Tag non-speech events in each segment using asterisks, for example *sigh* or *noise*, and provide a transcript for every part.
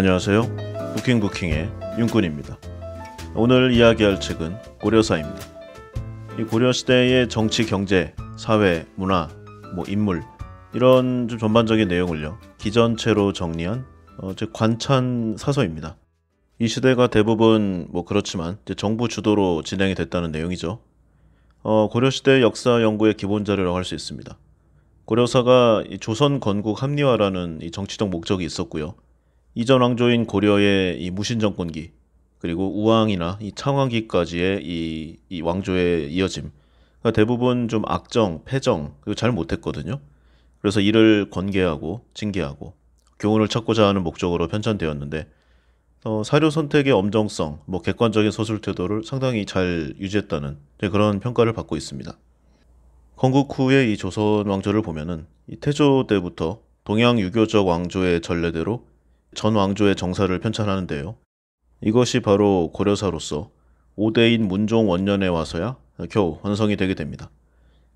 안녕하세요. 부킹부킹의 윤꾼입니다. 오늘 이야기할 책은 고려사입니다. 이 고려시대의 정치, 경제, 사회, 문화, 뭐 인물 이런 좀 전반적인 내용을요 기전체로 정리한 어, 제 관찬 사서입니다. 이 시대가 대부분 뭐 그렇지만 정부 주도로 진행이 됐다는 내용이죠. 어, 고려시대 역사 연구의 기본 자료라고 할 수 있습니다. 고려사가 조선 건국 합리화라는 정치적 목적이 있었고요. 이전 왕조인 고려의 이 무신 정권기 그리고 우왕이나 이 창왕기까지의 이, 이 왕조의 이어짐 그러니까 대부분 좀 악정, 패정 그리고 잘 못했거든요. 그래서 이를 권계하고 징계하고 교훈을 찾고자 하는 목적으로 편찬되었는데 어, 사료 선택의 엄정성, 뭐 객관적인 서술 태도를 상당히 잘 유지했다는 그런 평가를 받고 있습니다. 건국 후의 이 조선 왕조를 보면은 이 태조 때부터 동양 유교적 왕조의 전례대로 전 왕조의 정사를 편찬하는데요. 이것이 바로 고려사로서 오대인 문종 원년에 와서야 겨우 완성이 되게 됩니다.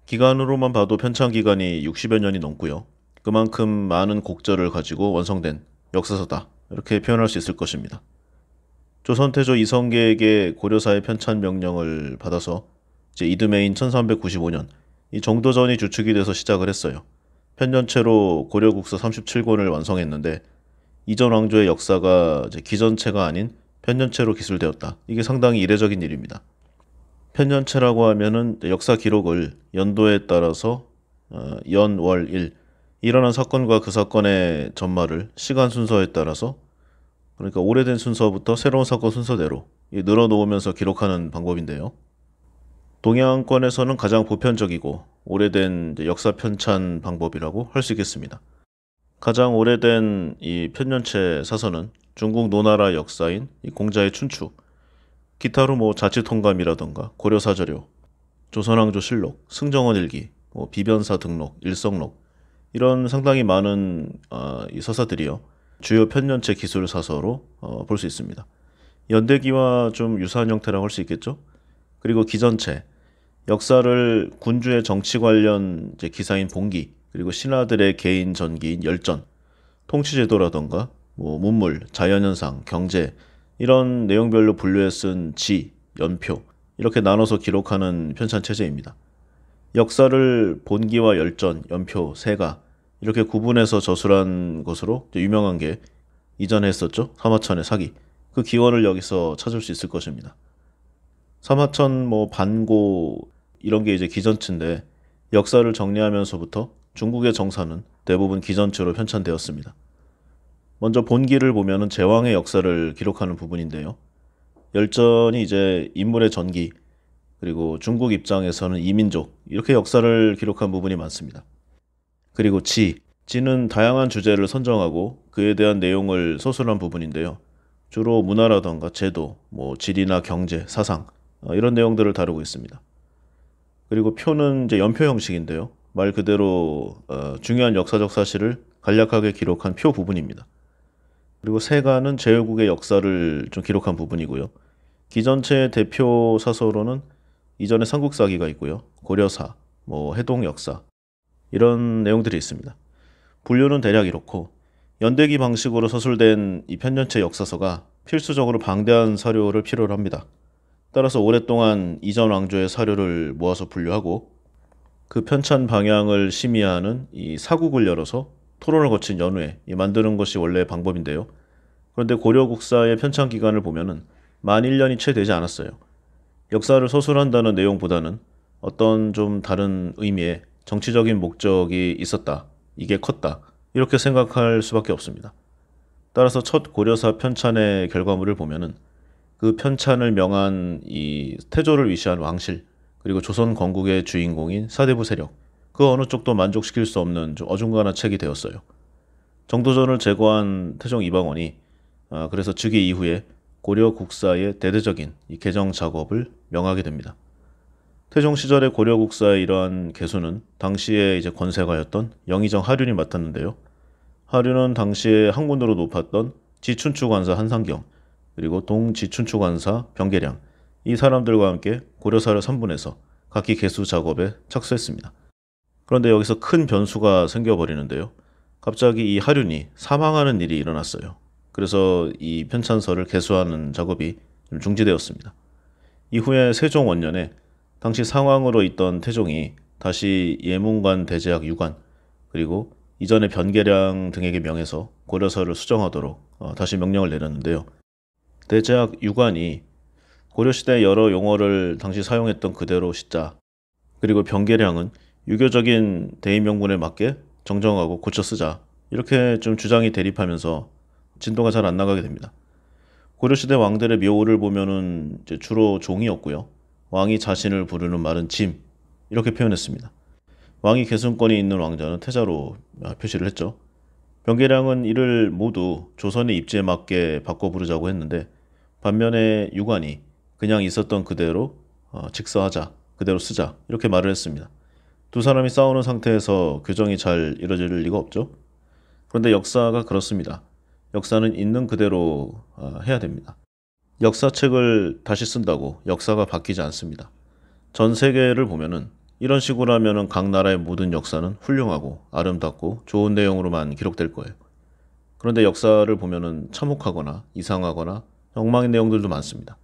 기간으로만 봐도 편찬 기간이 60여 년이 넘고요. 그만큼 많은 곡절을 가지고 완성된 역사서다. 이렇게 표현할 수 있을 것입니다. 조선태조 이성계에게 고려사의 편찬 명령을 받아서 제 이듬해인 1395년 이 정도전이 주축이 돼서 시작을 했어요. 편년체로 고려국서 37권을 완성했는데 이전 왕조의 역사가 기전체가 아닌 편년체로 기술되었다. 이게 상당히 이례적인 일입니다. 편년체라고 하면은 역사 기록을 연도에 따라서 어, 연, 월, 일 일어난 사건과 그 사건의 전말을 시간 순서에 따라서 그러니까 오래된 순서부터 새로운 사건 순서대로 늘어놓으면서 기록하는 방법인데요. 동양권에서는 가장 보편적이고 오래된 역사 편찬 방법이라고 할 수 있겠습니다. 가장 오래된 이 편년체 사서는 중국 노나라 역사인 공자의 춘추, 기타로 뭐 자치통감이라던가 고려사저료, 조선왕조 실록, 승정원일기, 뭐 비변사 등록, 일성록 이런 상당히 많은 어, 이 서사들이요 주요 편년체 기술 사서로 어, 볼수 있습니다. 연대기와 좀 유사한 형태라고 할 수 있겠죠. 그리고 기전체 역사를 군주의 정치 관련 기사인 봉기 그리고 신하들의 개인 전기인 열전, 통치제도라던가 뭐 문물, 자연현상, 경제 이런 내용별로 분류해 쓴 지, 연표 이렇게 나눠서 기록하는 편찬 체제입니다. 역사를 본기와 열전, 연표, 세가 이렇게 구분해서 저술한 것으로 유명한 게 이전에 했었죠. 사마천의 사기. 그 기원을 여기서 찾을 수 있을 것입니다. 사마천 뭐 반고 이런 게 이제 기전치인데 역사를 정리하면서부터 중국의 정사는 대부분 기전체로 편찬되었습니다. 먼저 본기를 보면 제왕의 역사를 기록하는 부분인데요. 열전이 이제 인물의 전기, 그리고 중국 입장에서는 이민족, 이렇게 역사를 기록한 부분이 많습니다. 그리고 지, 지는 다양한 주제를 선정하고 그에 대한 내용을 서술한 부분인데요. 주로 문화라던가 제도, 뭐 질이나 경제, 사상, 어, 이런 내용들을 다루고 있습니다. 그리고 표는 이제 연표 형식인데요. 말 그대로 어, 중요한 역사적 사실을 간략하게 기록한 표 부분입니다. 그리고 세가는 제후국의 역사를 좀 기록한 부분이고요. 기전체의 대표 사서로는 이전에 삼국사기가 있고요. 고려사, 뭐 해동 역사 이런 내용들이 있습니다. 분류는 대략 이렇고 연대기 방식으로 서술된 이 편년체 역사서가 필수적으로 방대한 사료를 필요로 합니다. 따라서 오랫동안 이전 왕조의 사료를 모아서 분류하고 그 편찬 방향을 심의하는 이 사국을 열어서 토론을 거친 연에 만드는 것이 원래 방법인데요. 그런데 고려 국사의 편찬 기간을 보면은 만 1년이 채 되지 않았어요. 역사를 서술한다는 내용보다는 어떤 좀 다른 의미의 정치적인 목적이 있었다. 이게 컸다. 이렇게 생각할 수밖에 없습니다. 따라서 첫 고려사 편찬의 결과물을 보면은 그 편찬을 명한 이 태조를 위시한 왕실 그리고 조선 건국의 주인공인 사대부 세력 그 어느 쪽도 만족시킬 수 없는 어중간한 책이 되었어요. 정도전을 제거한 태종 이방원이 아, 그래서 즉위 이후에 고려 국사의 대대적인 이 개정 작업을 명하게 됩니다. 태종 시절의 고려 국사의 이러한 개수는 당시에 이제 권세가였던 영의정 하륜이 맡았는데요. 하륜은 당시에 한군으로 높았던 지춘추 관사 한상경 그리고 동지춘추 관사 병계량 이 사람들과 함께 고려사를 선분해서 각기 개수 작업에 착수했습니다. 그런데 여기서 큰 변수가 생겨버리는데요. 갑자기 이 하륜이 사망하는 일이 일어났어요. 그래서 이 편찬서를 개수하는 작업이 좀 중지되었습니다. 이후에 세종 원년에 당시 상황으로 있던 태종이 다시 예문관 대제학 유관 그리고 이전의 변계량 등에게 명해서 고려서를 수정하도록 어, 다시 명령을 내렸는데요. 대제학 유관이 고려시대 여러 용어를 당시 사용했던 그대로 시자 그리고 변계량은 유교적인 대인명분에 맞게 정정하고 고쳐 쓰자 이렇게 좀 주장이 대립하면서 진도가 잘 안 나가게 됩니다. 고려시대 왕들의 묘를 보면은 주로 종이었고요. 왕이 자신을 부르는 말은 짐 이렇게 표현했습니다. 왕이 계승권이 있는 왕자는 태자로 아, 표시를 했죠. 변계량은 이를 모두 조선의 입지에 맞게 바꿔 부르자고 했는데 반면에 유관이 그냥 있었던 그대로 어, 직사하자, 그대로 쓰자 이렇게 말을 했습니다. 두 사람이 싸우는 상태에서 교정이 잘 이루어질 리가 없죠. 그런데 역사가 그렇습니다. 역사는 있는 그대로 어, 해야 됩니다. 역사책을 다시 쓴다고 역사가 바뀌지 않습니다. 전 세계를 보면은 이런 식으로 하면은 각 나라의 모든 역사는 훌륭하고 아름답고 좋은 내용으로만 기록될 거예요. 그런데 역사를 보면은 참혹하거나 이상하거나 엉망인 내용들도 많습니다.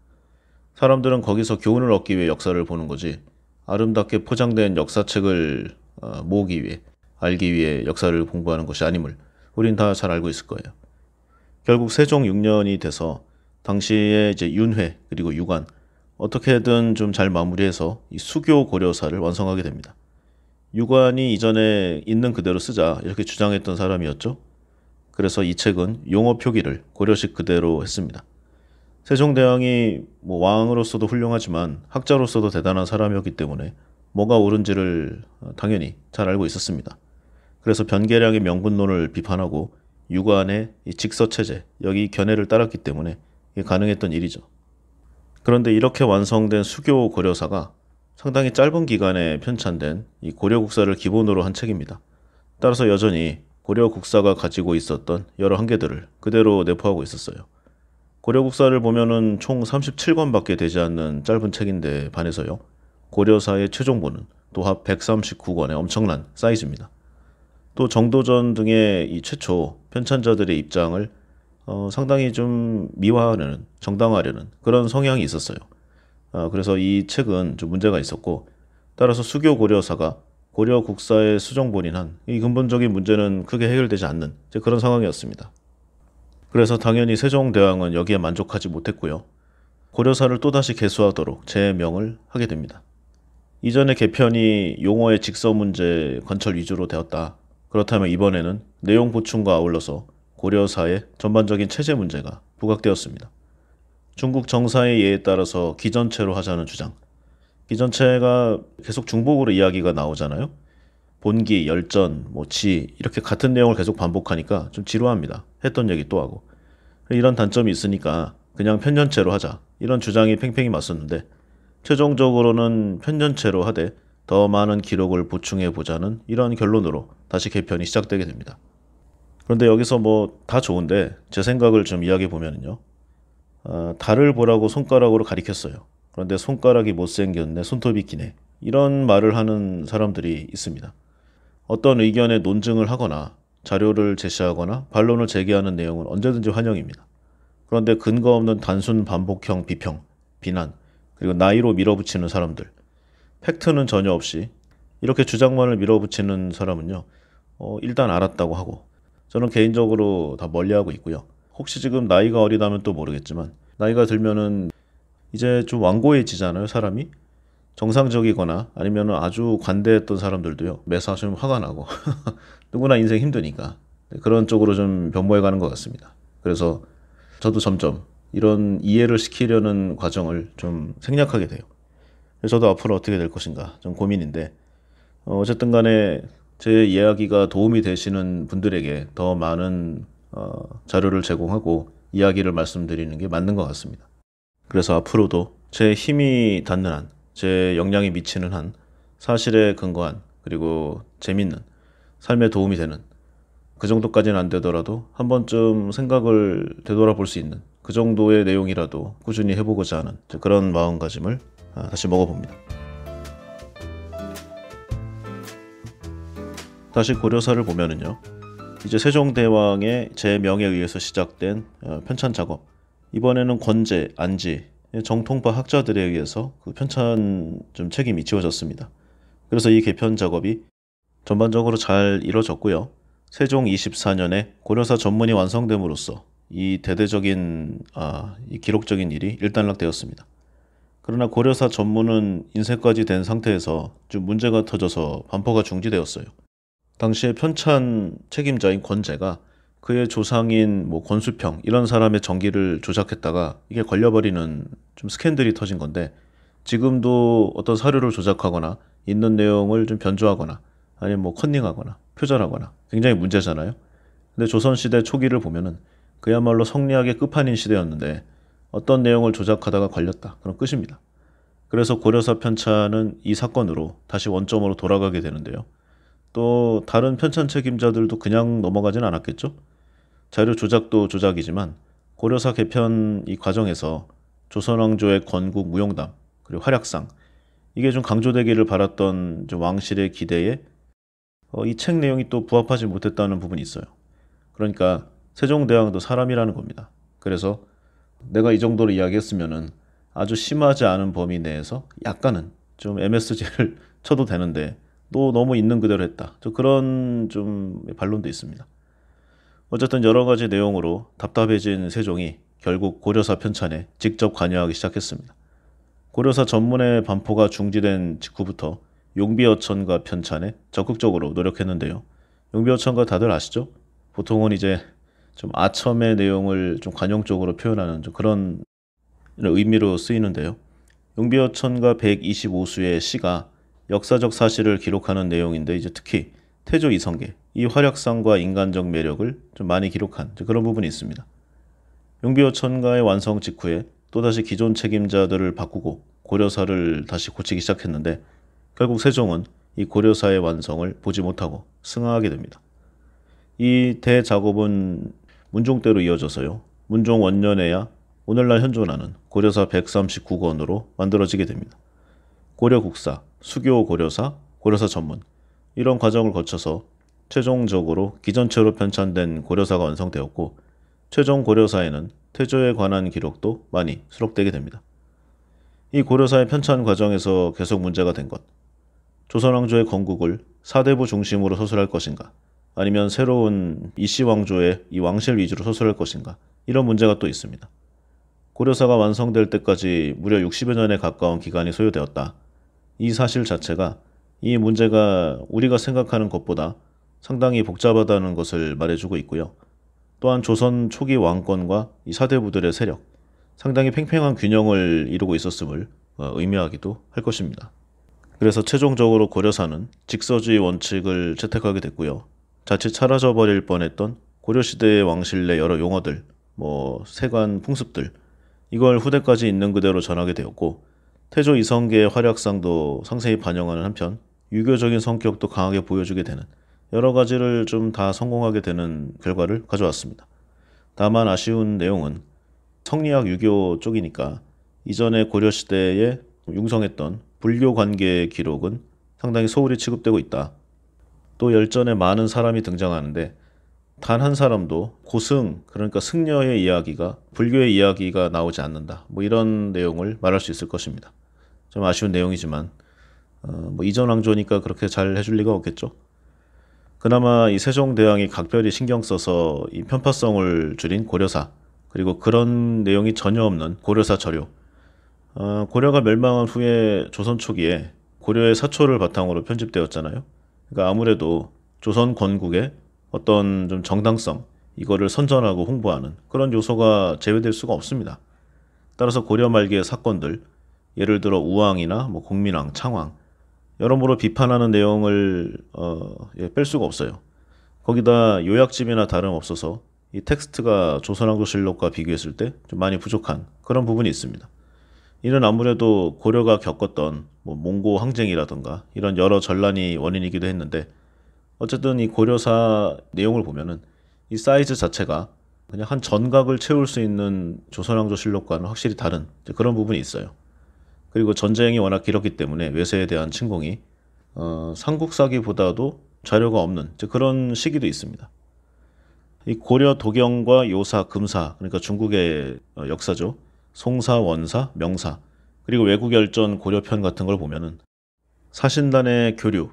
사람들은 거기서 교훈을 얻기 위해 역사를 보는 거지. 아름답게 포장된 역사책을 어, 모으기 위해, 알기 위해 역사를 공부하는 것이 아님을 우린 다 잘 알고 있을 거예요. 결국 세종 6년이 돼서 당시에 이제 윤회 그리고 유관 어떻게든 좀 잘 마무리해서 이 수교 고려사를 완성하게 됩니다. 유관이 이전에 있는 그대로 쓰자 이렇게 주장했던 사람이었죠. 그래서 이 책은 용어 표기를 고려식 그대로 했습니다. 세종대왕이 뭐 왕으로서도 훌륭하지만 학자로서도 대단한 사람이었기 때문에 뭐가 옳은지를 어, 당연히 잘 알고 있었습니다. 그래서 변계량의 명분론을 비판하고 유관의 직서체제, 여기 견해를 따랐기 때문에 가능했던 일이죠. 그런데 이렇게 완성된 수교 고려사가 상당히 짧은 기간에 편찬된 이 고려국사를 기본으로 한 책입니다. 따라서 여전히 고려국사가 가지고 있었던 여러 한계들을 그대로 내포하고 있었어요. 고려국사를 보면은 총 37권밖에 되지 않는 짧은 책인데 반해서요. 고려사의 최종본은 도합 139권의 엄청난 사이즈입니다. 또 정도전 등의 이 최초 편찬자들의 입장을 어, 상당히 좀 미화하려는 정당화하려는 그런 성향이 있었어요. 어, 그래서 이 책은 좀 문제가 있었고 따라서 수교 고려사가 고려 국사의 수정본인 한 이 근본적인 문제는 크게 해결되지 않는 그런 상황이었습니다. 그래서 당연히 세종대왕은 여기에 만족하지 못했고요. 고려사를 또다시 개수하도록 제명을 하게 됩니다. 이전의 개편이 용어의 직서 문제 관철 위주로 되었다. 그렇다면 이번에는 내용 보충과 아울러서 고려사의 전반적인 체제 문제가 부각되었습니다. 중국 정사의 예에 따라서 기전체로 하자는 주장. 기전체가 계속 중복으로 이야기가 나오잖아요. 본기, 열전, 뭐지 이렇게 같은 내용을 계속 반복하니까 좀 지루합니다. 했던 얘기 또 하고 이런 단점이 있으니까 그냥 편년체로 하자 이런 주장이 팽팽히 맞섰는데 최종적으로는 편년체로 하되 더 많은 기록을 보충해 보자는 이런 결론으로 다시 개편이 시작되게 됩니다. 그런데 여기서 뭐 다 좋은데 제 생각을 좀 이야기해 보면요. 아, 달을 보라고 손가락으로 가리켰어요. 그런데 손가락이 못생겼네, 손톱이 기네. 이런 말을 하는 사람들이 있습니다. 어떤 의견에 논증을 하거나 자료를 제시하거나 반론을 제기하는 내용은 언제든지 환영입니다. 그런데 근거 없는 단순 반복형 비평, 비난, 그리고 나이로 밀어붙이는 사람들, 팩트는 전혀 없이 이렇게 주장만을 밀어붙이는 사람은요, 어, 일단 알았다고 하고, 저는 개인적으로 다 멀리하고 있고요. 혹시 지금 나이가 어리다면 또 모르겠지만, 나이가 들면은 이제 좀 완고해지잖아요, 사람이. 정상적이거나 아니면 아주 관대했던 사람들도요, 매사심 화가 나고. *laughs* 누구나 인생 힘드니까 그런 쪽으로 좀 변모해 가는 것 같습니다. 그래서 저도 점점 이런 이해를 시키려는 과정을 좀 생략하게 돼요. 그래서 저도 앞으로 어떻게 될 것인가 좀 고민인데 어, 어쨌든 간에 제 이야기가 도움이 되시는 분들에게 더 많은 어, 자료를 제공하고 이야기를 말씀드리는 게 맞는 것 같습니다. 그래서 앞으로도 제 힘이 닿는 한, 제 역량이 미치는 한, 사실에 근거한, 그리고 재밌는 삶에 도움이 되는 그 정도까지는 안 되더라도 한 번쯤 생각을 되돌아볼 수 있는 그 정도의 내용이라도 꾸준히 해보고자 하는 그런 마음가짐을 아, 다시 먹어봅니다. 다시 고려사를 보면은요. 이제 세종대왕의 제명에 의해서 시작된 어, 편찬 작업. 이번에는 권제, 안지, 예, 정통파 학자들에 의해서 그 편찬 좀 책임이 지워졌습니다. 그래서 이 개편 작업이 전반적으로 잘 이뤄졌고요. 세종 24년에 고려사 전문이 완성됨으로써 이 대대적인 아, 이 기록적인 일이 일단락되었습니다. 그러나 고려사 전문은 인쇄까지 된 상태에서 좀 문제가 터져서 반포가 중지되었어요. 당시에 편찬 책임자인 권재가 그의 조상인 뭐 권수평 이런 사람의 전기를 조작했다가 이게 걸려버리는 좀 스캔들이 터진 건데 지금도 어떤 사료를 조작하거나 있는 내용을 좀 변조하거나 아니면 뭐 컨닝하거나 표절하거나 굉장히 문제잖아요. 근데 조선시대 초기를 보면은 그야말로 성리학의 끝판인 시대였는데 어떤 내용을 조작하다가 걸렸다. 그럼 끝입니다. 그래서 고려사 편찬은 이 사건으로 다시 원점으로 돌아가게 되는데요. 또 다른 편찬 책임자들도 그냥 넘어가진 않았겠죠? 자료 조작도 조작이지만 고려사 개편 이 과정에서 조선왕조의 건국 무용담 그리고 활약상 이게 좀 강조되기를 바랐던 왕실의 기대에 어, 이 책 내용이 또 부합하지 못했다는 부분이 있어요. 그러니까 세종대왕도 사람이라는 겁니다. 그래서 내가 이 정도로 이야기했으면은 아주 심하지 않은 범위 내에서 약간은 좀 MSG를 *laughs* 쳐도 되는데 또 너무 있는 그대로 했다. 저 그런 좀 반론도 있습니다. 어쨌든 여러 가지 내용으로 답답해진 세종이 결국 고려사 편찬에 직접 관여하기 시작했습니다. 고려사 전문의 반포가 중지된 직후부터 용비어천과 편찬에 적극적으로 노력했는데요. 용비어천과 다들 아시죠? 보통은 이제 좀 아첨의 내용을 좀 관용적으로 표현하는 좀 그런 의미로 쓰이는데요. 용비어천과 125수의 시가 역사적 사실을 기록하는 내용인데 이제 특히 태조 이성계 이 활약상과 인간적 매력을 좀 많이 기록한 그런 부분이 있습니다. 용비어천가의 완성 직후에 또다시 기존 책임자들을 바꾸고 고려사를 다시 고치기 시작했는데 결국 세종은 이 고려사의 완성을 보지 못하고 승하하게 됩니다. 이 대작업은 문종대로 이어져서요. 문종 원년에야 오늘날 현존하는 고려사 1 3 9권으로 만들어지게 됩니다. 고려국사, 수교 고려사, 고려사 전문 이런 과정을 거쳐서 최종적으로 기전체로 편찬된 고려사가 완성되었고 최종 고려사에는 태조에 관한 기록도 많이 수록되게 됩니다. 이 고려사의 편찬 과정에서 계속 문제가 된 것, 조선왕조의 건국을 사대부 중심으로 서술할 것인가 아니면 새로운 이씨 왕조의 이 왕실 위주로 서술할 것인가 이런 문제가 또 있습니다. 고려사가 완성될 때까지 무려 60여 년에 가까운 기간이 소요되었다. 이 사실 자체가 이 문제가 우리가 생각하는 것보다 상당히 복잡하다는 것을 말해주고 있고요. 또한 조선 초기 왕권과 이 사대부들의 세력, 상당히 팽팽한 균형을 이루고 있었음을 어, 의미하기도 할 것입니다. 그래서 최종적으로 고려사는 직서주의 원칙을 채택하게 됐고요. 자칫 사라져 버릴 뻔했던 고려시대의 왕실 내 여러 용어들, 뭐 세관 풍습들 이걸 후대까지 있는 그대로 전하게 되었고 태조 이성계의 활약상도 상세히 반영하는 한편 유교적인 성격도 강하게 보여주게 되는 여러 가지를 좀 다 성공하게 되는 결과를 가져왔습니다. 다만 아쉬운 내용은 성리학 유교 쪽이니까 이전에 고려시대에 융성했던 불교 관계의 기록은 상당히 소홀히 취급되고 있다. 또 열전에 많은 사람이 등장하는데 단 한 사람도 고승 그러니까 승려의 이야기가 불교의 이야기가 나오지 않는다. 뭐 이런 내용을 말할 수 있을 것입니다. 좀 아쉬운 내용이지만 어, 뭐 이전 왕조니까 그렇게 잘 해줄 리가 없겠죠. 그나마 이 세종대왕이 각별히 신경 써서 이 편파성을 줄인 고려사 그리고 그런 내용이 전혀 없는 고려사 절료 어, 고려가 멸망한 후에 조선 초기에 고려의 사초를 바탕으로 편집되었잖아요. 그러니까 아무래도 조선 건국의 어떤 좀 정당성 이거를 선전하고 홍보하는 그런 요소가 제외될 수가 없습니다. 따라서 고려 말기의 사건들 예를 들어 우왕이나 뭐 공민왕, 창왕 여러모로 비판하는 내용을 어, 예, 뺄 수가 없어요. 거기다 요약집이나 다름없어서 이 텍스트가 조선왕조실록과 비교했을 때 좀 많이 부족한 그런 부분이 있습니다. 이는 아무래도 고려가 겪었던 뭐 몽고 항쟁이라든가 이런 여러 전란이 원인이기도 했는데 어쨌든 이 고려사 내용을 보면은 이 사이즈 자체가 그냥 한 전각을 채울 수 있는 조선왕조실록과는 확실히 다른 그런 부분이 있어요. 그리고 전쟁이 워낙 길었기 때문에 외세에 대한 침공이 어, 삼국사기보다도 자료가 없는 그런 시기도 있습니다. 이 고려 도경과 요사 금사 그러니까 중국의 어, 역사죠. 송사, 원사, 명사 그리고 외국열전 고려편 같은 걸 보면은 사신단의 교류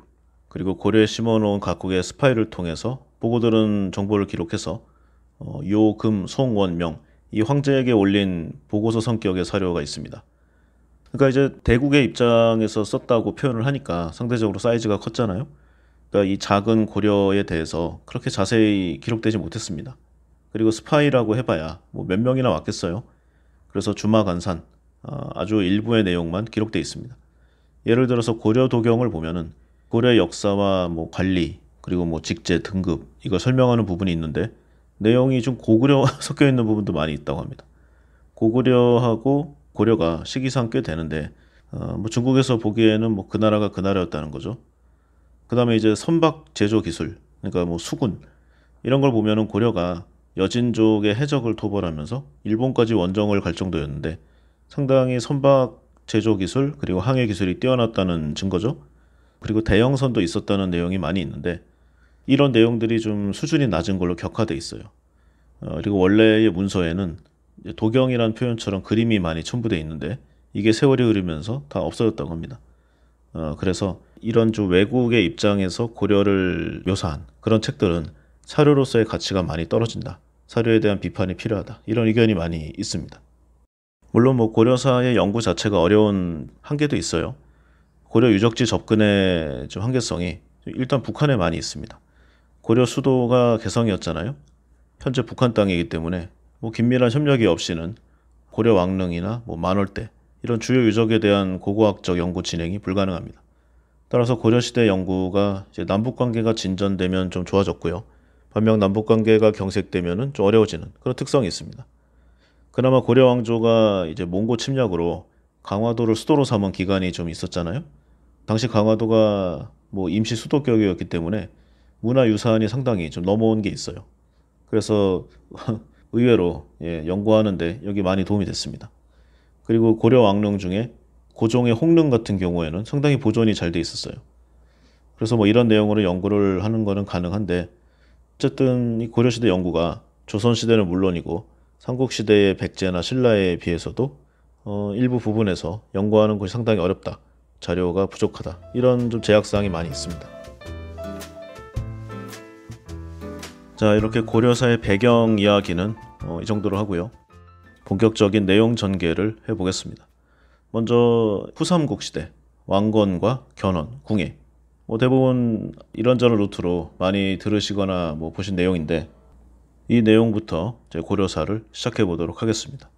그리고 고려에 심어놓은 각국의 스파이를 통해서 보고들은 정보를 기록해서 어, 요, 금, 송, 원, 명이 황제에게 올린 보고서 성격의 사료가 있습니다. 그러니까 이제 대국의 입장에서 썼다고 표현을 하니까 상대적으로 사이즈가 컸잖아요. 그러니까 이 작은 고려에 대해서 그렇게 자세히 기록되지 못했습니다. 그리고 스파이라고 해봐야 뭐몇 명이나 왔겠어요. 그래서 주마간산 어, 아주 일부의 내용만 기록되어 있습니다. 예를 들어서 고려 도경을 보면은 고려 의 역사와 뭐 관리 그리고 뭐 직제 등급 이거 설명하는 부분이 있는데 내용이 좀 고구려 와 *laughs* 섞여 있는 부분도 많이 있다고 합니다. 고구려하고 고려가 시기상 꽤 되는데 어, 뭐 중국에서 보기에는 뭐그 나라가 그 나라였다는 거죠. 그 다음에 이제 선박 제조 기술, 그러니까 뭐 수군 이런 걸 보면은 고려가 여진족의 해적을 토벌하면서 일본까지 원정을 갈 정도였는데 상당히 선박 제조 기술 그리고 항해 기술이 뛰어났다는 증거죠. 그리고 대형선도 있었다는 내용이 많이 있는데 이런 내용들이 좀 수준이 낮은 걸로 격화돼 있어요. 어, 그리고 원래의 문서에는 도경이란 표현처럼 그림이 많이 첨부돼 있는데 이게 세월이 흐르면서 다 없어졌다고 합니다. 어, 그래서 이런 좀 외국의 입장에서 고려를 묘사한 그런 책들은 사료로서의 가치가 많이 떨어진다. 사료에 대한 비판이 필요하다. 이런 의견이 많이 있습니다. 물론 뭐 고려사의 연구 자체가 어려운 한계도 있어요. 고려 유적지 접근의 좀 한계성이 일단 북한에 많이 있습니다. 고려 수도가 개성이었잖아요. 현재 북한 땅이기 때문에 뭐 긴밀한 협력이 없이는 고려 왕릉이나 뭐 만월대 이런 주요 유적에 대한 고고학적 연구 진행이 불가능합니다. 따라서 고려시대 연구가 남북 관계가 진전되면 좀 좋아졌고요. 반면 남북 관계가 경색되면은 좀 어려워지는 그런 특성이 있습니다. 그나마 고려 왕조가 이제 몽고 침략으로 강화도를 수도로 삼은 기간이 좀 있었잖아요. 당시 강화도가 뭐 임시 수도격이었기 때문에 문화유산이 상당히 좀 넘어온 게 있어요. 그래서 *laughs* 의외로 예, 연구하는데 여기 많이 도움이 됐습니다. 그리고 고려 왕릉 중에 고종의 홍릉 같은 경우에는 상당히 보존이 잘 돼 있었어요. 그래서 뭐 이런 내용으로 연구를 하는 거는 가능한데 어쨌든 이 고려시대 연구가 조선시대는 물론이고 삼국시대의 백제나 신라에 비해서도 어, 일부 부분에서 연구하는 것이 상당히 어렵다. 자료가 부족하다. 이런 좀 제약사항이 많이 있습니다. 자 이렇게 고려사의 배경 이야기는 어, 이 정도로 하고요. 본격적인 내용 전개를 해보겠습니다. 먼저 후삼국 시대 왕건과 견훤, 궁예 뭐 대부분 이런저런 루트로 많이 들으시거나 뭐 보신 내용인데 이 내용부터 고려사를 시작해 보도록 하겠습니다.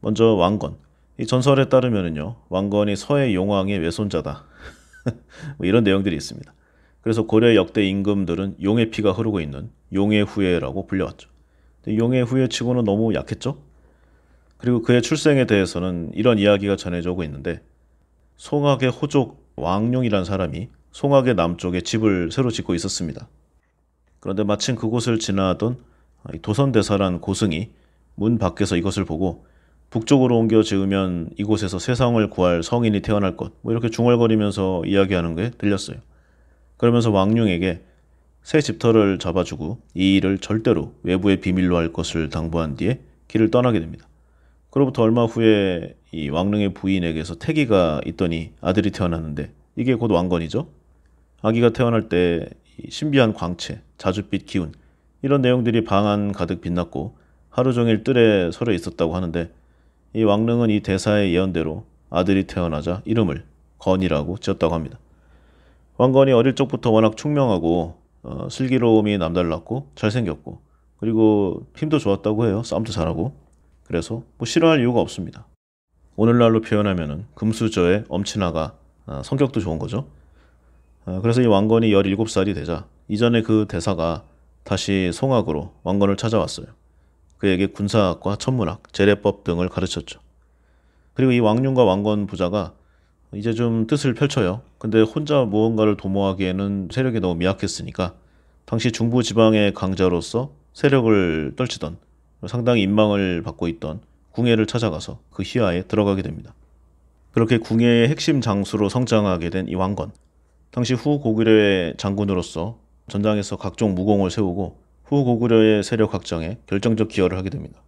먼저 왕건. 이 전설에 따르면은요, 왕건이 서해 용왕의 외손자다. *laughs* 뭐 이런 내용들이 있습니다. 그래서 고려 역대 임금들은 용의 피가 흐르고 있는 용의 후예라고 불려왔죠. 용의 후예치고는 너무 약했죠? 그리고 그의 출생에 대해서는 이런 이야기가 전해져 오고 있는데, 송악의 호족 왕룡이란 사람이 송악의 남쪽에 집을 새로 짓고 있었습니다. 그런데 마침 그곳을 지나던 도선대사란 고승이 문 밖에서 이것을 보고 북쪽으로 옮겨 지으면 이곳에서 세상을 구할 성인이 태어날 것, 뭐 이렇게 중얼거리면서 이야기하는 게 들렸어요. 그러면서 왕룡에게 새 집터를 잡아주고 이 일을 절대로 외부의 비밀로 할 것을 당부한 뒤에 길을 떠나게 됩니다. 그로부터 얼마 후에 이 왕릉의 부인에게서 태기가 있더니 아들이 태어났는데 이게 곧 왕건이죠. 아기가 태어날 때 신비한 광채, 자줏빛 기운 이런 내용들이 방안 가득 빛났고 하루 종일 뜰에 서려 있었다고 하는데 이 왕릉은 이 대사의 예언대로 아들이 태어나자 이름을 건이라고 지었다고 합니다. 왕건이 어릴 적부터 워낙 충명하고 어, 슬기로움이 남달랐고 잘생겼고 그리고 힘도 좋았다고 해요. 싸움도 잘하고 그래서 뭐 싫어할 이유가 없습니다. 오늘날로 표현하면 금수저의 엄친아가 어, 성격도 좋은 거죠. 어, 그래서 이 왕건이 17살이 되자 이전에 그 대사가 다시 송악으로 왕건을 찾아왔어요. 그에게 군사학과 천문학, 재래법 등을 가르쳤죠. 그리고 이 왕윤과 왕건 부자가 이제 좀 뜻을 펼쳐요. 근데 혼자 무언가를 도모하기에는 세력이 너무 미약했으니까 당시 중부 지방의 강자로서 세력을 떨치던 상당히 인망을 받고 있던 궁예를 찾아가서 그 희하에 들어가게 됩니다. 그렇게 궁예의 핵심 장수로 성장하게 된 이 왕건. 당시 후고구려의 장군으로서 전장에서 각종 무공을 세우고 후고구려의 세력 확장에 결정적 기여를 하게 됩니다.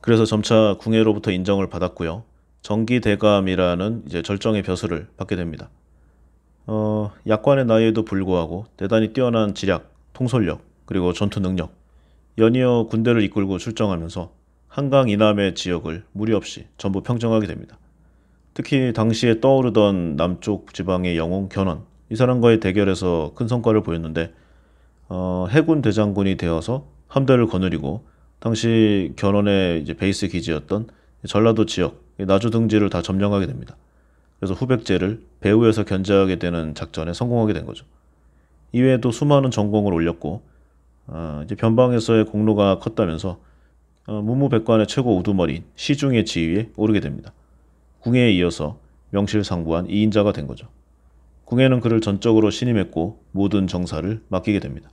그래서 점차 궁예로부터 인정을 받았고요. 정기대감이라는 이제 절정의 벼슬을 받게 됩니다. 어, 약관의 나이에도 불구하고 대단히 뛰어난 지략, 통솔력, 그리고 전투 능력, 연이어 군대를 이끌고 출정하면서 한강 이남의 지역을 무리 없이 전부 평정하게 됩니다. 특히 당시에 떠오르던 남쪽 지방의 영웅 견훤, 이 사람과의 대결에서 큰 성과를 보였는데 어, 해군 대장군이 되어서 함대를 거느리고 당시 견훤의 이제 베이스 기지였던 전라도 지역 나주 등지를 다 점령하게 됩니다. 그래서 후백제를 배후에서 견제하게 되는 작전에 성공하게 된 거죠. 이외에도 수많은 전공을 올렸고 어, 이제 변방에서의 공로가 컸다면서 어, 무무백관의 최고 우두머리인 시중의 지위에 오르게 됩니다. 궁에 이어서 명실상부한 이인자가 된 거죠. 궁예는 그를 전적으로 신임했고 모든 정사를 맡기게 됩니다.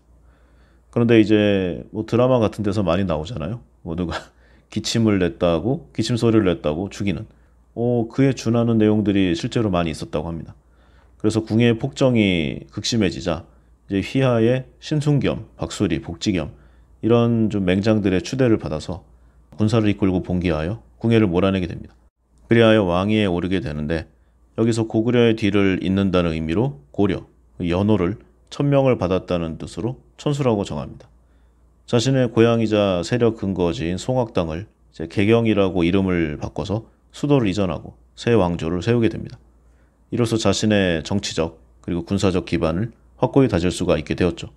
그런데 이제 뭐 드라마 같은 데서 많이 나오잖아요. 모두가 *laughs* 기침을 냈다고 기침 소리를 냈다고 죽이는 어, 그에 준하는 내용들이 실제로 많이 있었다고 합니다. 그래서 궁예의 폭정이 극심해지자 이제 휘하의 신순겸, 박수리, 복지겸 이런 좀 맹장들의 추대를 받아서 군사를 이끌고 봉기하여 궁예를 몰아내게 됩니다. 그리하여 왕위에 오르게 되는데 여기서 고구려의 뒤를 잇는다는 의미로 고려, 연호를 천명을 받았다는 뜻으로 천수라고 정합니다. 자신의 고향이자 세력 근거지인 송악당을 개경이라고 이름을 바꿔서 수도를 이전하고 새 왕조를 세우게 됩니다. 이로써 자신의 정치적 그리고 군사적 기반을 확고히 다질 수가 있게 되었죠.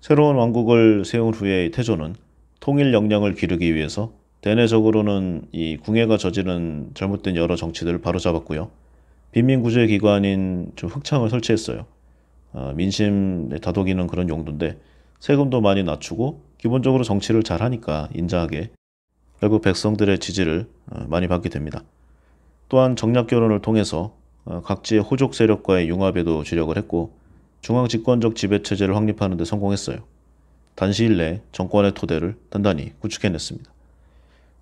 새로운 왕국을 세운 후에 태조는 통일 역량을 기르기 위해서 대내적으로는 이 궁예가 저지른 잘못된 여러 정치들을 바로잡았고요. 빈민구제 기관인 좀 흑창을 설치했어요. 어, 민심 다독이는 그런 용도인데 세금도 많이 낮추고 기본적으로 정치를 잘하니까 인자하게 결국 백성들의 지지를 어, 많이 받게 됩니다. 또한 정략 결혼을 통해서 어, 각지의 호족 세력과의 융합에도 주력을 했고 중앙 집권적 지배 체제를 확립하는 데 성공했어요. 단시일 내 정권의 토대를 단단히 구축해냈습니다.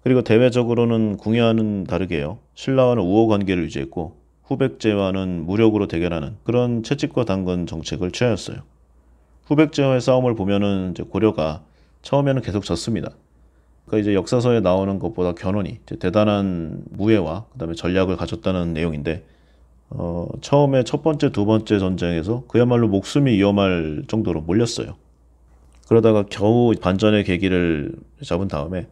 그리고 대외적으로는 궁여와는 다르게요. 신라와는 우호 관계를 유지했고 후백제와는 무력으로 대결하는 그런 채찍과 당근 정책을 취하였어요. 후백제와의 싸움을 보면은 고려가 처음에는 계속 졌습니다. 그러니까 이제 역사서에 나오는 것보다 견훤히 대단한 무예와 그다음에 전략을 가졌다는 내용인데 어, 처음에 첫 번째, 두 번째 전쟁에서 그야말로 목숨이 위험할 정도로 몰렸어요. 그러다가 겨우 반전의 계기를 잡은 다음에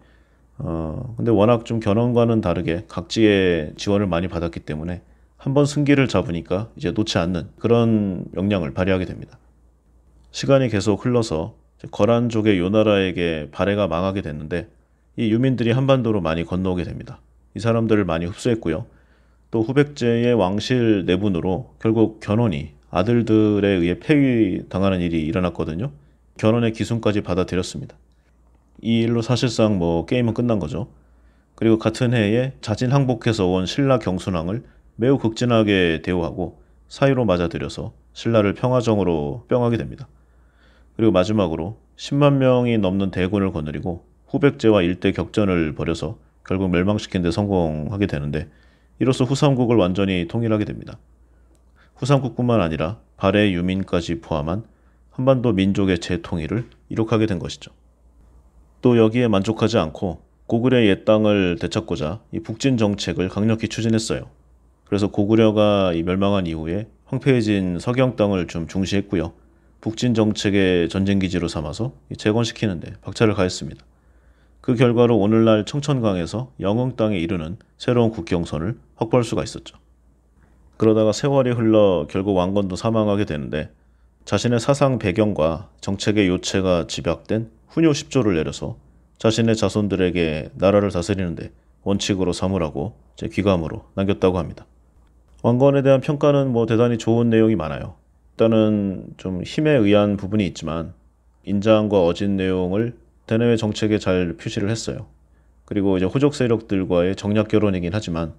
어, 근데 워낙 좀 견훤과는 다르게 각지의 지원을 많이 받았기 때문에 한번 승기를 잡으니까 이제 놓지 않는 그런 역량을 발휘하게 됩니다. 시간이 계속 흘러서 거란족의 요나라에게 발해가 망하게 됐는데 이 유민들이 한반도로 많이 건너오게 됩니다. 이 사람들을 많이 흡수했고요. 또 후백제의 왕실 내분으로 결국 견훤이 아들들에 의해 폐위당하는 일이 일어났거든요. 견훤의 기순까지 받아들였습니다. 이 일로 사실상 뭐 게임은 끝난 거죠. 그리고 같은 해에 자진 항복해서 온 신라 경순왕을 매우 극진하게 대우하고 사이로 맞아들여서 신라를 평화정으로 뿅하게 됩니다. 그리고 마지막으로 10만 명이 넘는 대군을 거느리고 후백제와 일대 격전을 벌여서 결국 멸망시킨 데 성공하게 되는데 이로써 후삼국을 완전히 통일하게 됩니다. 후삼국뿐만 아니라 발해 유민까지 포함한 한반도 민족의 재통일을 이룩하게 된 것이죠. 또 여기에 만족하지 않고 고구려의 옛 땅을 되찾고자 이 북진 정책을 강력히 추진했어요. 그래서 고구려가 멸망한 이후에 황폐해진 서경 땅을 좀 중시했고요. 북진 정책의 전쟁 기지로 삼아서 재건시키는데 박차를 가했습니다. 그 결과로 오늘날 청천강에서 영흥 땅에 이르는 새로운 국경선을 확보할 수가 있었죠. 그러다가 세월이 흘러 결국 왕건도 사망하게 되는데 자신의 사상 배경과 정책의 요체가 집약된 훈요 10조를 내려서 자신의 자손들에게 나라를 다스리는데 원칙으로 삼으라고 제 귀감으로 남겼다고 합니다. 왕건에 대한 평가는 뭐 대단히 좋은 내용이 많아요. 일단은 좀 힘에 의한 부분이 있지만 인자함과 어진 내용을 대내외 정책에 잘 표시를 했어요. 그리고 이제 호족 세력들과의 정략 결혼이긴 하지만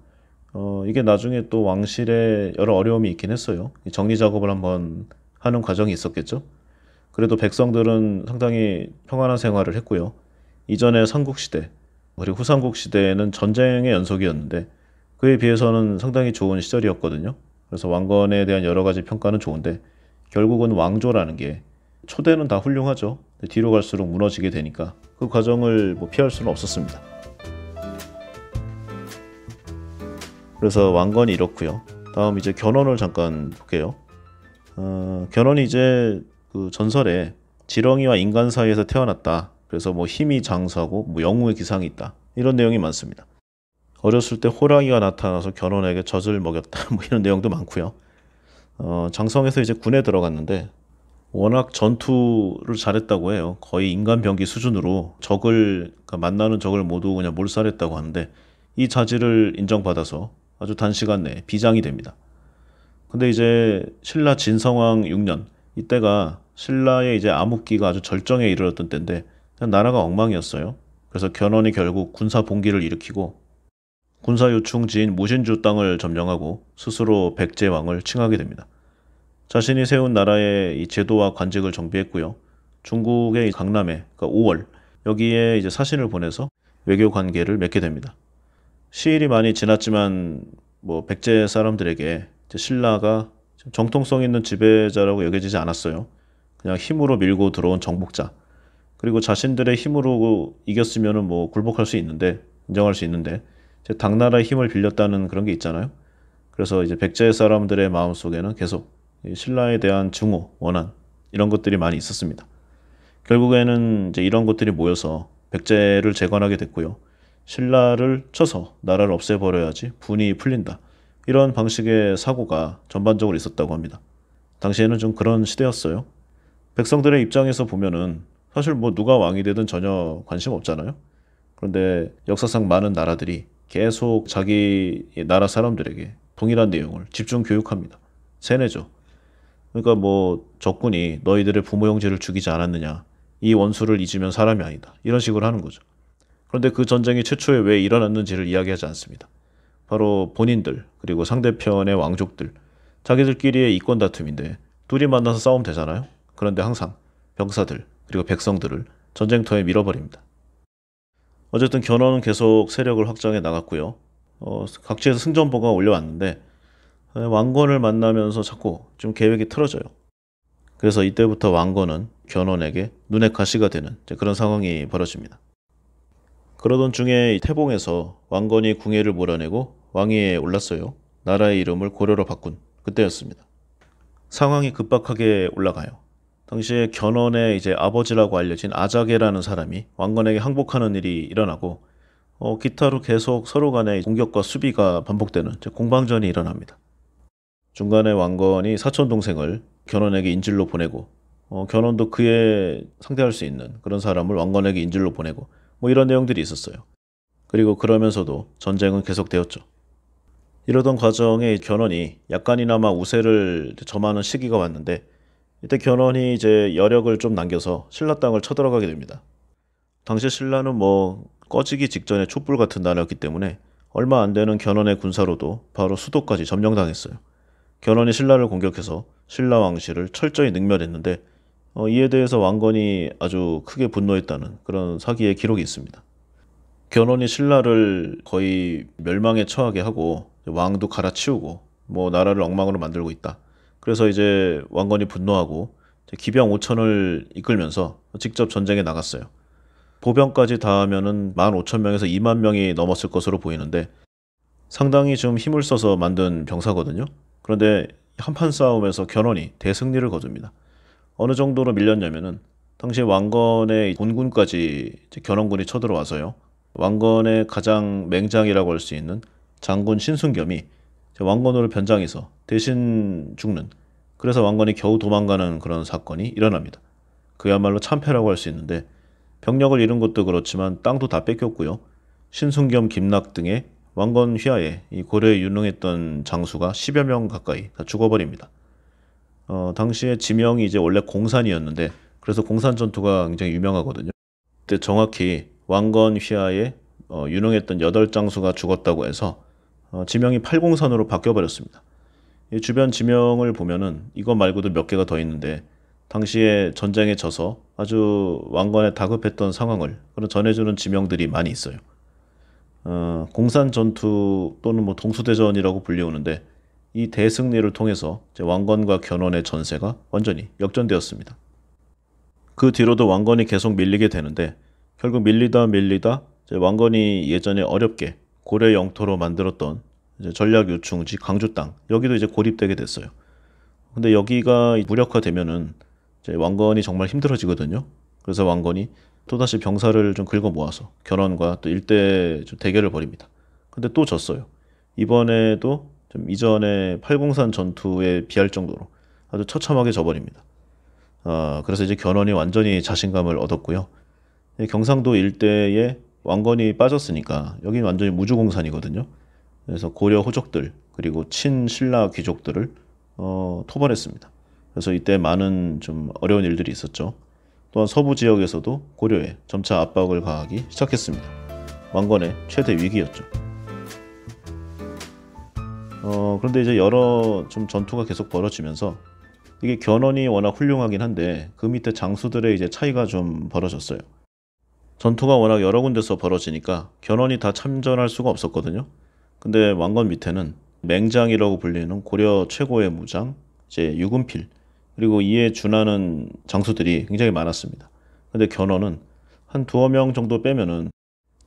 어, 이게 나중에 또 왕실에 여러 어려움이 있긴 했어요. 정리 작업을 한번 하는 과정이 있었겠죠. 그래도 백성들은 상당히 평안한 생활을 했고요. 이전에 삼국시대, 그리고 후삼국시대에는 전쟁의 연속이었는데 그에 비해서는 상당히 좋은 시절이었거든요. 그래서 왕건에 대한 여러 가지 평가는 좋은데 결국은 왕조라는 게 초대는 다 훌륭하죠. 뒤로 갈수록 무너지게 되니까 그 과정을 뭐 피할 수는 없었습니다. 그래서 왕건이 이렇고요. 다음 이제 견훤을 잠깐 볼게요. 어, 견훤이 이제 그 전설에 지렁이와 인간 사이에서 태어났다. 그래서 뭐 힘이 장수하고 뭐 영웅의 기상이 있다. 이런 내용이 많습니다. 어렸을 때 호랑이가 나타나서 견훤에게 젖을 먹였다. *laughs* 뭐 이런 내용도 많고요. 어, 장성에서 이제 군에 들어갔는데 워낙 전투를 잘했다고 해요. 거의 인간 병기 수준으로 적을 그러니까 만나는 적을 모두 그냥 몰살했다고 하는데 이 자질을 인정받아서 아주 단시간 내에 비장이 됩니다. 근데 이제 신라 진성왕 6년 이때가 신라의 이제 암흑기가 아주 절정에 이르렀던 때인데 나라가 엉망이었어요. 그래서 견훤이 결국 군사 봉기를 일으키고 군사 요충지인 무신주 땅을 점령하고 스스로 백제 왕을 칭하게 됩니다. 자신이 세운 나라의 제도와 관직을 정비했고요. 중국의 강남에 그러니까 5월 여기에 이제 사신을 보내서 외교 관계를 맺게 됩니다. 시일이 많이 지났지만 뭐 백제 사람들에게 신라가 정통성 있는 지배자라고 여겨지지 않았어요. 그냥 힘으로 밀고 들어온 정복자. 그리고 자신들의 힘으로 이겼으면 뭐 굴복할 수 있는데 인정할 수 있는데 당나라의 힘을 빌렸다는 그런 게 있잖아요. 그래서 이제 백제 사람들의 마음 속에는 계속 신라에 대한 증오, 원한 이런 것들이 많이 있었습니다. 결국에는 이제 이런 것들이 모여서 백제를 재건하게 됐고요. 신라를 쳐서 나라를 없애버려야지 분이 풀린다. 이런 방식의 사고가 전반적으로 있었다고 합니다. 당시에는 좀 그런 시대였어요. 백성들의 입장에서 보면은 사실 뭐 누가 왕이 되든 전혀 관심 없잖아요. 그런데 역사상 많은 나라들이 계속 자기 나라 사람들에게 동일한 내용을 집중 교육합니다. 세뇌죠. 그러니까 뭐 적군이 너희들의 부모 형제를 죽이지 않았느냐. 이 원수를 잊으면 사람이 아니다. 이런 식으로 하는 거죠. 그런데 그 전쟁이 최초에 왜 일어났는지를 이야기하지 않습니다. 바로 본인들 그리고 상대편의 왕족들 자기들끼리의 이권 다툼인데 둘이 만나서 싸우면 되잖아요. 그런데 항상 병사들 그리고 백성들을 전쟁터에 밀어버립니다. 어쨌든 견훤은 계속 세력을 확장해 나갔고요. 어, 각지에서 승전보가 올려왔는데 어, 왕건을 만나면서 자꾸 좀 계획이 틀어져요. 그래서 이때부터 왕건은 견훤에게 눈의 가시가 되는 그런 상황이 벌어집니다. 그러던 중에 태봉에서 왕건이 궁예를 몰아내고 왕위에 올랐어요. 나라의 이름을 고려로 바꾼 그때였습니다. 상황이 급박하게 올라가요. 당시에 견훤의 이제 아버지라고 알려진 아자게라는 사람이 왕건에게 항복하는 일이 일어나고 어, 기타로 계속 서로 간의 공격과 수비가 반복되는 공방전이 일어납니다. 중간에 왕건이 사촌 동생을 견훤에게 인질로 보내고 어, 견훤도 그에 상대할 수 있는 그런 사람을 왕건에게 인질로 보내고 뭐 이런 내용들이 있었어요. 그리고 그러면서도 전쟁은 계속되었죠. 이러던 과정에 견훤이 약간이나마 우세를 점하는 시기가 왔는데 이때 견훤이 이제 여력을 좀 남겨서 신라 땅을 쳐들어가게 됩니다. 당시 신라는 뭐 꺼지기 직전에 촛불 같은 나라였기 때문에 얼마 안 되는 견훤의 군사로도 바로 수도까지 점령당했어요. 견훤이 신라를 공격해서 신라 왕실을 철저히 능멸했는데 어, 이에 대해서 왕건이 아주 크게 분노했다는 그런 사기의 기록이 있습니다. 견훤이 신라를 거의 멸망에 처하게 하고 왕도 갈아치우고 뭐 나라를 엉망으로 만들고 있다. 그래서 이제 왕건이 분노하고 기병 5천을 이끌면서 직접 전쟁에 나갔어요. 보병까지 다 하면은 15,000명에서 2만 명이 넘었을 것으로 보이는데 상당히 좀 힘을 써서 만든 병사거든요. 그런데 한판 싸움에서 견훤이 대승리를 거둡니다. 어느 정도로 밀렸냐면은 당시 왕건의 본군까지 견훤군이 쳐들어와서요. 왕건의 가장 맹장이라고 할 수 있는 장군 신순겸이 왕건으로 변장해서 대신 죽는 그래서 왕건이 겨우 도망가는 그런 사건이 일어납니다. 그야말로 참패라고 할 수 있는데 병력을 잃은 것도 그렇지만 땅도 다 뺏겼고요. 신순겸 김낙 등의 왕건 휘하에 이 고려에 유능했던 장수가 10여 명 가까이 다 죽어버립니다. 어, 당시에 지명이 이제 원래 공산이었는데 그래서 공산 전투가 굉장히 유명하거든요. 그때 정확히 왕건 휘하에 어, 유능했던 8 장수가 죽었다고 해서 어, 지명이 팔공산으로 바뀌어버렸습니다. 주변 지명을 보면은 이것 말고도 몇 개가 더 있는데 당시에 전쟁에 져서 아주 왕관에 다급했던 상황을 그런 전해주는 지명들이 많이 있어요. 어, 공산 전투 또는 뭐 동수대전이라고 불리우는데 이 대승리를 통해서 왕건과 견훤의 전세가 완전히 역전되었습니다. 그 뒤로도 왕건이 계속 밀리게 되는데 결국 밀리다 밀리다 왕건이 예전에 어렵게 고려 영토로 만들었던 전략 요충지 광주 땅 여기도 이제 고립되게 됐어요. 근데 여기가 무력화되면은 왕건이 정말 힘들어지거든요. 그래서 왕건이 또다시 병사를 좀 긁어 모아서 결혼과 또 일대 대결을 벌입니다. 근데 또 졌어요. 이번에도 좀이전에 팔공산 전투에 비할 정도로 아주 처참하게 져버립니다. 아, 그래서 이제 견훤이 완전히 자신감을 얻었고요. 경상도 일대에 왕건이 빠졌으니까 여기는 완전히 무주공산이거든요. 그래서 고려 호족들 그리고 친신라 귀족들을 어, 토벌했습니다. 그래서 이때 많은 좀 어려운 일들이 있었죠. 또한 서부 지역에서도 고려에 점차 압박을 가하기 시작했습니다. 왕건의 최대 위기였죠. 어, 그런데 이제 여러 좀 전투가 계속 벌어지면서 이게 견훤이 워낙 훌륭하긴 한데 그 밑에 장수들의 이제 차이가 좀 벌어졌어요. 전투가 워낙 여러 군데서 벌어지니까 견훤이 다 참전할 수가 없었거든요. 근데 왕건 밑에는 맹장이라고 불리는 고려 최고의 무장, 이제 유금필, 그리고 이에 준하는 장수들이 굉장히 많았습니다. 근데 견훤은 한 두어 명 정도 빼면은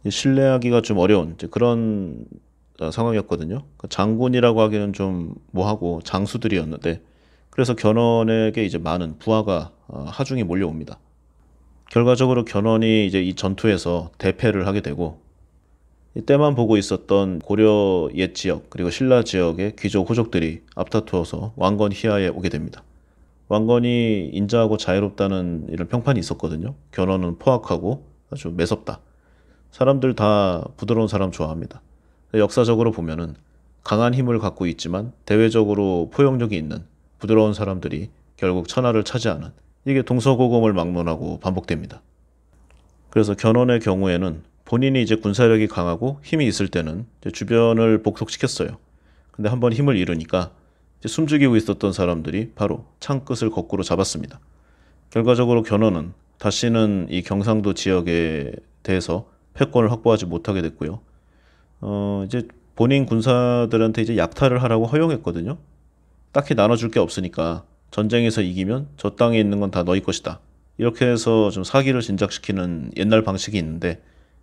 신뢰하기가 좀 어려운 그런 어, 상황이었거든요. 그러니까 장군이라고 하기는 좀 뭐하고 장수들이었는데 그래서 견훤에게 이제 많은 부하가 어, 하중이 몰려옵니다. 결과적으로 견훤이 이제 이 전투에서 대패를 하게 되고 이때만 보고 있었던 고려 옛 지역 그리고 신라 지역의 귀족 호족들이 앞다투어서 왕건 희하에 오게 됩니다. 왕건이 인자하고 자유롭다는 이런 평판이 있었거든요. 견훤은 포악하고 아주 매섭다. 사람들 다 부드러운 사람 좋아합니다. 역사적으로 보면은 강한 힘을 갖고 있지만 대외적으로 포용력이 있는 부드러운 사람들이 결국 천하를 차지하는 이게 동서고금을 막론하고 반복됩니다. 그래서 견훤의 경우에는 본인이 이제 군사력이 강하고 힘이 있을 때는 주변을 복속시켰어요. 근데 한번 힘을 잃으니까 숨죽이고 있었던 사람들이 바로 창끝을 거꾸로 잡았습니다. 결과적으로 견훤은 다시는 이 경상도 지역에 대해서 패권을 확보하지 못하게 됐고요. 어, 이제 본인 군사들한테 이제 약탈을 하라고 허용했거든요. 딱히 나눠줄 게 없으니까 전쟁에서 이기면 저 땅에 있는 건 다 너희 것이다. 이렇게 해서 좀 사기를 진작시키는 옛날 방식이 있는데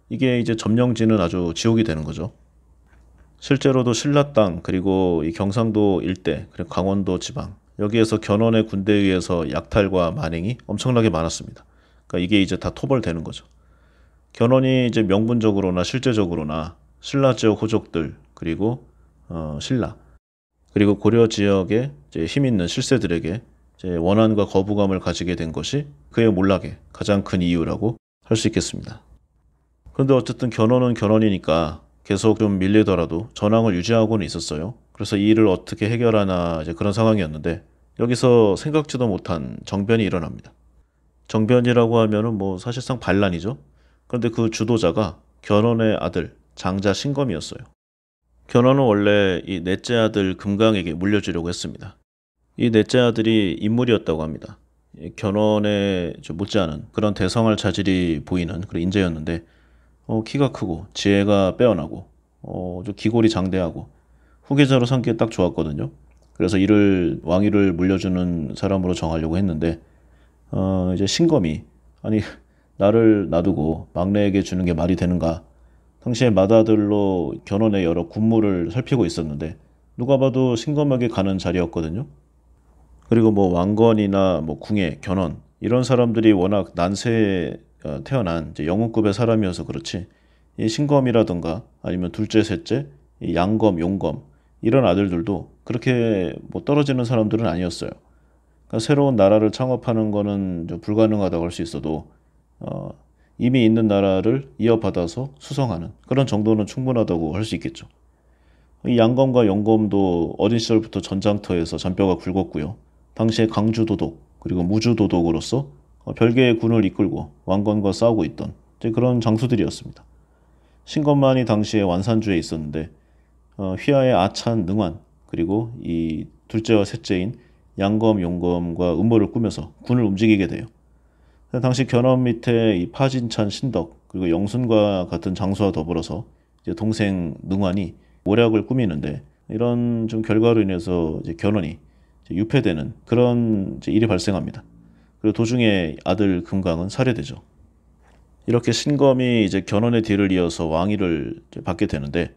이게 이제 점령지는 아주 지옥이 되는 거죠. 실제로도 신라 땅 그리고 이 경상도 일대 그리고 강원도 지방 여기에서 견훤의 군대에 의해서 약탈과 만행이 엄청나게 많았습니다. 그러니까 이게 이제 다 토벌되는 거죠. 견훤이 이제 명분적으로나 실제적으로나 신라 지역 호족들 그리고 어, 신라 그리고 고려 지역의 힘 있는 실세들에게 원한과 거부감을 가지게 된 것이 그의 몰락의 가장 큰 이유라고 할 수 있겠습니다. 근데 어쨌든 견훤은 견훤이니까 계속 좀 밀리더라도 전황을 유지하고는 있었어요. 그래서 이 일을 어떻게 해결하나 이제 그런 상황이었는데 여기서 생각지도 못한 정변이 일어납니다. 정변이라고 하면은 뭐 사실상 반란이죠. 그런데 그 주도자가 견훤의 아들 장자 신검이었어요. 견훤은 원래 이 넷째 아들 금강에게 물려주려고 했습니다. 이 넷째 아들이 인물이었다고 합니다. 견훤에 못지않은 그런 대성할 자질이 보이는 그런 인재였는데 어, 키가 크고 지혜가 빼어나고 어, 기골이 장대하고 후계자로 삼기에 딱 좋았거든요. 그래서 이를 왕위를 물려주는 사람으로 정하려고 했는데 어, 이제 신검이 아니 나를 놔두고 막내에게 주는 게 말이 되는가? 당시에 마다들로 견훤에 여러 군무를 살피고 있었는데 누가 봐도 신검에게 가는 자리였거든요. 그리고 뭐 왕건이나 뭐 궁예, 견훤 이런 사람들이 워낙 난세에 어, 태어난 영웅급의 사람이어서 그렇지 이 신검이라든가 아니면 둘째, 셋째, 양검, 용검 이런 아들들도 그렇게 뭐 떨어지는 사람들은 아니었어요. 그러니까 새로운 나라를 창업하는 거는 불가능하다고 할 수 있어도 어, 이미 있는 나라를 이어받아서 수성하는 그런 정도는 충분하다고 할 수 있겠죠. 이 양검과 영검도 어린 시절부터 전장터에서 잔뼈가 굵었고요. 당시에 강주도독 그리고 무주도독으로서 어, 별개의 군을 이끌고 왕건과 싸우고 있던 그런 장수들이었습니다. 신건만이 당시에 완산주에 있었는데 어, 휘하의 아찬, 능환 그리고 이 둘째와 셋째인 양검, 용검과 음모를 꾸며서 군을 움직이게 돼요. 당시 견훤 밑에 이 파진찬, 신덕 그리고 영순과 같은 장수와 더불어서 동생 능환이 모략을 꾸미는데 이런 좀 결과로 인해서 견훤이 유폐되는 그런 일이 발생합니다. 그리고 도중에 아들 금강은 살해되죠. 이렇게 신검이 이제 견훤의 뒤를 이어서 왕위를 받게 되는데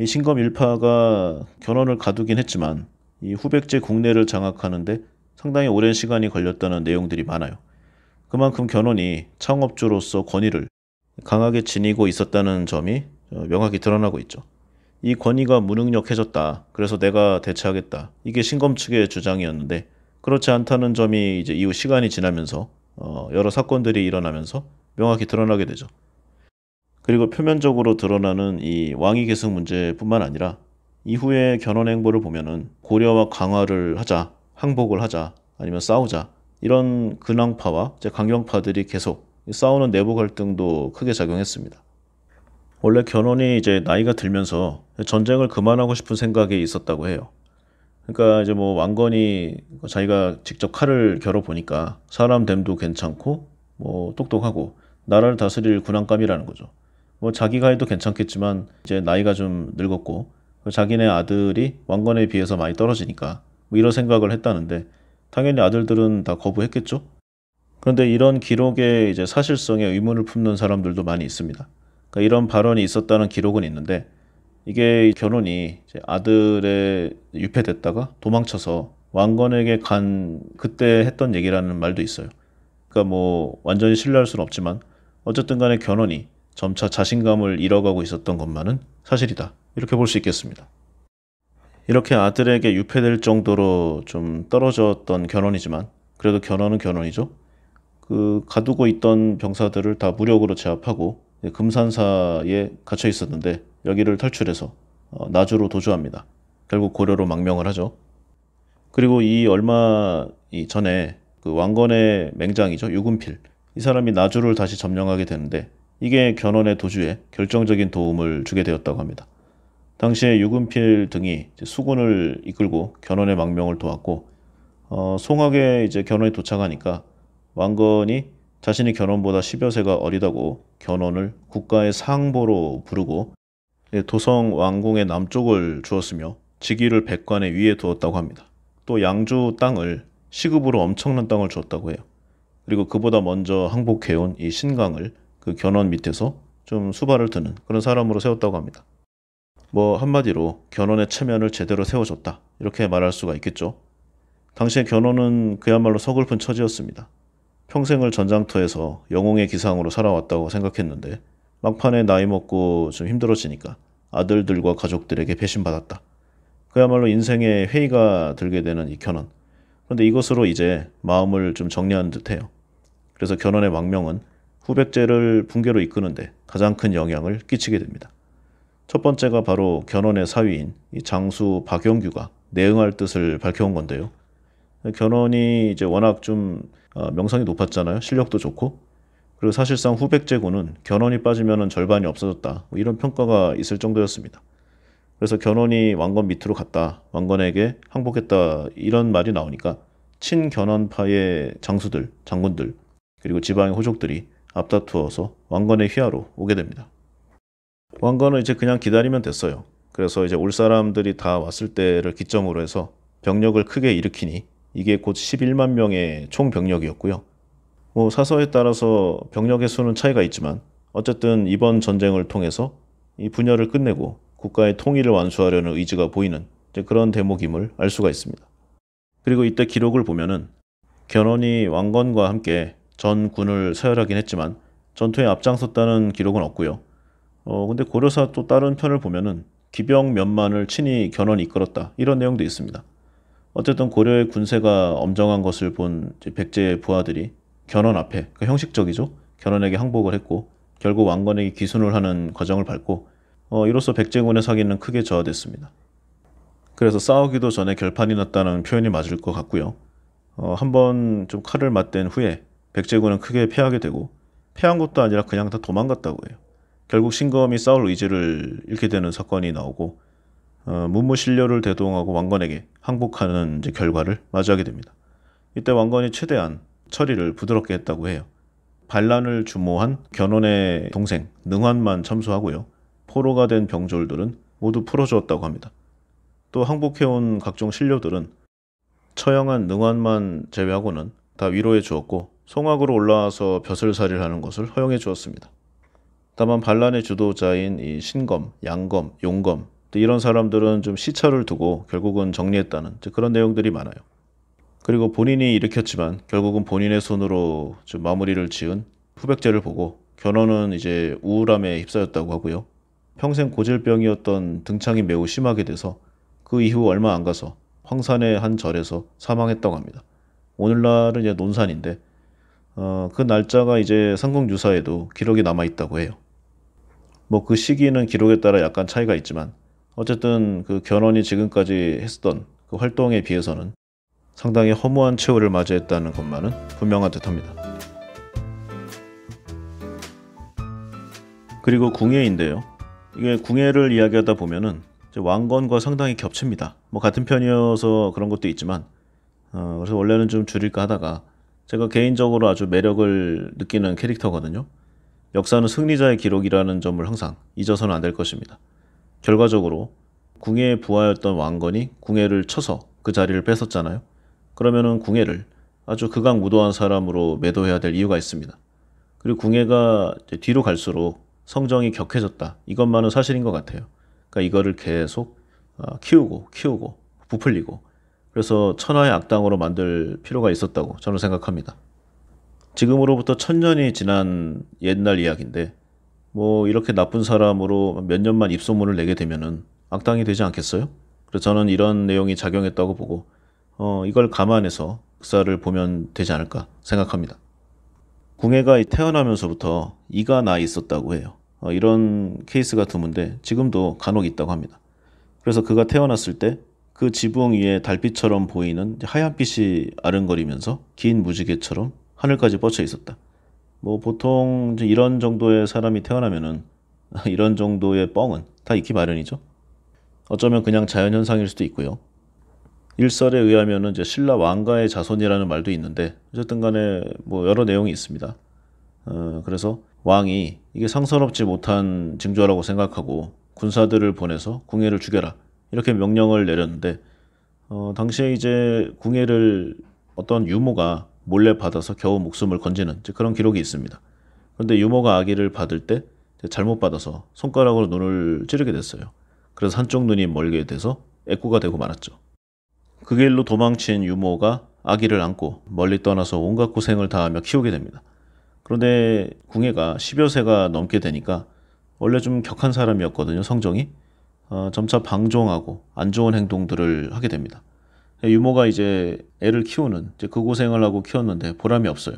이 신검 일파가 견훤을 가두긴 했지만 이 후백제 국내를 장악하는데 상당히 오랜 시간이 걸렸다는 내용들이 많아요. 그만큼 견훤이 창업주로서 권위를 강하게 지니고 있었다는 점이 어, 명확히 드러나고 있죠. 이 권위가 무능력해졌다. 그래서 내가 대체하겠다. 이게 신검 측의 주장이었는데 그렇지 않다는 점이 이제 이후 시간이 지나면서 어, 여러 사건들이 일어나면서 명확히 드러나게 되죠. 그리고 표면적으로 드러나는 이 왕위 계승 문제뿐만 아니라 이후의 견훤 행보를 보면은 고려와 강화를 하자, 항복을 하자, 아니면 싸우자 이런 근황파와 이제 강경파들이 계속 싸우는 내부 갈등도 크게 작용했습니다. 원래 견훤이 이제 나이가 들면서 전쟁을 그만하고 싶은 생각이 있었다고 해요. 그러니까 이제 뭐 왕건이 자기가 직접 칼을 겨뤄 보니까 사람 됨도 괜찮고 뭐 똑똑하고 나라를 다스릴 군함감이라는 거죠. 뭐 자기가 해도 괜찮겠지만 이제 나이가 좀 늙었고 자기네 아들이 왕건에 비해서 많이 떨어지니까 뭐 이런 생각을 했다는데 당연히 아들들은 다 거부했겠죠. 그런데 이런 기록에 이제 사실성에 의문을 품는 사람들도 많이 있습니다. 그러니까 이런 발언이 있었다는 기록은 있는데 이게 변혼이 아들의 유폐됐다가 도망쳐서 왕건에게 간 그때 했던 얘기라는 말도 있어요. 그러니까 뭐 완전히 신뢰할 수는 없지만 어쨌든 간에 견훤이 점차 자신감을 잃어가고 있었던 것만은 사실이다. 이렇게 볼 수 있겠습니다. 이렇게 아들에게 유폐될 정도로 좀 떨어졌던 견훤이지만 그래도 견훤은 견훤이죠. 그 가두고 있던 병사들을 다 무력으로 제압하고 예, 금산사에 갇혀 있었는데 여기를 탈출해서 어, 나주로 도주합니다. 결국 고려로 망명을 하죠. 그리고 이 얼마 전에 그 왕건의 맹장이죠. 유금필. 이 사람이 나주를 다시 점령하게 되는데 이게 견훤의 도주에 결정적인 도움을 주게 되었다고 합니다. 당시에 유금필 등이 수군을 이끌고 견훤의 망명을 도왔고 어, 송악에 이제 견훤이 도착하니까 왕건이 자신이 견훤보다 10여 세가 어리다고 견훤을 국가의 상보로 부르고 예, 도성 왕궁의 남쪽을 주었으며 직위를 백관의 위에 두었다고 합니다. 또 양주 땅을 시급으로 엄청난 땅을 주었다고 해요. 그리고 그보다 먼저 항복해온 이 신강을 그 견훤 밑에서 좀 수발을 드는 그런 사람으로 세웠다고 합니다. 뭐 한마디로 견훤의 체면을 제대로 세워줬다 이렇게 말할 수가 있겠죠. 당시의 견훤은 그야말로 서글픈 처지였습니다. 평생을 전장터에서 영웅의 기상으로 살아왔다고 생각했는데 막판에 나이 먹고 좀 힘들어지니까 아들들과 가족들에게 배신받았다. 그야말로 인생의 회의가 들게 되는 이견언 그런데 이것으로 이제 마음을 좀 정리한 듯해요. 그래서 견언의 망명은 후백제를 붕괴로 이끄는데 가장 큰 영향을 끼치게 됩니다. 첫 번째가 바로 견훤의 사위인 장수 박영규가 내응할 뜻을 밝혀온 건데요. 견훤이 이제 워낙 좀 어, 명성이 높았잖아요. 실력도 좋고. 그리고 사실상 후백 제군은 견훤이 빠지면 절반이 없어졌다. 뭐 이런 평가가 있을 정도였습니다. 그래서 견훤이 왕건 밑으로 갔다. 왕건에게 항복했다. 이런 말이 나오니까 친견훤파의 장수들, 장군들, 그리고 지방의 호족들이 앞다투어서 왕건의 휘하로 오게 됩니다. 왕건은 이제 그냥 기다리면 됐어요. 그래서 이제 올 사람들이 다 왔을 때를 기점으로 해서 병력을 크게 일으키니 이게 곧 11만 명의 총 병력이었고요. 뭐 사서에 따라서 병력의 수는 차이가 있지만 어쨌든 이번 전쟁을 통해서 이 분열을 끝내고 국가의 통일을 완수하려는 의지가 보이는 이제 그런 대목임을 알 수가 있습니다. 그리고 이때 기록을 보면은 견훤이 왕건과 함께 전 군을 서열하긴 했지만 전투에 앞장섰다는 기록은 없고요. 어 근데 고려사 또 다른 편을 보면은 기병 몇만을 친히 견훤이 이끌었다 이런 내용도 있습니다. 어쨌든 고려의 군세가 엄정한 것을 본 백제의 부하들이 견훤 앞에 그러니까 형식적이죠. 견훤에게 항복을 했고 결국 왕건에게 기순을 하는 과정을 밟고 어, 이로써 백제군의 사기는 크게 저하됐습니다. 그래서 싸우기도 전에 결판이 났다는 표현이 맞을 것 같고요. 어, 한번 좀 칼을 맞댄 후에 백제군은 크게 패하게 되고 패한 것도 아니라 그냥 다 도망갔다고 해요. 결국 신검이 싸울 의지를 잃게 되는 사건이 나오고 어, 문무신려를 대동하고 왕건에게 항복하는 이제 결과를 맞이하게 됩니다. 이때 왕건이 최대한 처리를 부드럽게 했다고 해요. 반란을 주모한 견훤의 동생 능환만 참수하고요. 포로가 된 병졸들은 모두 풀어주었다고 합니다. 또 항복해온 각종 신료들은 처형한 능환만 제외하고는 다 위로해 주었고 송악으로 올라와서 벼슬살이를 하는 것을 허용해 주었습니다. 다만 반란의 주도자인 이 신검, 양검, 용검 또 이런 사람들은 좀 시차를 두고 결국은 정리했다는 그런 내용들이 많아요. 그리고 본인이 일으켰지만 결국은 본인의 손으로 좀 마무리를 지은 후백제를 보고 견훤은 이제 우울함에 휩싸였다고 하고요. 평생 고질병이었던 등창이 매우 심하게 돼서 그 이후 얼마 안 가서 황산의 한 절에서 사망했다고 합니다. 오늘날은 이제 논산인데 어, 그 날짜가 이제 삼공유사에도 기록이 남아 있다고 해요. 뭐 그 시기는 기록에 따라 약간 차이가 있지만 어쨌든 그 견훤이 지금까지 했던 그 활동에 비해서는 상당히 허무한 최후를 맞이했다는 것만은 분명한 듯합니다. 그리고 궁예인데요. 이게 궁예를 이야기하다 보면은 왕건과 상당히 겹칩니다. 뭐 같은 편이어서 그런 것도 있지만 어 그래서 원래는 좀 줄일까 하다가 제가 개인적으로 아주 매력을 느끼는 캐릭터거든요. 역사는 승리자의 기록이라는 점을 항상 잊어서는 안 될 것입니다. 결과적으로 궁예의 부하였던 왕건이 궁예를 쳐서 그 자리를 뺏었잖아요. 그러면은 궁예를 아주 극악무도한 사람으로 매도해야 될 이유가 있습니다. 그리고 궁예가 뒤로 갈수록 성정이 격해졌다. 이것만은 사실인 것 같아요. 그러니까 이거를 계속 어, 키우고 키우고 부풀리고 그래서 천하의 악당으로 만들 필요가 있었다고 저는 생각합니다. 지금으로부터 천년이 지난 옛날 이야기인데 뭐 이렇게 나쁜 사람으로 몇 년만 입소문을 내게 되면은 악당이 되지 않겠어요? 그래서 저는 이런 내용이 작용했다고 보고 어, 이걸 감안해서 역사를 보면 되지 않을까 생각합니다. 궁예가 태어나면서부터 이가 나 있었다고 해요. 어, 이런 케이스가 드문데 지금도 간혹 있다고 합니다. 그래서 그가 태어났을 때 그 지붕 위에 달빛처럼 보이는 하얀빛이 아른거리면서 긴 무지개처럼 하늘까지 뻗쳐 있었다. 뭐 보통 이런 정도의 사람이 태어나면은 *laughs* 이런 정도의 뻥은 다 익히 마련이죠. 어쩌면 그냥 자연현상일 수도 있고요. 일설에 의하면은 이제 신라 왕가의 자손이라는 말도 있는데 어쨌든 간에 뭐 여러 내용이 있습니다. 어, 그래서 왕이 이게 상서롭지 못한 징조라고 생각하고 군사들을 보내서 궁예를 죽여라 이렇게 명령을 내렸는데 어, 당시에 이제 궁예를 어떤 유모가 몰래 받아서 겨우 목숨을 건지는 그런 기록이 있습니다. 그런데 유모가 아기를 받을 때 잘못 받아서 손가락으로 눈을 찌르게 됐어요. 그래서 한쪽 눈이 멀게 돼서 애꾸가 되고 말았죠. 그 길로 도망친 유모가 아기를 안고 멀리 떠나서 온갖 고생을 다하며 키우게 됩니다. 그런데 궁예가 10여 세가 넘게 되니까 원래 좀 격한 사람이었거든요, 성종이 어, 점차 방종하고 안 좋은 행동들을 하게 됩니다. 유모가 이제 애를 키우는 이제 그 고생을 하고 키웠는데 보람이 없어요.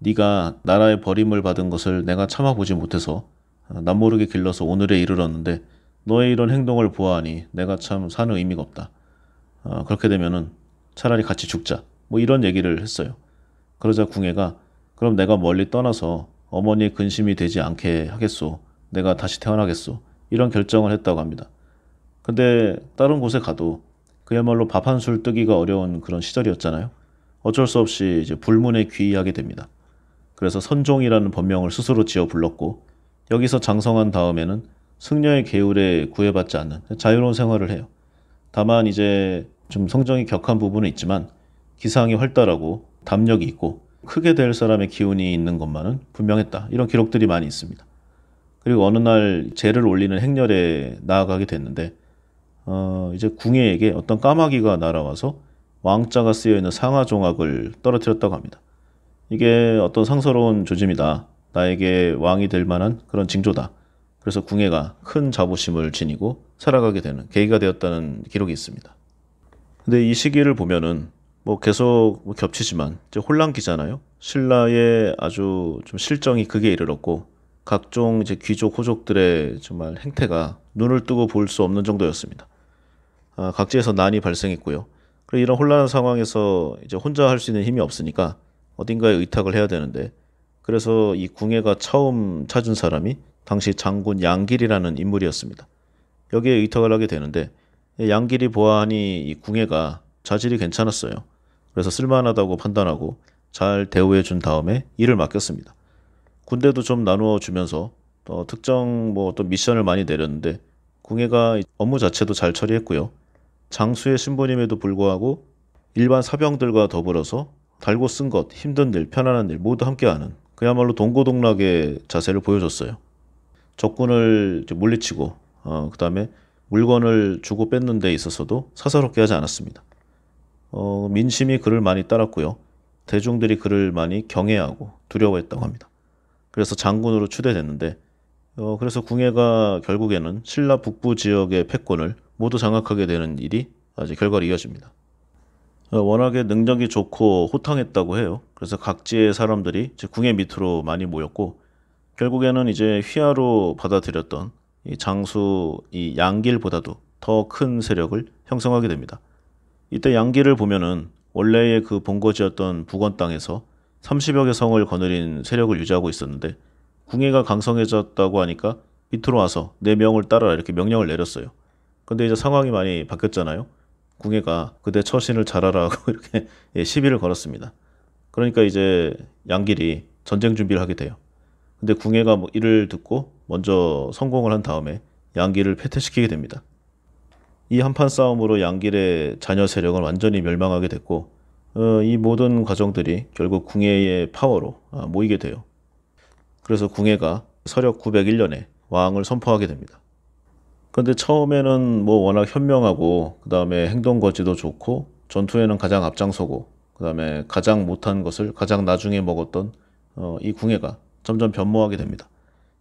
네가 나라의 버림을 받은 것을 내가 참아보지 못해서 아, 남모르게 길러서 오늘에 이르렀는데 너의 이런 행동을 보아하니 내가 참 사는 의미가 없다. 어, 그렇게 되면은 차라리 같이 죽자. 뭐 이런 얘기를 했어요. 그러자 궁예가 그럼 내가 멀리 떠나서 어머니의 근심이 되지 않게 하겠소. 내가 다시 태어나겠소. 이런 결정을 했다고 합니다. 근데 다른 곳에 가도 그야말로 밥 한 술 뜨기가 어려운 그런 시절이었잖아요. 어쩔 수 없이 이제 불문에 귀의하게 됩니다. 그래서 선종이라는 법명을 스스로 지어 불렀고 여기서 장성한 다음에는 승려의 계율에 구애받지 않는 자유로운 생활을 해요. 다만 이제 좀 성정이 격한 부분은 있지만 기상이 활달하고 담력이 있고 크게 될 사람의 기운이 있는 것만은 분명했다. 이런 기록들이 많이 있습니다. 그리고 어느 날 제를 올리는 행렬에 나아가게 됐는데 어, 이제 궁예에게 어떤 까마귀가 날아와서 왕자가 쓰여 있는 상하 종악을 떨어뜨렸다고 합니다. 이게 어떤 상서로운 조짐이다. 나에게 왕이 될 만한 그런 징조다. 그래서 궁예가 큰 자부심을 지니고 살아가게 되는 계기가 되었다는 기록이 있습니다. 근데 이 시기를 보면은 뭐 계속 뭐 겹치지만 이제 혼란기잖아요. 신라의 아주 좀 실정이 극에 이르렀고 각종 이제 귀족 호족들의 정말 행태가 눈을 뜨고 볼 수 없는 정도였습니다. 어, 각지에서 난이 발생했고요. 그리고 이런 혼란한 상황에서 이제 혼자 할 수 있는 힘이 없으니까 어딘가에 의탁을 해야 되는데 그래서 이 궁예가 처음 찾은 사람이 당시 장군 양길이라는 인물이었습니다. 여기에 의탁을 하게 되는데 양길이 보아하니 이 궁예가 자질이 괜찮았어요. 그래서 쓸만하다고 판단하고 잘 대우해 준 다음에 일을 맡겼습니다. 군대도 좀 나누어 주면서 또 특정 뭐 어떤 미션을 많이 내렸는데 궁예가 업무 자체도 잘 처리했고요. 장수의 신부님에도 불구하고 일반 사병들과 더불어서 달고 쓴 것, 힘든 일, 편안한 일 모두 함께하는 그야말로 동고동락의 자세를 보여줬어요. 적군을 물리치고 어, 그 다음에 물건을 주고 뺏는 데 있어서도 사사롭게 하지 않았습니다. 어, 민심이 그를 많이 따랐고요. 대중들이 그를 많이 경애하고 두려워했다고 합니다. 그래서 장군으로 추대됐는데 어, 그래서 궁예가 결국에는 신라 북부 지역의 패권을 모두 장악하게 되는 일이 이제 결과로 이어집니다. 어, 워낙에 능력이 좋고 호탕했다고 해요. 그래서 각지의 사람들이 이제 궁의 밑으로 많이 모였고 결국에는 이제 휘하로 받아들였던 이 장수 이 양길보다도 더 큰 세력을 형성하게 됩니다. 이때 양길을 보면은 원래의 그 본거지였던 북원 땅에서 30여 개 성을 거느린 세력을 유지하고 있었는데 궁예가 강성해졌다고 하니까 밑으로 와서 내 네 명을 따라 이렇게 명령을 내렸어요. 근데 이제 상황이 많이 바뀌었잖아요. 궁예가 그대 처신을 잘하라고 *laughs* 이렇게 예, 시비를 걸었습니다. 그러니까 이제 양길이 전쟁 준비를 하게 돼요. 근데 궁예가 뭐 이를 듣고 먼저 성공을 한 다음에 양길을 폐퇴시키게 됩니다. 이 한판 싸움으로 양길의 자녀 세력은 완전히 멸망하게 됐고 어, 이 모든 과정들이 결국 궁예의 파워로 아, 모이게 돼요. 그래서 궁예가 서력 901년에 왕을 선포하게 됩니다. 그런데 처음에는 뭐 워낙 현명하고 그 다음에 행동 거지도 좋고 전투에는 가장 앞장서고 그 다음에 가장 못한 것을 가장 나중에 먹었던 어, 이 궁예가 점점 변모하게 됩니다.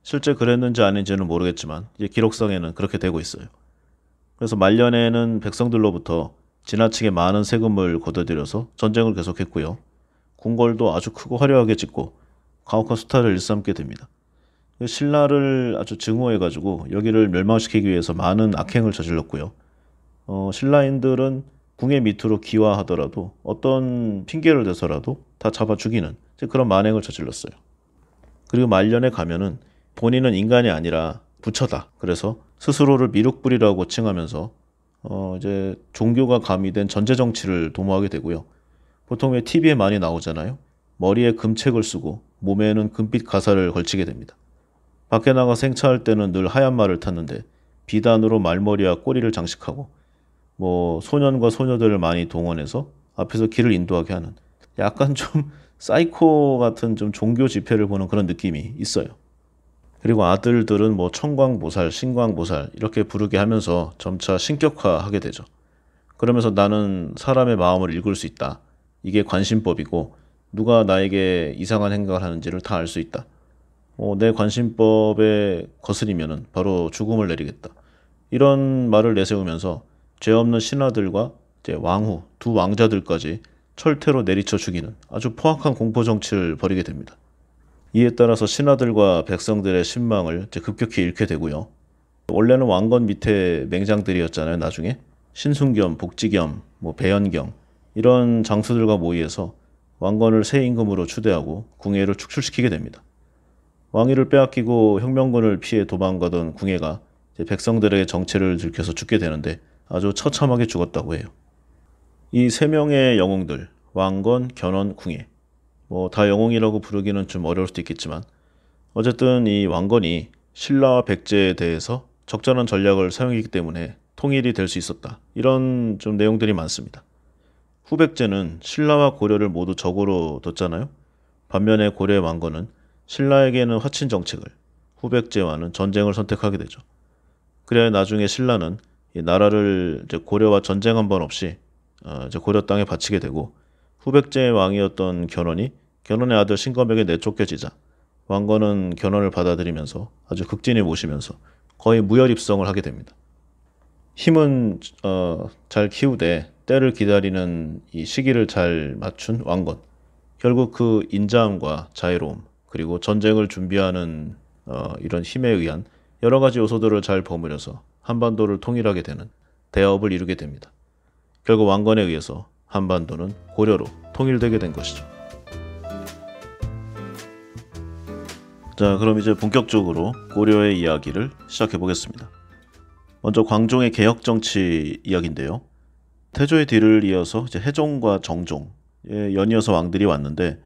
실제 그랬는지 아닌지는 모르겠지만 기록상에는 그렇게 되고 있어요. 그래서 말년에는 백성들로부터 지나치게 많은 세금을 거둬들여서 전쟁을 계속했고요. 궁궐도 아주 크고 화려하게 짓고 가혹한 수탈을 일삼게 됩니다. 신라를 아주 증오해가지고 여기를 멸망시키기 위해서 많은 악행을 저질렀고요. 어, 신라인들은 궁의 밑으로 기화하더라도 어떤 핑계를 대서라도 다 잡아 죽이는 그런 만행을 저질렀어요. 그리고 말년에 가면은 본인은 인간이 아니라 부처다. 그래서 스스로를 미륵불이라고 칭하면서 어, 이제 종교가 가미된 전제 정치를 도모하게 되고요. 보통 왜 TV에 많이 나오잖아요. 머리에 금책을 쓰고 몸에는 금빛 가사를 걸치게 됩니다. 밖에 나가 생차할 때는 늘 하얀 말을 탔는데 비단으로 말머리와 꼬리를 장식하고 뭐 소년과 소녀들을 많이 동원해서 앞에서 길을 인도하게 하는 약간 좀 *laughs* 사이코 같은 좀 종교 집회를 보는 그런 느낌이 있어요. 그리고 아들들은 뭐 청광보살, 신광보살 이렇게 부르게 하면서 점차 신격화하게 되죠. 그러면서 나는 사람의 마음을 읽을 수 있다. 이게 관심법이고 누가 나에게 이상한 행각을 하는지를 다 알 수 있다. 어, 내 관심법에 거스리면 바로 죽음을 내리겠다. 이런 말을 내세우면서 죄 없는 신하들과 왕후 두 왕자들까지 철퇴로 내리쳐 죽이는 아주 포악한 공포 정치를 벌이게 됩니다. 이에 따라서 신하들과 백성들의 신망을 급격히 잃게 되고요. 원래는 왕건 밑에 맹장들이었잖아요. 나중에 신순겸, 복지겸, 뭐 배연경 이런 장수들과 모의해서 왕건을 새 임금으로 추대하고 궁예를 축출시키게 됩니다. 왕위를 빼앗기고 혁명군을 피해 도망가던 궁예가 백성들에게 정체를 들켜서 죽게 되는데 아주 처참하게 죽었다고 해요. 이 세 명의 영웅들, 왕건, 견훤, 궁예. 뭐 다 영웅이라고 부르기는 좀 어려울 수도 있겠지만 어쨌든 이 왕건이 신라와 백제에 대해서 적절한 전략을 사용했기 때문에 통일이 될 수 있었다. 이런 좀 내용들이 많습니다. 후백제는 신라와 고려를 모두 적으로 뒀잖아요. 반면에 고려의 왕건은 신라에게는 화친 정책을, 후백제와는 전쟁을 선택하게 되죠. 그래야 나중에 신라는 이 나라를 고려와 전쟁 한 번 없이 어, 고려 땅에 바치게 되고 후백제의 왕이었던 견훤이 견훤의 아들 신검에게 내쫓겨지자 왕건은 견훤을 받아들이면서 아주 극진히 모시면서 거의 무혈 입성을 하게 됩니다. 힘은 어, 잘 키우되 때를 기다리는 이 시기를 잘 맞춘 왕건 결국 그 인자함과 자유로움 그리고 전쟁을 준비하는 어, 이런 힘에 의한 여러 가지 요소들을 잘 버무려서 한반도를 통일하게 되는 대업을 이루게 됩니다. 결국 왕건에 의해서 한반도는 고려로 통일되게 된 것이죠. 자, 그럼 이제 본격적으로 고려의 이야기를 시작해 보겠습니다. 먼저 광종의 개혁 정치 이야기인데요. 태조의 뒤를 이어서 이제 해종과 정종 연이어서 왕들이 왔는데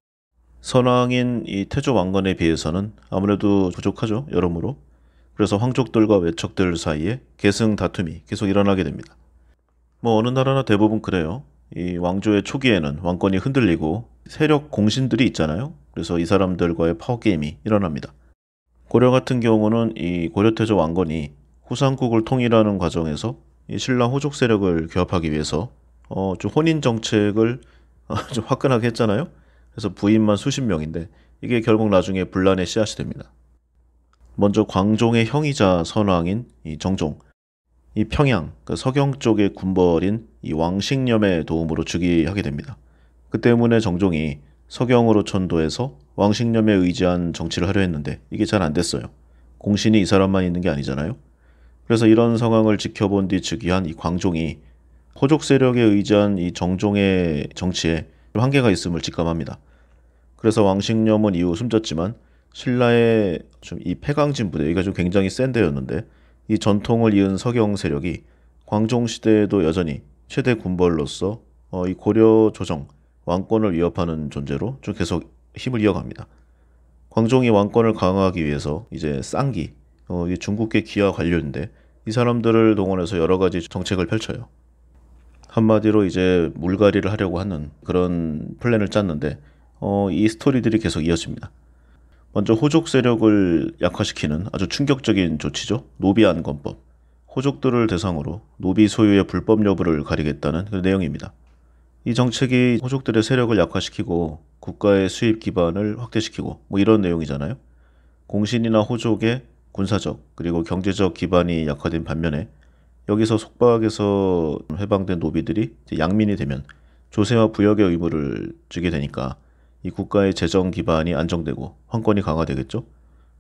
선왕인 이 태조 왕건에 비해서는 아무래도 부족하죠. 여러모로. 그래서 황족들과 외척들 사이에 계승 다툼이 계속 일어나게 됩니다. 뭐 어느 나라나 대부분 그래요. 이 왕조의 초기에는 왕권이 흔들리고 세력 공신들이 있잖아요. 그래서 이 사람들과의 파워 게임이 일어납니다. 고려 같은 경우는 이 고려태조 왕건이 후삼국을 통일하는 과정에서 이 신라 호족 세력을 규합하기 위해서 어, 좀 혼인 정책을 *laughs* 좀 화끈하게 했잖아요. 그래서 부인만 수십 명인데 이게 결국 나중에 분란의 씨앗이 됩니다. 먼저 광종의 형이자 선왕인 이 정종, 이 평양, 그 서경 쪽의 군벌인 이왕식념의 도움으로 즉위하게 됩니다. 그 때문에 정종이 서경으로 천도해서 왕식념에 의지한 정치를 하려 했는데 이게 잘 안 됐어요. 공신이 이 사람만 있는 게 아니잖아요. 그래서 이런 상황을 지켜본 뒤 즉위한 이 광종이 호족 세력에 의지한 이 정종의 정치에 한계가 있음을 직감합니다. 그래서 왕식령은 이후 숨졌지만 신라의 좀 이 패강진 부대 여기가 좀 굉장히 센 데였는데 이 전통을 이은 서경 세력이 광종 시대에도 여전히 최대 군벌로서 어, 이 고려 조정 왕권을 위협하는 존재로 좀 계속 힘을 이어갑니다. 광종이 왕권을 강화하기 위해서 이제 쌍기 어, 중국계 기하 관료인데 이 사람들을 동원해서 여러 가지 정책을 펼쳐요. 한마디로 이제 물갈이를 하려고 하는 그런 플랜을 짰는데 어, 이 스토리들이 계속 이어집니다. 먼저 호족 세력을 약화시키는 아주 충격적인 조치죠. 노비 안건법. 호족들을 대상으로 노비 소유의 불법 여부를 가리겠다는 그 내용입니다. 이 정책이 호족들의 세력을 약화시키고 국가의 수입 기반을 확대시키고 뭐 이런 내용이잖아요. 공신이나 호족의 군사적 그리고 경제적 기반이 약화된 반면에 여기서 속박에서 해방된 노비들이 양민이 되면 조세와 부역의 의무를 지게 되니까 이 국가의 재정 기반이 안정되고 황권이 강화되겠죠.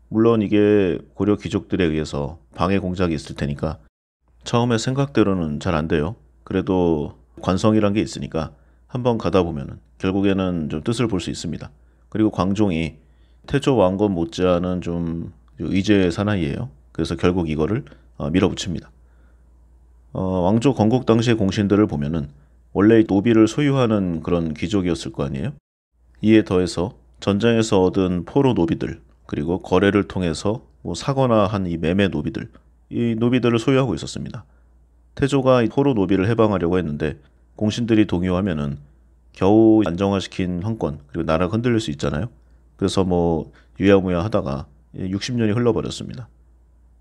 물론 이게 고려 귀족들에 의해서 방해 공작이 있을 테니까 처음에 생각대로는 잘 안 돼요. 그래도 관성이란 게 있으니까 한번 가다 보면 결국에는 좀 뜻을 볼 수 있습니다. 그리고 광종이 태조 왕건 못지않은 좀 의제 의 사나이예요. 그래서 결국 이거를 어, 밀어붙입니다. 어, 왕조 건국 당시의 공신들을 보면은 원래 노비를 소유하는 그런 귀족이었을 거 아니에요? 이에 더해서 전장에서 얻은 포로 노비들 그리고 거래를 통해서 뭐 사거나 한 이 매매 노비들 이 노비들을 소유하고 있었습니다. 태조가 포로 노비를 해방하려고 했는데 공신들이 동요하면은 겨우 안정화시킨 황권 그리고 나라가 흔들릴 수 있잖아요. 그래서 뭐 유야무야 하다가 60년이 흘러버렸습니다.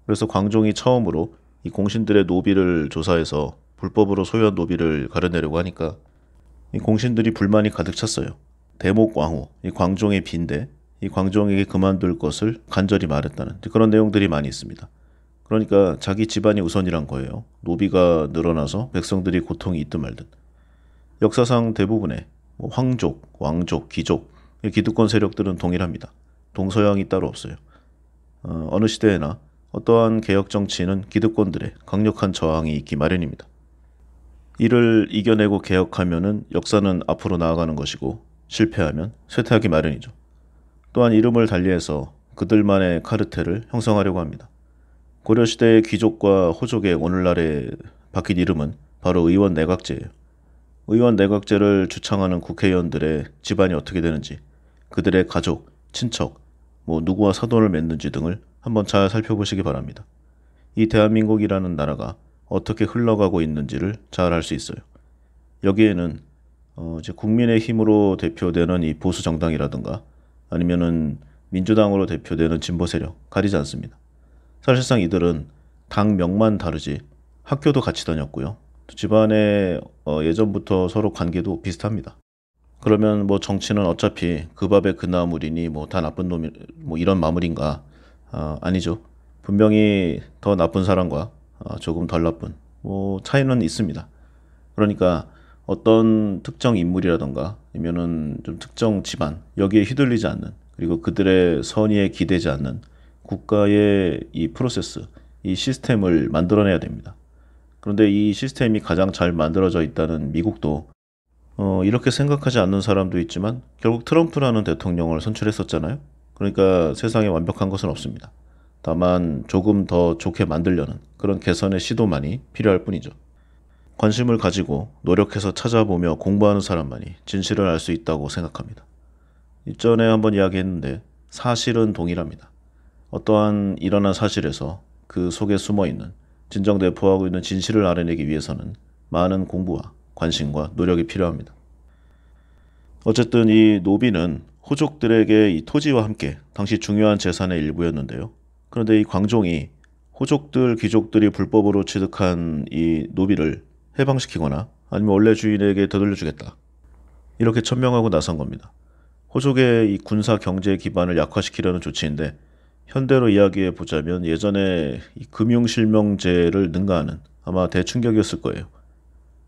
그래서 광종이 처음으로 이 공신들의 노비를 조사해서 불법으로 소유한 노비를 가려내려고 하니까 이 공신들이 불만이 가득 찼어요. 대목광후, 이 광종의 빈대, 이 광종에게 그만둘 것을 간절히 말했다는 그런 내용들이 많이 있습니다. 그러니까 자기 집안이 우선이란 거예요. 노비가 늘어나서 백성들이 고통이 있든 말든. 역사상 대부분의 뭐 황족, 왕족, 귀족, 기득권 세력들은 동일합니다. 동서양이 따로 없어요. 어, 어느 시대에나 어떠한 개혁 정치에는 기득권들의 강력한 저항이 있기 마련입니다. 이를 이겨내고 개혁하면은 역사는 앞으로 나아가는 것이고 실패하면 쇠퇴하기 마련이죠. 또한 이름을 달리해서 그들만의 카르텔을 형성하려고 합니다. 고려시대의 귀족과 호족의 오늘날에 바뀐 이름은 바로 의원 내각제예요. 의원 내각제를 주창하는 국회의원들의 집안이 어떻게 되는지, 그들의 가족, 친척, 뭐 누구와 사돈을 맺는지 등을 한번 잘 살펴보시기 바랍니다. 이 대한민국이라는 나라가 어떻게 흘러가고 있는지를 잘 알 수 있어요. 여기에는 어, 이제 국민의 힘으로 대표되는 이 보수 정당이라든가 아니면은 민주당으로 대표되는 진보 세력 가리지 않습니다. 사실상 이들은 당 명만 다르지 학교도 같이 다녔고요. 집안의 어, 예전부터 서로 관계도 비슷합니다. 그러면 뭐 정치는 어차피 그 밥에 그 나물이니 뭐 다 나쁜 놈이 뭐 이런 마무리인가 어, 아니죠. 분명히 더 나쁜 사람과 어, 조금 덜 나쁜 뭐 차이는 있습니다. 그러니까 어떤 특정 인물이라던가 아니면은 좀 특정 집안 여기에 휘둘리지 않는 그리고 그들의 선의에 기대지 않는 국가의 이 프로세스 이 시스템을 만들어내야 됩니다. 그런데 이 시스템이 가장 잘 만들어져 있다는 미국도 어, 이렇게 생각하지 않는 사람도 있지만 결국 트럼프라는 대통령을 선출했었잖아요. 그러니까 세상에 완벽한 것은 없습니다. 다만 조금 더 좋게 만들려는 그런 개선의 시도만이 필요할 뿐이죠. 관심을 가지고 노력해서 찾아보며 공부하는 사람만이 진실을 알 수 있다고 생각합니다. 이전에 한번 이야기했는데 사실은 동일합니다. 어떠한 일어난 사실에서 그 속에 숨어 있는 진정 대포하고 있는 진실을 알아내기 위해서는 많은 공부와 관심과 노력이 필요합니다. 어쨌든 이 노비는 호족들에게 이 토지와 함께 당시 중요한 재산의 일부였는데요. 그런데 이 광종이 호족들 귀족들이 불법으로 취득한 이 노비를 해방시키거나 아니면 원래 주인에게 되돌려주겠다 이렇게 천명하고 나선 겁니다. 호족의 이 군사 경제 기반을 약화시키려는 조치인데 현대로 이야기해 보자면 예전에 이 금융 실명제를 능가하는 아마 대충격이었을 거예요.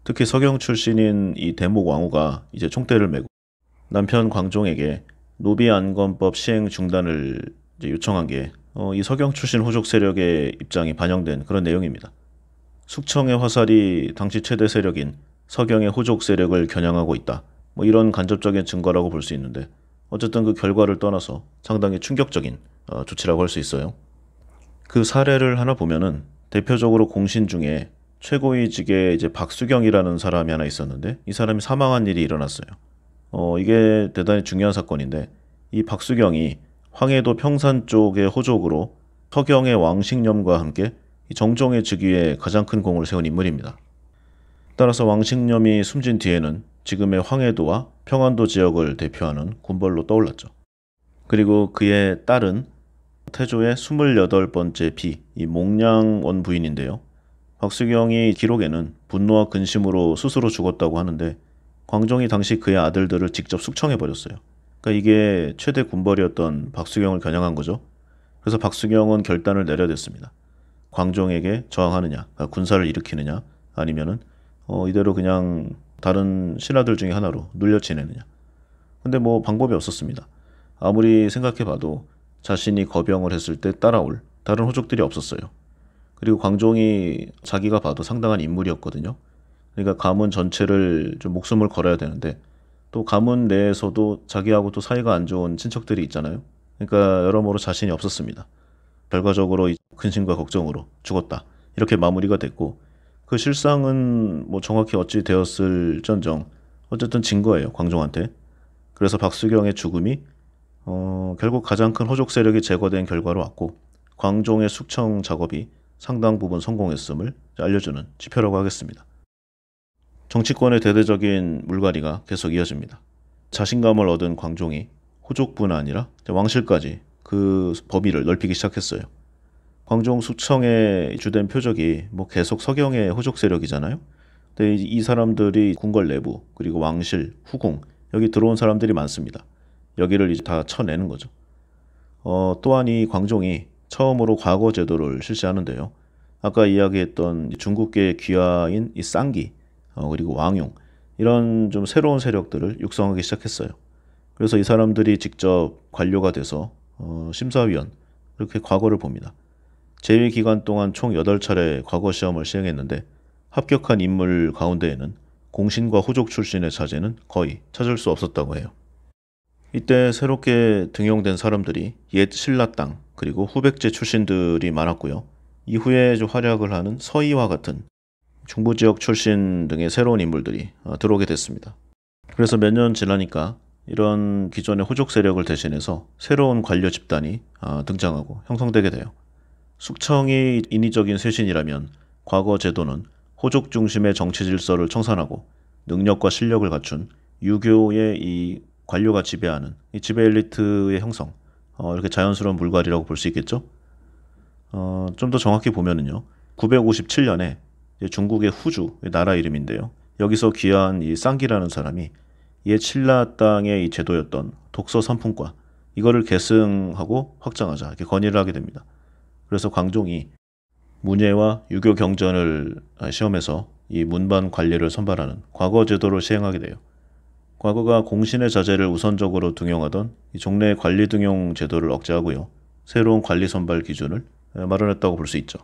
특히 서경 출신인 이 대목 왕후가 이제 총대를 메고 남편 광종에게 노비안검법 시행 중단을 요청한 게 어, 이 서경 출신 호족 세력의 입장이 반영된 그런 내용입니다. 숙청의 화살이 당시 최대 세력인 서경의 호족 세력을 겨냥하고 있다. 뭐 이런 간접적인 증거라고 볼 수 있는데 어쨌든 그 결과를 떠나서 상당히 충격적인 어, 조치라고 할 수 있어요. 그 사례를 하나 보면은 대표적으로 공신 중에 최고위직에 이제 박수경이라는 사람이 하나 있었는데 이 사람이 사망한 일이 일어났어요. 어, 이게 대단히 중요한 사건인데 이 박수경이 황해도 평산 쪽의 호족으로 서경의 왕식념과 함께 정종의 즉위에 가장 큰 공을 세운 인물입니다. 따라서 왕식념이 숨진 뒤에는 지금의 황해도와 평안도 지역을 대표하는 군벌로 떠올랐죠. 그리고 그의 딸은 태조의 28번째 비, 이 몽량원 부인인데요. 박수경이 기록에는 분노와 근심으로 스스로 죽었다고 하는데 광종이 당시 그의 아들들을 직접 숙청해 버렸어요. 그러니까 이게 최대 군벌이었던 박수경을 겨냥한 거죠. 그래서 박수경은 결단을 내려댔습니다 광종에게 저항하느냐, 그러니까 군사를 일으키느냐, 아니면은 어, 이대로 그냥 다른 신하들 중에 하나로 눌려 지내느냐. 근데 뭐 방법이 없었습니다. 아무리 생각해봐도 자신이 거병을 했을 때 따라올 다른 호족들이 없었어요. 그리고 광종이 자기가 봐도 상당한 인물이었거든요. 그러니까 가문 전체를 좀 목숨을 걸어야 되는데 또 가문 내에서도 자기하고 또 사이가 안 좋은 친척들이 있잖아요. 그러니까 여러모로 자신이 없었습니다. 결과적으로 근심과 걱정으로 죽었다. 이렇게 마무리가 됐고 그 실상은 뭐 정확히 어찌 되었을전정 어쨌든 진 거예요 광종한테. 그래서 박수경의 죽음이 어, 결국 가장 큰 호족 세력이 제거된 결과로 왔고 광종의 숙청 작업이 상당 부분 성공했음을 알려주는 지표라고 하겠습니다. 정치권의 대대적인 물갈이가 계속 이어집니다. 자신감을 얻은 광종이 호족뿐 아니라 왕실까지 그 범위를 넓히기 시작했어요. 광종 숙청의 주된 표적이 뭐 계속 서경의 호족 세력이잖아요. 근데 이 사람들이 궁궐 내부 그리고 왕실 후궁 여기 들어온 사람들이 많습니다. 여기를 이제 다 쳐내는 거죠. 어, 또한 이 광종이 처음으로 과거 제도를 실시하는데요. 아까 이야기했던 중국계 귀화인 이 쌍기 어, 그리고 왕용 이런 좀 새로운 세력들을 육성하기 시작했어요. 그래서 이 사람들이 직접 관료가 돼서 어, 심사위원 이렇게 과거를 봅니다. 재위 기간 동안 총 8차례 과거 시험을 시행했는데 합격한 인물 가운데에는 공신과 호족 출신의 자제는 거의 찾을 수 없었다고 해요. 이때 새롭게 등용된 사람들이 옛 신라 땅 그리고 후백제 출신들이 많았고요. 이후에 활약을 하는 서희와 같은 중부 지역 출신 등의 새로운 인물들이 어, 들어오게 됐습니다. 그래서 몇 년 지나니까 이런 기존의 호족 세력을 대신해서 새로운 관료 집단이 어, 등장하고 형성되게 돼요. 숙청이 인위적인 쇄신이라면 과거 제도는 호족 중심의 정치 질서를 청산하고 능력과 실력을 갖춘 유교의 이 관료가 지배하는 이 지배 엘리트의 형성 어, 이렇게 자연스러운 물갈이라고 볼 수 있겠죠. 어, 좀 더 정확히 보면은요, 957년에 중국의 후주 나라 이름인데요. 여기서 귀한 이 쌍기라는 사람이 옛 신라 땅의 이 제도였던 독서 선풍과 이거를 계승하고 확장하자 이렇게 건의를 하게 됩니다. 그래서 광종이 문예와 유교 경전을 아, 시험해서 이 문반 관리를 선발하는 과거 제도를 시행하게 돼요. 과거가 공신의 자제를 우선적으로 등용하던 이 종래의 관리 등용 제도를 억제하고요. 새로운 관리 선발 기준을 마련했다고 볼 수 있죠.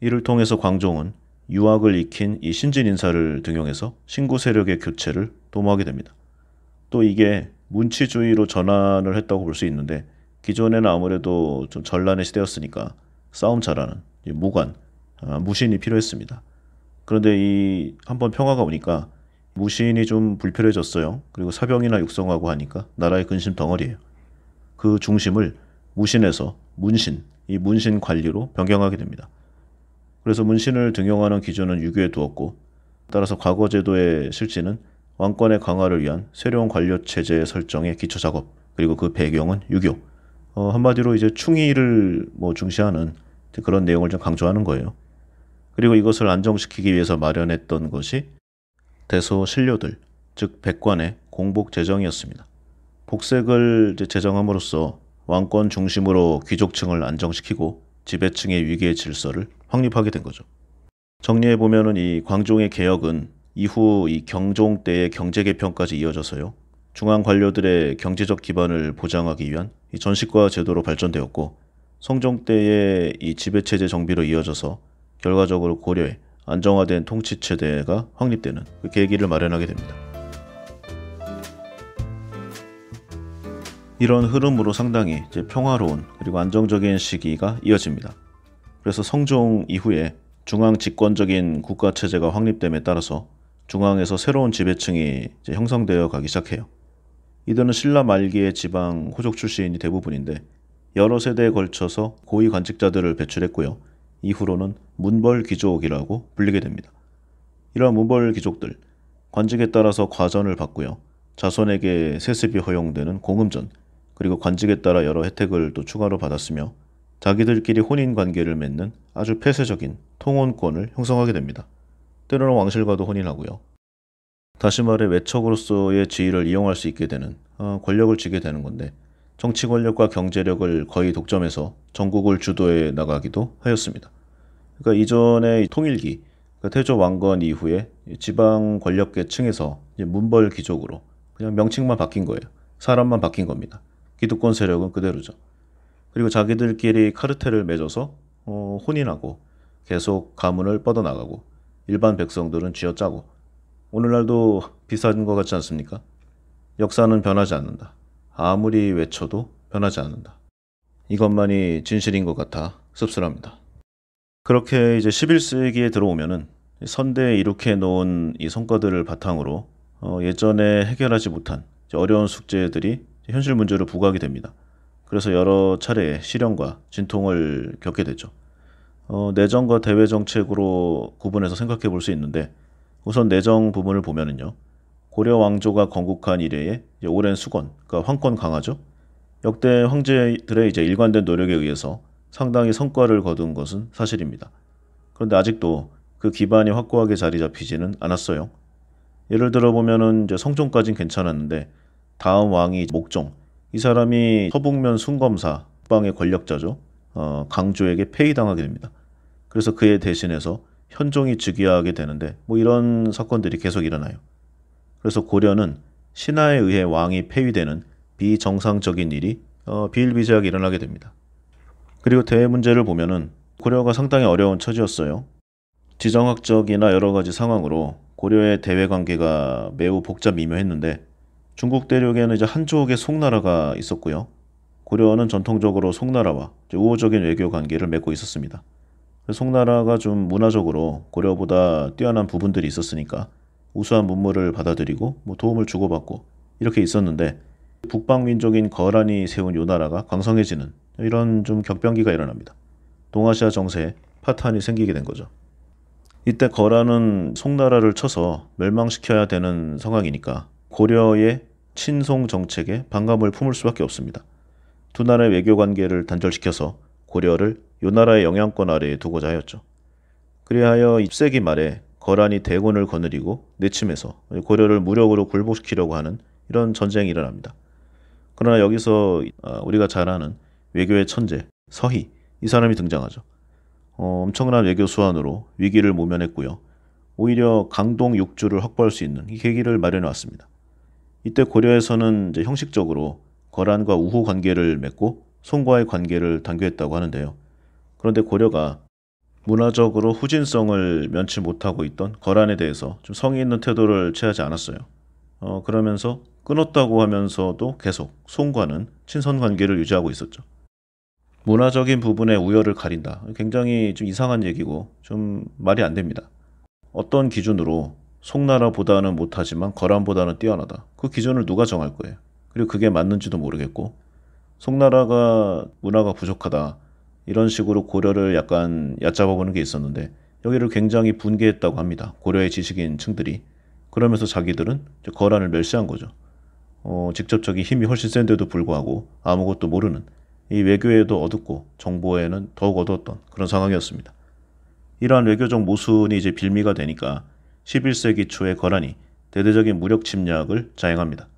이를 통해서 광종은 유학을 익힌 이 신진 인사를 등용해서 신구 세력의 교체를 도모하게 됩니다. 또 이게 문치주의로 전환을 했다고 볼 수 있는데 기존에는 아무래도 좀 전란의 시대였으니까 싸움 잘하는 무관, 아, 무신이 필요했습니다. 그런데 이 한번 평화가 오니까 무신이 좀 불필요해졌어요. 그리고 사병이나 육성하고 하니까 나라의 근심 덩어리예요. 그 중심을 무신에서 문신, 이 문신 관리로 변경하게 됩니다. 그래서 문신을 등용하는 기준은 유교에 두었고 따라서 과거 제도의 실지는 왕권의 강화를 위한 새로운 관료 체제 의 설정의 기초 작업 그리고 그 배경은 유교 어, 한마디로 이제 충의를 뭐 중시하는 그런 내용을 좀 강조하는 거예요. 그리고 이것을 안정시키기 위해서 마련했던 것이 대소 신료들 즉 백관의 공복 제정이었습니다. 복색을 제정함으로써 왕권 중심으로 귀족층을 안정시키고 지배층의 위계 질서를 확립하게 된 거죠. 정리해 보면이 광종의 개혁은 이후 이 경종 때의 경제 개편까지 이어져서요. 중앙 관료들의 경제적 기반을 보장하기 위한 이 전식과 제도로 발전되었고 성종 때의 이 지배 체제 정비로 이어져서 결과적으로 고려해 안정화된 통치 체제가 확립되는 그 계기를 마련하게 됩니다. 이런 흐름으로 상당히 평화로운 그리고 안정적인 시기가 이어집니다. 그래서 성종 이후에 중앙 집권적인 국가 체제가 확립됨에 따라서 중앙에서 새로운 지배층이 형성되어 가기 시작해요. 이들은 신라 말기의 지방 호족 출신이 대부분인데 여러 세대에 걸쳐서 고위 관직자들을 배출했고요. 이후로는 문벌 귀족이라고 불리게 됩니다. 이러한 문벌 귀족들 관직에 따라서 과전을 받고요. 자손에게 세습이 허용되는 공음전 그리고 관직에 따라 여러 혜택을 또 추가로 받았으며 자기들끼리 혼인 관계를 맺는 아주 폐쇄적인 통혼권을 형성하게 됩니다. 때로는 왕실과도 혼인하고요. 다시 말해 외척으로서의 지위를 이용할 수 있게 되는 어, 권력을 쥐게 되는 건데 정치 권력과 경제력을 거의 독점해서 전국을 주도해 나가기도 하였습니다. 그러니까 이전의 통일기, 그러니까 태조 왕건 이후에 지방 권력계층에서 문벌 귀족으로 그냥 명칭만 바뀐 거예요. 사람만 바뀐 겁니다. 기득권 세력은 그대로죠. 그리고 자기들끼리 카르텔을 맺어서 어, 혼인하고 계속 가문을 뻗어나가고 일반 백성들은 쥐어짜고 오늘날도 비슷한 것 같지 않습니까? 역사는 변하지 않는다. 아무리 외쳐도 변하지 않는다. 이것만이 진실인 것 같아 씁쓸합니다. 그렇게 이제 11세기에 들어오면은 선대에 이렇게 놓은 이 성과들을 바탕으로 어, 예전에 해결하지 못한 어려운 숙제들이 현실 문제로 부각이 됩니다. 그래서 여러 차례의 실현과 진통을 겪게 되죠. 어, 내정과 대외 정책으로 구분해서 생각해 볼 수 있는데 우선 내정 부분을 보면은요. 고려 왕조가 건국한 이래에 오랜 수건, 그러니까 황권 강화죠. 역대 황제들의 이제 일관된 노력에 의해서 상당히 성과를 거둔 것은 사실입니다. 그런데 아직도 그 기반이 확고하게 자리 잡히지는 않았어요. 예를 들어 보면성종까지는 괜찮았는데 다음 왕이 목종, 이 사람이 서북면 순검사 북방의 권력자죠. 어, 강조에게 폐위당하게 됩니다. 그래서 그에 대신해서 현종이 즉위하게 되는데 뭐 이런 사건들이 계속 일어나요. 그래서 고려는 신하에 의해 왕이 폐위되는 비정상적인 일이 어, 비일비재하게 일어나게 됩니다. 그리고 대외 문제를 보면은 고려가 상당히 어려운 처지였어요. 지정학적이나 여러 가지 상황으로 고려의 대외 관계가 매우 복잡 미묘했는데 중국 대륙에는 이제 한족의 송나라가 있었고요. 고려는 전통적으로 송나라와 우호적인 외교 관계를 맺고 있었습니다. 송나라가 좀 문화적으로 고려보다 뛰어난 부분들이 있었으니까 우수한 문물을 받아들이고 뭐 도움을 주고받고 이렇게 있었는데 북방민족인 거란이 세운 요 나라가 강성해지는 이런 좀 격변기가 일어납니다. 동아시아 정세에 파탄이 생기게 된 거죠. 이때 거란은 송나라를 쳐서 멸망시켜야 되는 상황이니까 고려의 친송 정책에 반감을 품을 수밖에 없습니다. 두 나라의 외교 관계를 단절시켜서 고려를 요 나라의 영향권 아래에 두고자 하였죠. 그리하여 1세기 말에 거란이 대군을 거느리고 내침해서 고려를 무력으로 굴복시키려고 하는 이런 전쟁이 일어납니다. 그러나 여기서 아, 우리가 잘 아는 외교의 천재 서희 이 사람이 등장하죠. 어, 엄청난 외교 수완으로 위기를 모면했고요. 오히려 강동 육주를 확보할 수 있는 계기를 마련해 왔습니다. 이때 고려에서는 형식적으로 거란과 우호 관계를 맺고 송과의 관계를 단교했다고 하는데요. 그런데 고려가 문화적으로 후진성을 면치 못하고 있던 거란에 대해서 좀 성의 있는 태도를 취하지 않았어요. 어, 그러면서 끊었다고 하면서도 계속 송과는 친선 관계를 유지하고 있었죠. 문화적인 부분에 우열을 가린다. 굉장히 좀 이상한 얘기고 좀 말이 안 됩니다. 어떤 기준으로 송나라보다는 못하지만 거란보다는 뛰어나다. 그 기준을 누가 정할 거예요? 그리고 그게 맞는지도 모르겠고 송나라가 문화가 부족하다. 이런 식으로 고려를 약간 얕잡아보는 게 있었는데 여기를 굉장히 분개했다고 합니다. 고려의 지식인 층들이. 그러면서 자기들은 거란을 멸시한 거죠. 어, 직접적인 힘이 훨씬 센데도 불구하고 아무것도 모르는 이 외교에도 어둡고 정보에는 더욱 어두웠던 그런 상황이었습니다. 이러한 외교적 모순이 이제 빌미가 되니까 11세기 초에 거란이 대대적인 무력 침략을 자행합니다.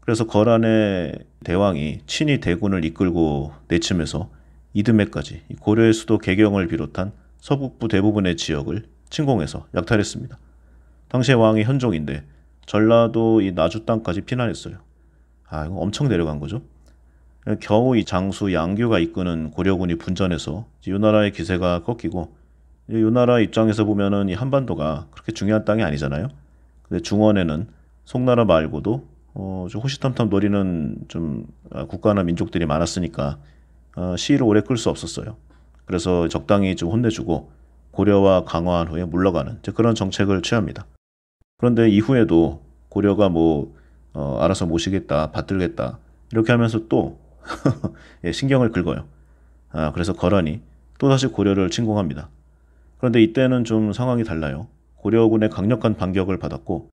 그래서 거란의 대왕이 친히 대군을 이끌고 내침해서 이듬해까지 고려의 수도 개경을 비롯한 서북부 대부분의 지역을 침공해서 약탈했습니다. 당시의 왕이 현종인데 전라도 이 나주 땅까지 피난했어요. 아, 이거 엄청 내려간 거죠. 겨우 이 장수 양규가 이끄는 고려군이 분전해서 유나라의 기세가 꺾이고 이 나라 입장에서 보면은 이 한반도가 그렇게 중요한 땅이 아니잖아요. 근데 중원에는 송나라 말고도 어, 좀 호시탐탐 노리는 좀 아, 국가나 민족들이 많았으니까 어, 시위를 오래 끌 수 없었어요. 그래서 적당히 좀 혼내주고 고려와 강화한 후에 물러가는 그런 정책을 취합니다. 그런데 이후에도 고려가 뭐 어, 알아서 모시겠다, 받들겠다 이렇게 하면서 또 *laughs* 예, 신경을 긁어요. 아, 그래서 거란이 또다시 고려를 침공합니다. 그런데 이때는 좀 상황이 달라요. 고려군의 강력한 반격을 받았고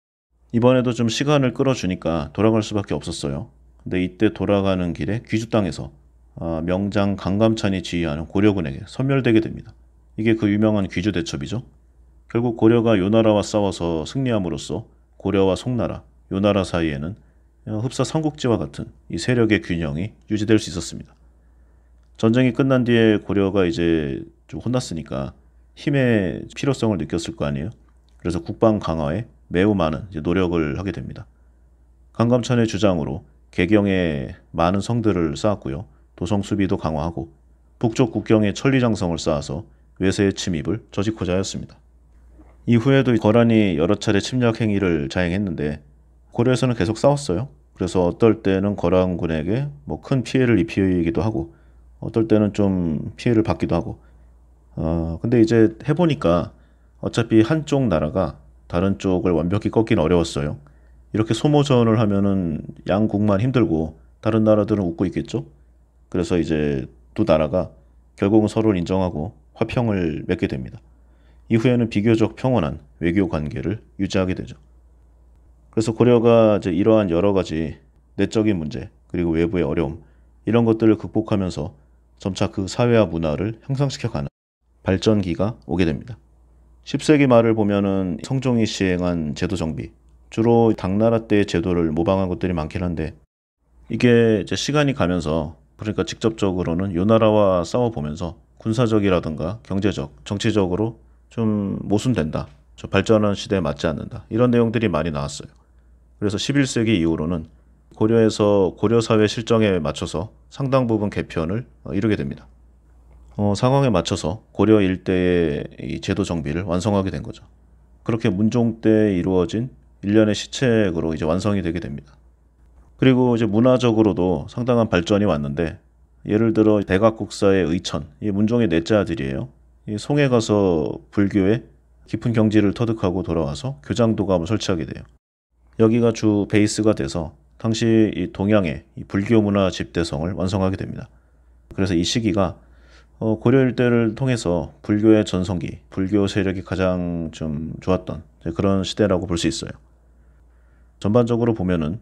이번에도 좀 시간을 끌어주니까 돌아갈 수밖에 없었어요. 근데 이때 돌아가는 길에 귀주 땅에서 아, 명장 강감찬이 지휘하는 고려군에게 섬멸되게 됩니다. 이게 그 유명한 귀주 대첩이죠. 결국 고려가 요나라와 싸워서 승리함으로써 고려와 송나라, 요나라 사이에는 어, 흡사 삼국지와 같은 이 세력의 균형이 유지될 수 있었습니다. 전쟁이 끝난 뒤에 고려가 이제 좀 혼났으니까 힘의 필요성을 느꼈을 거 아니에요. 그래서 국방 강화에 매우 많은 노력을 하게 됩니다. 강감천의 주장으로 개경에 많은 성들을 쌓았고요. 도성 수비도 강화하고 북쪽 국경에 천리장성을 쌓아서 외세의 침입을 저지코자 하였습니다. 이후에도 거란이 여러 차례 침략 행위를 자행했는데 고려에서는 계속 싸웠어요. 그래서 어떨 때는 거란군에게 뭐 큰 피해를 입히기도 하고 어떨 때는 좀 피해를 받기도 하고 어, 근데 이제 해보니까 어차피 한쪽 나라가 다른 쪽을 완벽히 꺾긴 어려웠어요. 이렇게 소모전을 하면은 양국만 힘들고 다른 나라들은 웃고 있겠죠? 그래서 이제 두 나라가 결국은 서로를 인정하고 화평을 맺게 됩니다. 이후에는 비교적 평온한 외교 관계를 유지하게 되죠. 그래서 고려가 이제 이러한 여러 가지 내적인 문제 그리고 외부의 어려움 이런 것들을 극복하면서 점차 그 사회와 문화를 향상시켜 가는 발전기가 오게 됩니다. 10세기 말을 보면은 성종이 시행한 제도 정비, 주로 당나라 때의 제도를 모방한 것들이 많긴 한데 이게 이제 시간이 가면서 그러니까 직접적으로는 요 나라와 싸워보면서 군사적이라든가 경제적, 정치적으로 좀 모순된다. 저 발전한 시대에 맞지 않는다. 이런 내용들이 많이 나왔어요. 그래서 11세기 이후로는 고려에서 고려사회 실정에 맞춰서 상당 부분 개편을 어, 이루게 됩니다. 어, 상황에 맞춰서 고려 일대의 이 제도 정비를 완성하게 된 거죠. 그렇게 문종 때 이루어진 일련의 시책으로 이제 완성이 되게 됩니다. 그리고 이제 문화적으로도 상당한 발전이 왔는데 예를 들어 대각국사의 의천, 이 문종의 넷째 아들이에요. 이 송해 가서 불교에 깊은 경지를 터득하고 돌아와서 교장도감을 설치하게 돼요. 여기가 주 베이스가 돼서 당시 이 동양의 이 불교 문화 집대성을 완성하게 됩니다. 그래서 이 시기가 어, 고려일대를 통해서 불교의 전성기, 불교 세력이 가장 좀 좋았던 그런 시대라고 볼 수 있어요. 전반적으로 보면은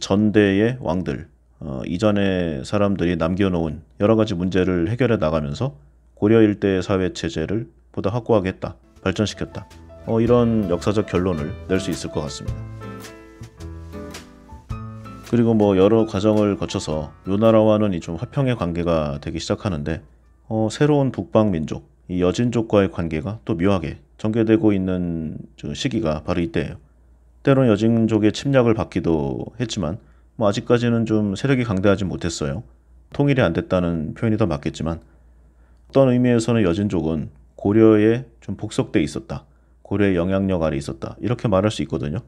전대의 왕들, 어, 이전의 사람들이 남겨놓은 여러 가지 문제를 해결해 나가면서 고려 일대 사회 체제를 보다 확고하게 했다, 발전시켰다. 어, 이런 역사적 결론을 낼 수 있을 것 같습니다. 그리고 뭐 여러 과정을 거쳐서 요 나라와는 이좀 화평의 관계가 되기 시작하는데 어, 새로운 북방 민족, 이 여진족과의 관계가 또 묘하게 전개되고 있는 시기가 바로 이때예요. 때론 여진족의 침략을 받기도 했지만 뭐 아직까지는 좀 세력이 강대하지 못했어요. 통일이 안 됐다는 표현이 더 맞겠지만 어떤 의미에서는 여진족은 고려에 좀 복속돼 있었다. 고려의 영향력 아래 있었다. 이렇게 말할 수 있거든요.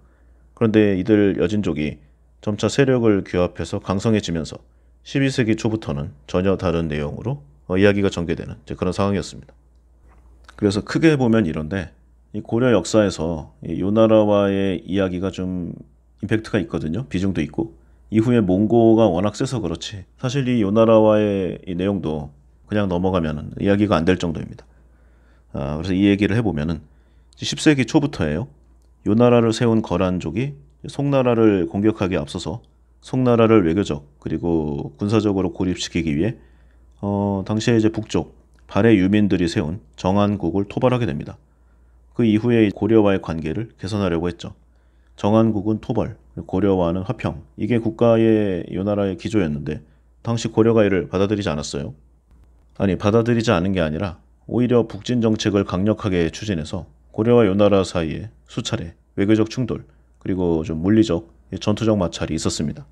그런데 이들 여진족이 점차 세력을 규합해서 강성해지면서 12세기 초부터는 전혀 다른 내용으로 어, 이야기가 전개되는 그런 상황이었습니다. 그래서 크게 보면 이런데 고려 역사에서 이요 나라와의 이야기가 좀 임팩트가 있거든요. 비중도 있고 이후에 몽고가 워낙 세서 그렇지 사실 이요 나라와의 이 내용도 그냥 넘어가면 이야기가 안 될 정도입니다. 아, 그래서 이 얘기를 해보면은 10세기 초부터예요. 요 나라를 세운 거란족이 송나라를 공격하기에 앞서서 송나라를 외교적 그리고 군사적으로 고립시키기 위해 어, 당시에 이제 북쪽 발해 유민들이 세운 정한국을 토벌하게 됩니다. 그 이후에 고려와의 관계를 개선하려고 했죠. 정한국은 토벌, 고려와는 화평. 이게 국가의 요 나라의 기조였는데 당시 고려가 이를 받아들이지 않았어요. 아니 받아들이지 않은 게 아니라 오히려 북진 정책을 강력하게 추진해서 고려와 요 나라 사이에 수차례 외교적 충돌 그리고 좀 물리적 전투적 마찰이 있었습니다.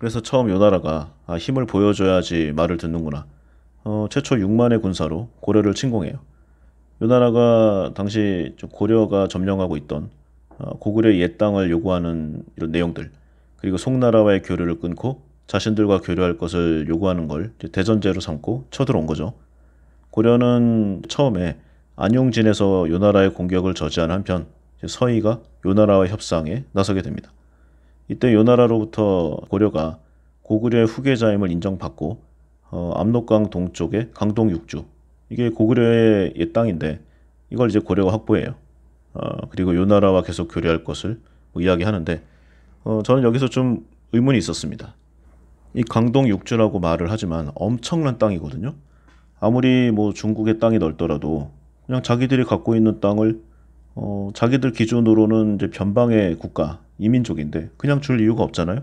그래서 처음 요나라가 아, 힘을 보여줘야지 말을 듣는구나. 어, 최초 6만의 군사로 고려를 침공해요. 요나라가 당시 고려가 점령하고 있던 아, 고구려의 옛 땅을 요구하는 이런 내용들 그리고 송나라와의 교류를 끊고 자신들과 교류할 것을 요구하는 걸 대전제로 삼고 쳐들어온 거죠. 고려는 처음에 안용진에서 요나라의 공격을 저지한 한편 서희가 요나라와 협상에 나서게 됩니다. 이때 요나라로부터 고려가 고구려의 후계자임을 인정받고 어, 압록강 동쪽의 강동 육주 이게 고구려의 옛 땅인데 이걸 이제 고려가 확보해요. 어, 그리고 요나라와 계속 교류할 것을 뭐 이야기하는데 어, 저는 여기서 좀 의문이 있었습니다. 이 강동 육주라고 말을 하지만 엄청난 땅이거든요. 아무리 뭐 중국의 땅이 넓더라도 그냥 자기들이 갖고 있는 땅을 어, 자기들 기준으로는 이제 변방의 국가 이민족인데 그냥 줄 이유가 없잖아요.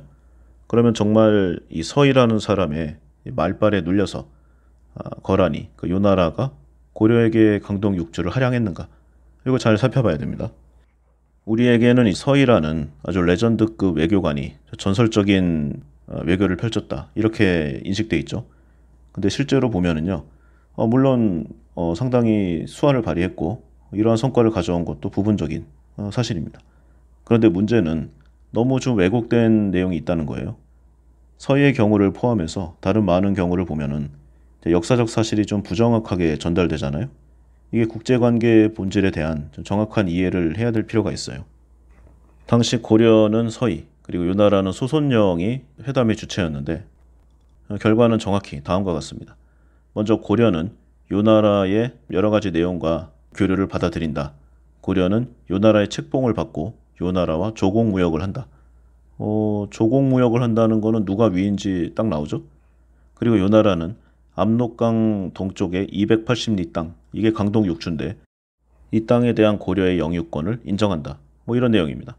그러면 정말 이서이라는 사람의 말발에 눌려서 아, 거란이 그 요나라가 고려에게 강동 육주를 하양했는가 이거 잘 살펴봐야 됩니다. 우리에게는 이서이라는 아주 레전드급 외교관이 전설적인 어, 외교를 펼쳤다 이렇게 인식돼 있죠. 근데 실제로 보면은요, 어, 물론 어, 상당히 수완을 발휘했고 이러한 성과를 가져온 것도 부분적인 어, 사실입니다. 그런데 문제는 너무 좀 왜곡된 내용이 있다는 거예요. 서희의 경우를 포함해서 다른 많은 경우를 보면은 역사적 사실이 좀 부정확하게 전달되잖아요. 이게 국제관계의 본질에 대한 정확한 이해를 해야 될 필요가 있어요. 당시 고려는 서희, 그리고 유나라는 소손령이 회담의 주체였는데 결과는 정확히 다음과 같습니다. 먼저 고려는 요나라의 여러 가지 내용과 교류를 받아들인다. 고려는 요나라의 책봉을 받고 요 나라와 조공 무역을 한다. 어, 조공 무역을 한다는 거는 누가 위인지 딱 나오죠? 그리고 요 나라는 압록강 동쪽에 280리 땅, 이게 강동 6주인데 이 땅에 대한 고려의 영유권을 인정한다. 뭐 이런 내용입니다.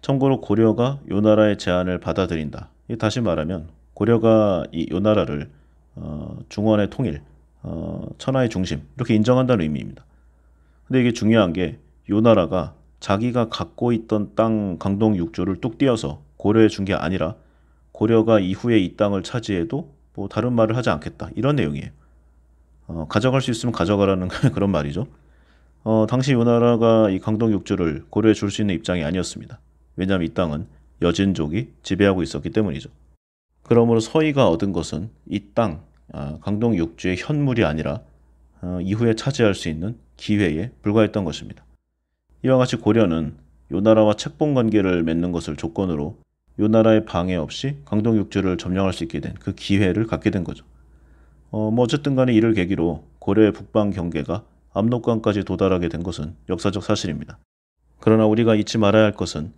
참고로 고려가 요 나라의 제안을 받아들인다. 다시 말하면 고려가 이요 나라를 어, 중원의 통일, 어, 천하의 중심 이렇게 인정한다는 의미입니다. 근데 이게 중요한 게요 나라가 자기가 갖고 있던 땅 강동 6조를 뚝 띄어서 고려해 준 게 아니라 고려가 이후에 이 땅을 차지해도 뭐 다른 말을 하지 않겠다 이런 내용이에요. 어, 가져갈 수 있으면 가져가라는 *laughs* 그런 말이죠. 어, 당시 요나라가 이 강동 6조를 고려해 줄 수 있는 입장이 아니었습니다. 왜냐하면 이 땅은 여진족이 지배하고 있었기 때문이죠. 그러므로 서희가 얻은 것은 이 땅, 아, 강동 6조의 현물이 아니라 어, 이후에 차지할 수 있는 기회에 불과했던 것입니다. 이와 같이 고려는 요 나라와 책봉 관계를 맺는 것을 조건으로 요 나라의 방해 없이 강동 육지를 점령할 수 있게 된 그 기회를 갖게 된 거죠. 어, 뭐 어쨌든 간에 이를 계기로 고려의 북방 경계가 압록강까지 도달하게 된 것은 역사적 사실입니다. 그러나 우리가 잊지 말아야 할 것은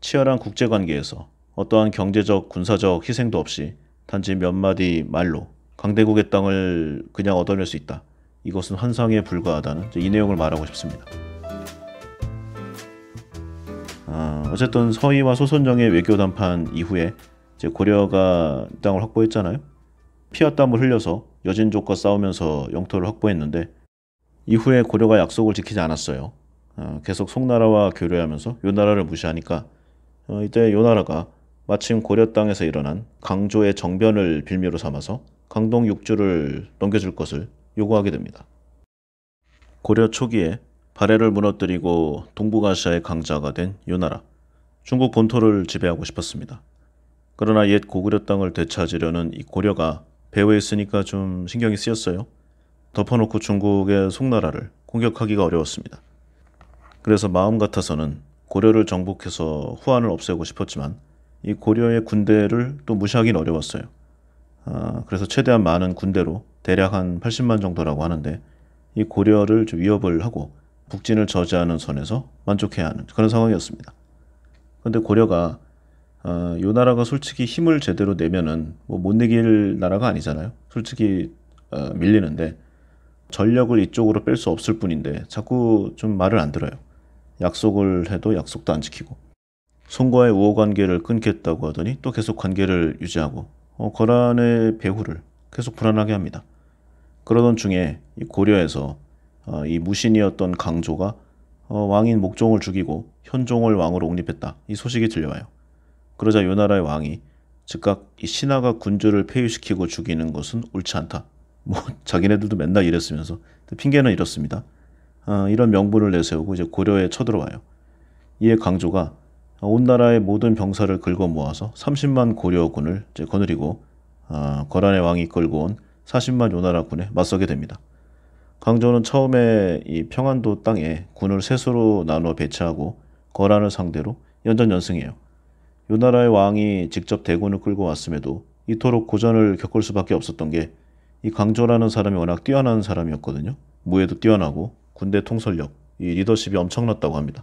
치열한 국제관계에서 어떠한 경제적, 군사적 희생도 없이 단지 몇 마디 말로 강대국의 땅을 그냥 얻어낼 수 있다. 이것은 환상에 불과하다는 이 내용을 말하고 싶습니다. 어, 쨌든 서희와 소선정의 외교 담판 이후에 이제 고려가 땅을 확보했잖아요. 피와땀을 흘려서 여진족과 싸우면서 영토를 확보했는데 이후에 고려가 약속을 지키지 않았어요. 어, 계속 송나라와 교류하면서 요나라를 무시하니까 어, 이때 요나라가 마침 고려 땅에서 일어난 강조의 정변을 빌미로 삼아서 강동 육주를 넘겨줄 것을 요구하게 됩니다. 고려 초기에 발해를 무너뜨리고 동북아시아의 강자가 된 요나라. 중국 본토를 지배하고 싶었습니다. 그러나 옛 고구려 땅을 되찾으려는 이 고려가 배후에 있으니까 좀 신경이 쓰였어요. 덮어놓고 중국의 송나라를 공격하기가 어려웠습니다. 그래서 마음 같아서는 고려를 정복해서 후한을 없애고 싶었지만 이 고려의 군대를 또 무시하긴 어려웠어요. 아, 그래서 최대한 많은 군대로 대략 한 80만 정도라고 하는데 이 고려를 위협을 하고 북진을 저지하는 선에서 만족해야 하는 그런 상황이었습니다. 그런데 고려가 어, 요 나라가 솔직히 힘을 제대로 내면은 뭐못 내길 나라가 아니잖아요. 솔직히 어, 밀리는데 전력을 이쪽으로 뺄 수 없을 뿐인데 자꾸 좀 말을 안 들어요. 약속을 해도 약속도 안 지키고 송과의 우호 관계를 끊겠다고 하더니 또 계속 관계를 유지하고 어, 거란의 배후를 계속 불안하게 합니다. 그러던 중에 고려에서 어, 이 무신이었던 강조가 어, 왕인 목종을 죽이고 현종을 왕으로 옹립했다. 이 소식이 들려와요. 그러자 요 나라의 왕이 즉각 이 신하가 군주를 폐위시키고 죽이는 것은 옳지 않다. 뭐 *laughs* 자기네들도 맨날 이랬으면서 핑계는 이렇습니다. 어, 이런 명분을 내세우고 이제 고려에 쳐들어와요. 이에 강조가 온 나라의 모든 병사를 긁어 모아서 30만 고려군을 이제 거느리고 어, 거란의 왕이 끌고 온 40만 요나라군에 맞서게 됩니다. 강조는 처음에 이 평안도 땅에 군을 세수로 나누어 배치하고 거란을 상대로 연전연승이에요요 나라의 왕이 직접 대군을 끌고 왔음에도 이토록 고전을 겪을 수밖에 없었던 게 이 강조라는 사람이 워낙 뛰어난 사람이었거든요. 무예도 뛰어나고 군대 통솔력, 이 리더십이 엄청났다고 합니다.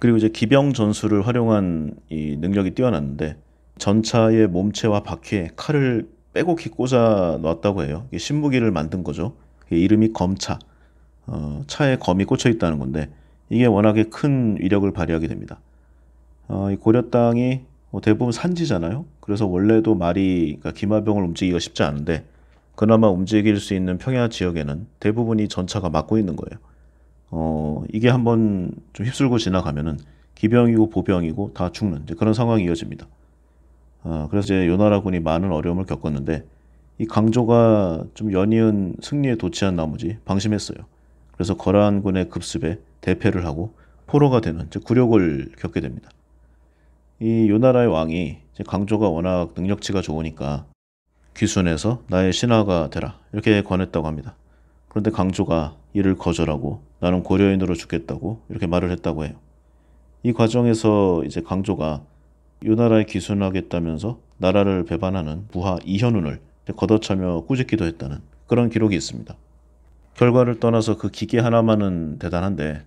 그리고 이제 기병 전술을 활용한 이 능력이 뛰어났는데 전차의 몸체와 바퀴에 칼을 빼곡히 꽂아 놨다고 해요. 이게 신무기를 만든 거죠. 예, 이름이 검차, 어, 차에 검이 꽂혀 있다는 건데 이게 워낙에 큰 위력을 발휘하게 됩니다. 어, 이 고려 땅이 뭐 대부분 산지잖아요. 그래서 원래도 말이 그러니까 기마병을 움직이기가 쉽지 않은데 그나마 움직일 수 있는 평야 지역에는 대부분이 전차가 막고 있는 거예요. 어, 이게 한번 좀 휩쓸고 지나가면은 기병이고 보병이고 다 죽는 그런 상황이 이어집니다. 어, 그래서 이제 요나라군이 많은 어려움을 겪었는데 이 강조가 좀 연이은 승리에 도취한 나머지 방심했어요. 그래서 거란군의 급습에 대패를 하고 포로가 되는 즉 굴욕을 겪게 됩니다. 이 요나라의 왕이 강조가 워낙 능력치가 좋으니까 귀순해서 나의 신하가 되라 이렇게 권했다고 합니다. 그런데 강조가 이를 거절하고 나는 고려인으로 죽겠다고 이렇게 말을 했다고 해요. 이 과정에서 이제 강조가 요나라에 귀순하겠다면서 나라를 배반하는 부하 이현운을 걷어차며 꾸짖기도 했다는 그런 기록이 있습니다. 결과를 떠나서 그 기계 하나만은 대단한데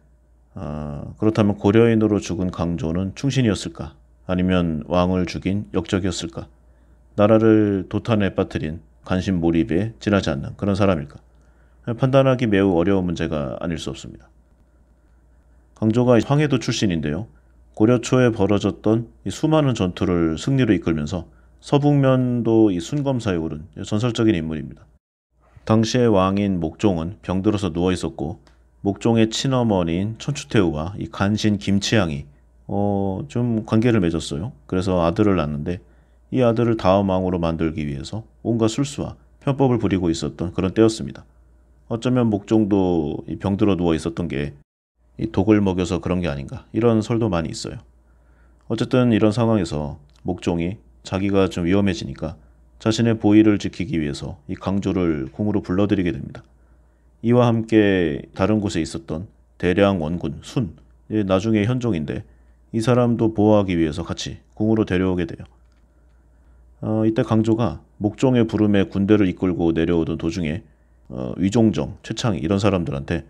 어, 그렇다면 고려인으로 죽은 강조는 충신이었을까? 아니면 왕을 죽인 역적이었을까? 나라를 도탄에 빠뜨린 관심 몰입에 지나지 않는 그런 사람일까? 판단하기 매우 어려운 문제가 아닐 수 없습니다. 강조가 황해도 출신인데요. 고려 초에 벌어졌던 이 수많은 전투를 승리로 이끌면서 서북면도 이 순검사에 오른 전설적인 인물입니다. 당시의 왕인 목종은 병들어서 누워 있었고 목종의 친어머니인 천추태우와 이 간신 김치향이 어, 좀 관계를 맺었어요. 그래서 아들을 낳는데 이 아들을 다음 왕으로 만들기 위해서 온갖 술수와 편법을 부리고 있었던 그런 때였습니다. 어쩌면 목종도 병들어 누워 있었던 게 독을 먹여서 그런 게 아닌가 이런 설도 많이 있어요. 어쨌든 이런 상황에서 목종이 자기가 좀 위험해지니까 자신의 보위를 지키기 위해서 이 강조를 궁으로 불러들이게 됩니다. 이와 함께 다른 곳에 있었던 대량 원군 순, 예, 나중에 현종인데 이 사람도 보호하기 위해서 같이 궁으로 데려오게 돼요. 어, 이때 강조가 목종의 부름에 군대를 이끌고 내려오던 도중에 어, 위종정, 최창희 이런 사람들한테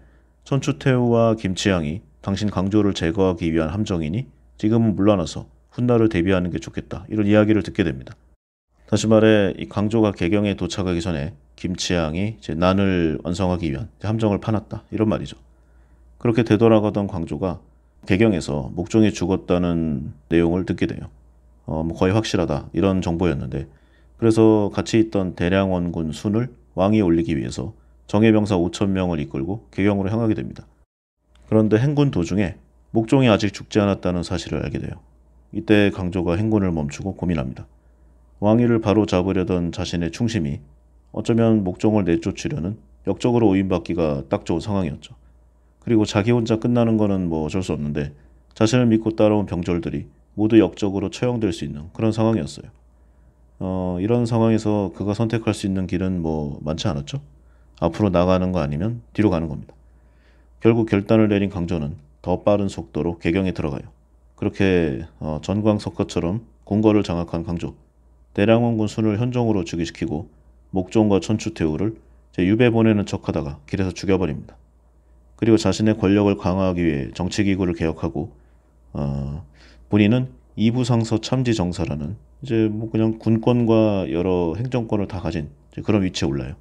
천추태우와 김치양이 당신 강조를 제거하기 위한 함정이니 지금은 물러나서 훗날을 대비하는 게 좋겠다. 이런 이야기를 듣게 됩니다. 다시 말해 이광조가 개경에 도착하기 전에 김치양이 난을 완성하기 위한 함정을 파놨다. 이런 말이죠. 그렇게 되돌아가던 광조가 개경에서 목종이 죽었다는 내용을 듣게 돼요. 어, 뭐 거의 확실하다 이런 정보였는데 그래서 같이 있던 대량원군 순을 왕위에 올리기 위해서 정예병사 5천명을 이끌고 개경으로 향하게 됩니다. 그런데 행군 도중에 목종이 아직 죽지 않았다는 사실을 알게 돼요. 이때 강조가 행군을 멈추고 고민합니다. 왕위를 바로 잡으려던 자신의 충심이 어쩌면 목종을 내쫓으려는 역적으로 오인받기가 딱 좋은 상황이었죠. 그리고 자기 혼자 끝나는 거는 뭐 어쩔 수 없는데 자신을 믿고 따라온 병졸들이 모두 역적으로 처형될 수 있는 그런 상황이었어요. 어, 이런 상황에서 그가 선택할 수 있는 길은 뭐 많지 않았죠. 앞으로 나가는 거 아니면 뒤로 가는 겁니다. 결국 결단을 내린 강조는 더 빠른 속도로 개경에 들어가요. 그렇게 어, 전광석화처럼 궁궐을 장악한 강조, 대량원군 순을 현종으로 즉위시키고 목종과 천추태우를 제 유배 보내는 척하다가 길에서 죽여버립니다. 그리고 자신의 권력을 강화하기 위해 정치기구를 개혁하고 어, 본인은 이부상서 참지정사라는 이제 뭐 그냥 군권과 여러 행정권을 다 가진 그런 위치에 올라요.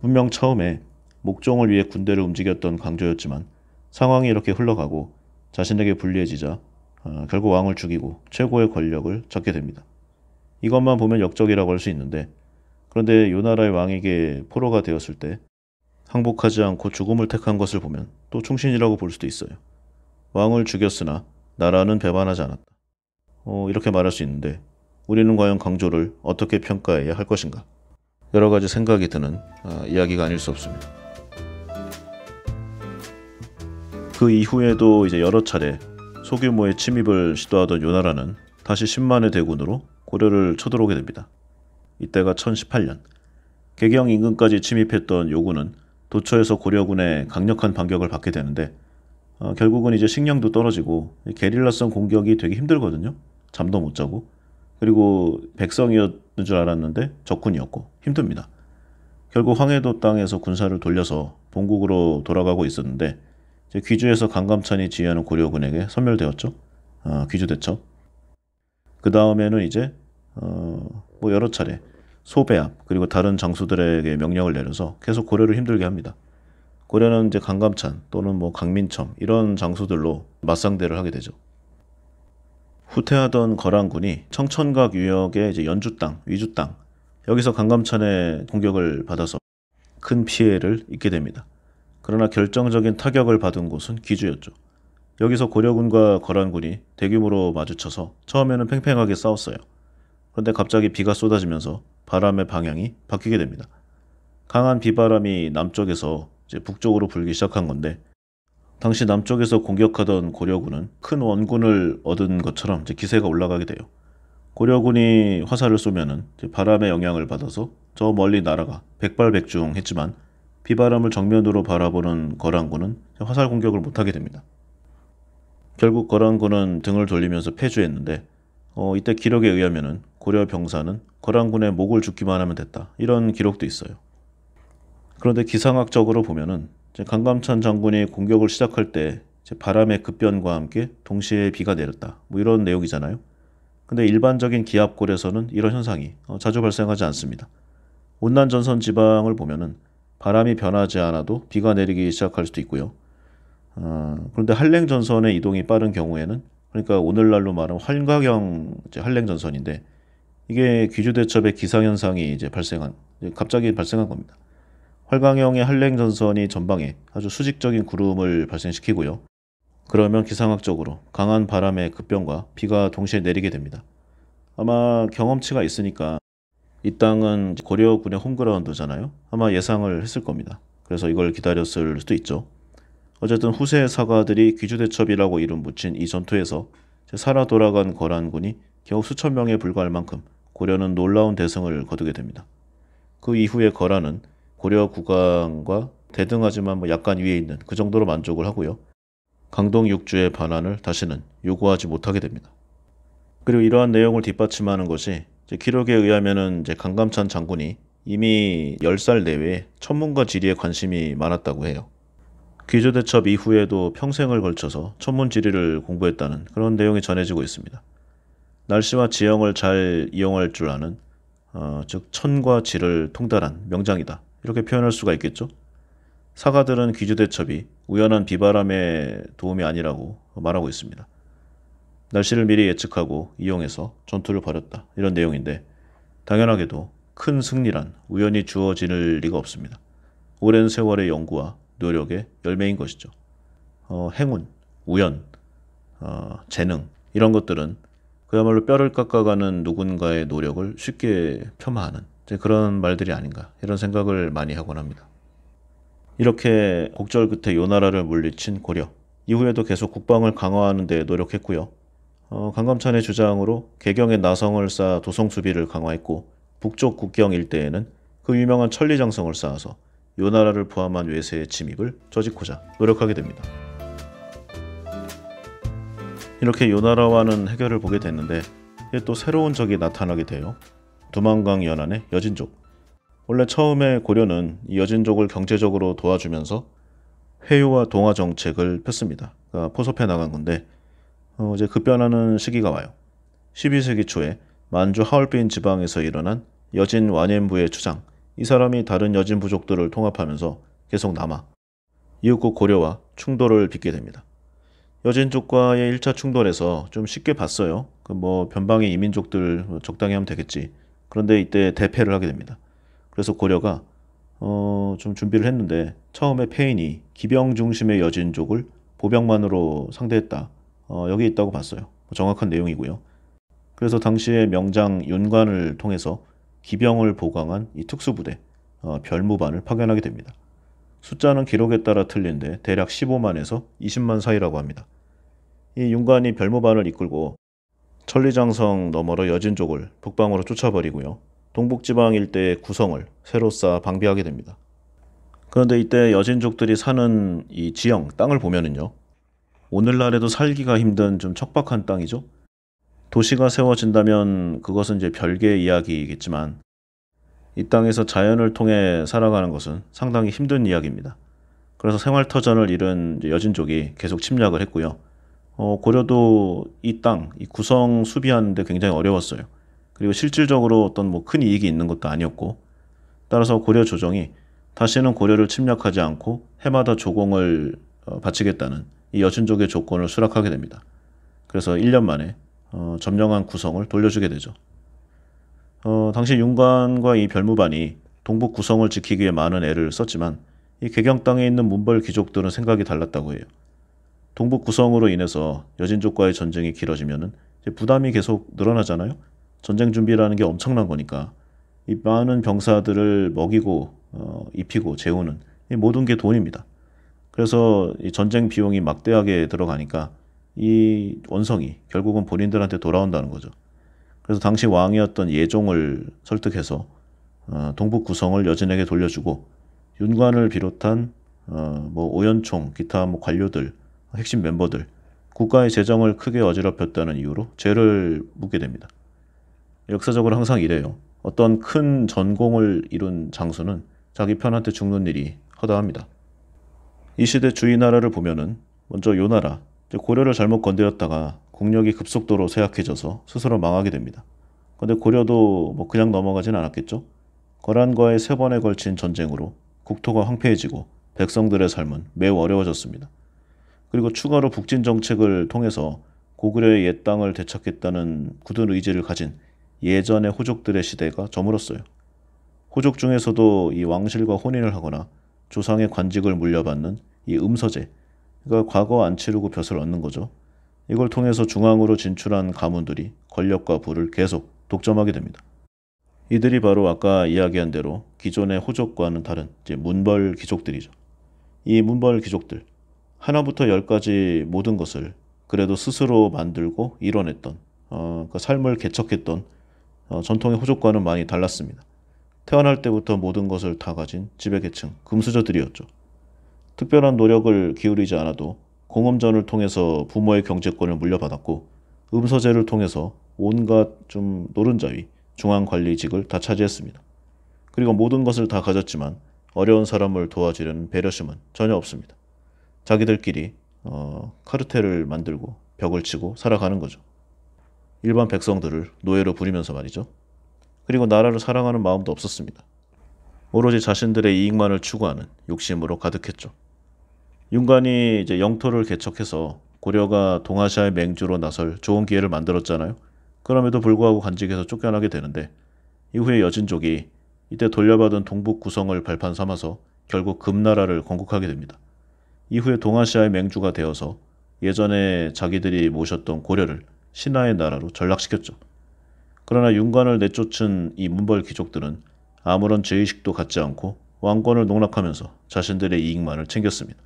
분명 처음에 목종을 위해 군대를 움직였던 강조였지만 상황이 이렇게 흘러가고 자신에게 불리해지자 어, 결국 왕을 죽이고 최고의 권력을 잡게 됩니다. 이것만 보면 역적이라고 할 수 있는데 그런데 요 나라의 왕에게 포로가 되었을 때 항복하지 않고 죽음을 택한 것을 보면 또 충신이라고 볼 수도 있어요. 왕을 죽였으나 나라는 배반하지 않았다. 어, 이렇게 말할 수 있는데 우리는 과연 강조를 어떻게 평가해야 할 것인가? 여러 가지 생각이 드는 아, 이야기가 아닐 수 없습니다. 그 이후에도 이제 여러 차례 소규모의 침입을 시도하던 요나라는 다시 10만의 대군으로 고려를 쳐들어오게 됩니다. 이때가 1018년. 개경 인근까지 침입했던 요군은 도처에서 고려군의 강력한 반격을 받게 되는데 어, 결국은 이제 식량도 떨어지고 게릴라성 공격이 되게 힘들거든요. 잠도 못 자고 그리고 백성이었는 줄 알았는데 적군이었고 힘듭니다. 결국 황해도 땅에서 군사를 돌려서 본국으로 돌아가고 있었는데 귀주에서 강감찬이 지휘하는 고려군에게 섬멸되었죠. 어, 아, 귀주대첩. 그 다음에는 이제 어, 뭐 여러 차례 소배압 그리고 다른 장수들에게 명령을 내려서 계속 고려를 힘들게 합니다. 고려는 이제 강감찬 또는 뭐강민첨 이런 장수들로 맞상대를 하게 되죠. 후퇴하던 거란군이 청천각 유역의 이제 연주 땅, 위주 땅 여기서 강감찬의 공격을 받아서 큰 피해를 입게 됩니다. 그러나 결정적인 타격을 받은 곳은 기주였죠. 여기서 고려군과 거란군이 대규모로 마주쳐서 처음에는 팽팽하게 싸웠어요. 그런데 갑자기 비가 쏟아지면서 바람의 방향이 바뀌게 됩니다. 강한 비바람이 남쪽에서 북쪽으로 불기 시작한 건데 당시 남쪽에서 공격하던 고려군은 큰 원군을 얻은 것처럼 기세가 올라가게 돼요. 고려군이 화살을 쏘면 바람의 영향을 받아서 저 멀리 날아가 백발백중했지만 비바람을 정면으로 바라보는 거란군은 화살 공격을 못하게 됩니다. 결국 거란군은 등을 돌리면서 패주했는데 어, 이때 기록에 의하면 고려 병사는 거란군의 목을 죽기만 하면 됐다 이런 기록도 있어요. 그런데 기상학적으로 보면은 강감찬 장군이 공격을 시작할 때 바람의 급변과 함께 동시에 비가 내렸다 뭐 이런 내용이잖아요. 근데 일반적인 기압골에서는 이런 현상이 어, 자주 발생하지 않습니다. 온난전선 지방을 보면은 바람이 변하지 않아도 비가 내리기 시작할 수도 있고요. 어, 그런데 한랭전선의 이동이 빠른 경우에는 그러니까 오늘날로 말하면 환가경 한랭전선인데 이게 귀주대첩의 기상현상이 이제 발생한 갑자기 발생한 겁니다. 활강형의 한랭전선이 전방에 아주 수직적인 구름을 발생시키고요. 그러면 기상학적으로 강한 바람의 급변과 비가 동시에 내리게 됩니다. 아마 경험치가 있으니까 이 땅은 고려군의 홈그라운드잖아요. 아마 예상을 했을 겁니다. 그래서 이걸 기다렸을 수도 있죠. 어쨌든 후세 사가들이 귀주대첩이라고 이름 붙인 이 전투에서 살아 돌아간 거란군이 겨우 수천 명에 불과할 만큼 고려는 놀라운 대승을 거두게 됩니다. 그 이후에 거란은 고려 국왕과 대등하지만 뭐 약간 위에 있는 그 정도로 만족을 하고요. 강동 육주의 반환을 다시는 요구하지 못하게 됩니다. 그리고 이러한 내용을 뒷받침하는 것이 기록에 의하면은 이제 강감찬 장군이 이미 10살 내외에 천문과 지리에 관심이 많았다고 해요. 귀조대첩 이후에도 평생을 걸쳐서 천문 지리를 공부했다는 그런 내용이 전해지고 있습니다. 날씨와 지형을 잘 이용할 줄 아는 어, 즉 천과 지를 통달한 명장이다. 이렇게 표현할 수가 있겠죠. 사가들은 귀조대첩이 우연한 비바람의 도움이 아니라고 말하고 있습니다. 날씨를 미리 예측하고 이용해서 전투를 벌였다. 이런 내용인데 당연하게도 큰 승리란 우연히 주어지는 리가 없습니다. 오랜 세월의 연구와 노력의 열매인 것이죠. 어, 행운, 우연, 어, 재능 이런 것들은 그야말로 뼈를 깎아가는 누군가의 노력을 쉽게 폄하하는 그런 말들이 아닌가 이런 생각을 많이 하곤 합니다. 이렇게 곡절 끝에 요나라를 물리친 고려 이후에도 계속 국방을 강화하는 데 노력했고요. 어, 강감찬의 주장으로 개경에 나성을 쌓아 도성 수비를 강화했고 북쪽 국경 일대에는 그 유명한 천리장성을 쌓아서 요나라를 포함한 외세의 침입을 저지코자 노력하게 됩니다. 이렇게 요나라와는 해결을 보게 됐는데 또 새로운 적이 나타나게 돼요. 두만강 연안의 여진족. 원래 처음에 고려는 이 여진족을 경제적으로 도와주면서 회유와 동화 정책을 폈습니다. 그러니까 포섭해 나간 건데 어, 이제 급변하는 시기가 와요. 12세기 초에 만주 하얼빈 지방에서 일어난 여진 완옌부의 추장, 이 사람이 다른 여진 부족들을 통합하면서 계속 남아 이웃국 고려와 충돌을 빚게 됩니다. 여진족과의 1차 충돌에서 좀 쉽게 봤어요. 그 뭐 변방의 이민족들 적당히 하면 되겠지. 그런데 이때 대패를 하게 됩니다. 그래서 고려가 어, 좀 준비를 했는데 처음에 페인이 기병 중심의 여진족을 보병만으로 상대했다. 어, 여기 있다고 봤어요. 뭐 정확한 내용이고요. 그래서 당시에 명장 윤관을 통해서 기병을 보강한 이 특수부대 어, 별무반을 파견하게 됩니다. 숫자는 기록에 따라 틀린데 대략 15만에서 20만 사이라고 합니다. 이 윤관이 별무반을 이끌고 천리장성 너머로 여진 족을 북방으로 쫓아버리고요. 동북지방 일대의 구성을 새로 쌓아 방비하게 됩니다. 그런데 이때 여진족들이 사는 이 지형, 땅을 보면은요. 오늘날에도 살기가 힘든 좀 척박한 땅이죠. 도시가 세워진다면 그것은 이제 별개의 이야기이겠지만 이 땅에서 자연을 통해 살아가는 것은 상당히 힘든 이야기입니다. 그래서 생활터전을 잃은 여진족이 계속 침략을 했고요. 어, 고려도 이 땅, 이 구성 수비하는데 굉장히 어려웠어요. 그리고 실질적으로 어떤 뭐 큰 이익이 있는 것도 아니었고, 따라서 고려 조정이 다시는 고려를 침략하지 않고 해마다 조공을 어, 바치겠다는 이 여신족의 조건을 수락하게 됩니다. 그래서 1년 만에 어, 점령한 구성을 돌려주게 되죠. 어, 당시 윤관과 이 별무반이 동북 구성을 지키기 위해 많은 애를 썼지만 이 개경 땅에 있는 문벌 귀족들은 생각이 달랐다고 해요. 동북 구성으로 인해서 여진족과의 전쟁이 길어지면 부담이 계속 늘어나잖아요. 전쟁 준비라는 게 엄청난 거니까 이 많은 병사들을 먹이고 어, 입히고 재우는 이 모든 게 돈입니다. 그래서 이 전쟁 비용이 막대하게 들어가니까 이 원성이 결국은 본인들한테 돌아온다는 거죠. 그래서 당시 왕이었던 예종을 설득해서 어, 동북 구성을 여진에게 돌려주고 윤관을 비롯한 어, 뭐 오연총 기타 뭐 관료들 핵심 멤버들 국가의 재정을 크게 어지럽혔다는 이유로 죄를 묻게 됩니다. 역사적으로 항상 이래요. 어떤 큰 전공을 이룬 장수는 자기 편한테 죽는 일이 허다합니다. 이 시대 주위 나라를 보면은 먼저 요 나라, 고려를 잘못 건드렸다가 국력이 급속도로 쇠약해져서 스스로 망하게 됩니다. 근데 고려도 뭐 그냥 넘어가진 않았겠죠? 거란과의 세 번에 걸친 전쟁으로 국토가 황폐해지고 백성들의 삶은 매우 어려워졌습니다. 그리고 추가로 북진 정책을 통해서 고구려의 옛 땅을 되찾겠다는 굳은 의지를 가진 예전의 호족들의 시대가 저물었어요. 호족 중에서도 이 왕실과 혼인을 하거나 조상의 관직을 물려받는 이 음서제, 그러니까 과거 안 치르고 벼슬 얻는 거죠. 이걸 통해서 중앙으로 진출한 가문들이 권력과 부를 계속 독점하게 됩니다. 이들이 바로 아까 이야기한 대로 기존의 호족과는 다른 문벌 귀족들이죠. 이 문벌 귀족들, 하나부터 열까지 모든 것을 그래도 스스로 만들고 이뤄냈던, 어, 그 삶을 개척했던 어, 전통의 호족과는 많이 달랐습니다. 태어날 때부터 모든 것을 다 가진 지배계층, 금수저들이었죠. 특별한 노력을 기울이지 않아도 공험전을 통해서 부모의 경제권을 물려받았고 음서제를 통해서 온갖 좀 노른자위, 중앙관리직을 다 차지했습니다. 그리고 모든 것을 다 가졌지만 어려운 사람을 도와주려는 배려심은 전혀 없습니다. 자기들끼리 어, 카르텔을 만들고 벽을 치고 살아가는 거죠. 일반 백성들을 노예로 부리면서 말이죠. 그리고 나라를 사랑하는 마음도 없었습니다. 오로지 자신들의 이익만을 추구하는 욕심으로 가득했죠. 윤관이 이제 영토를 개척해서 고려가 동아시아의 맹주로 나설 좋은 기회를 만들었잖아요. 그럼에도 불구하고 간직에서 쫓겨나게 되는데 이후에 여진족이 이때 돌려받은 동북 구성을 발판 삼아서 결국 금나라를 건국하게 됩니다. 이후에 동아시아의 맹주가 되어서 예전에 자기들이 모셨던 고려를 신하의 나라로 전락시켰죠. 그러나 윤관을 내쫓은 이 문벌 귀족들은 아무런 죄의식도 갖지 않고 왕권을 농락하면서 자신들의 이익만을 챙겼습니다.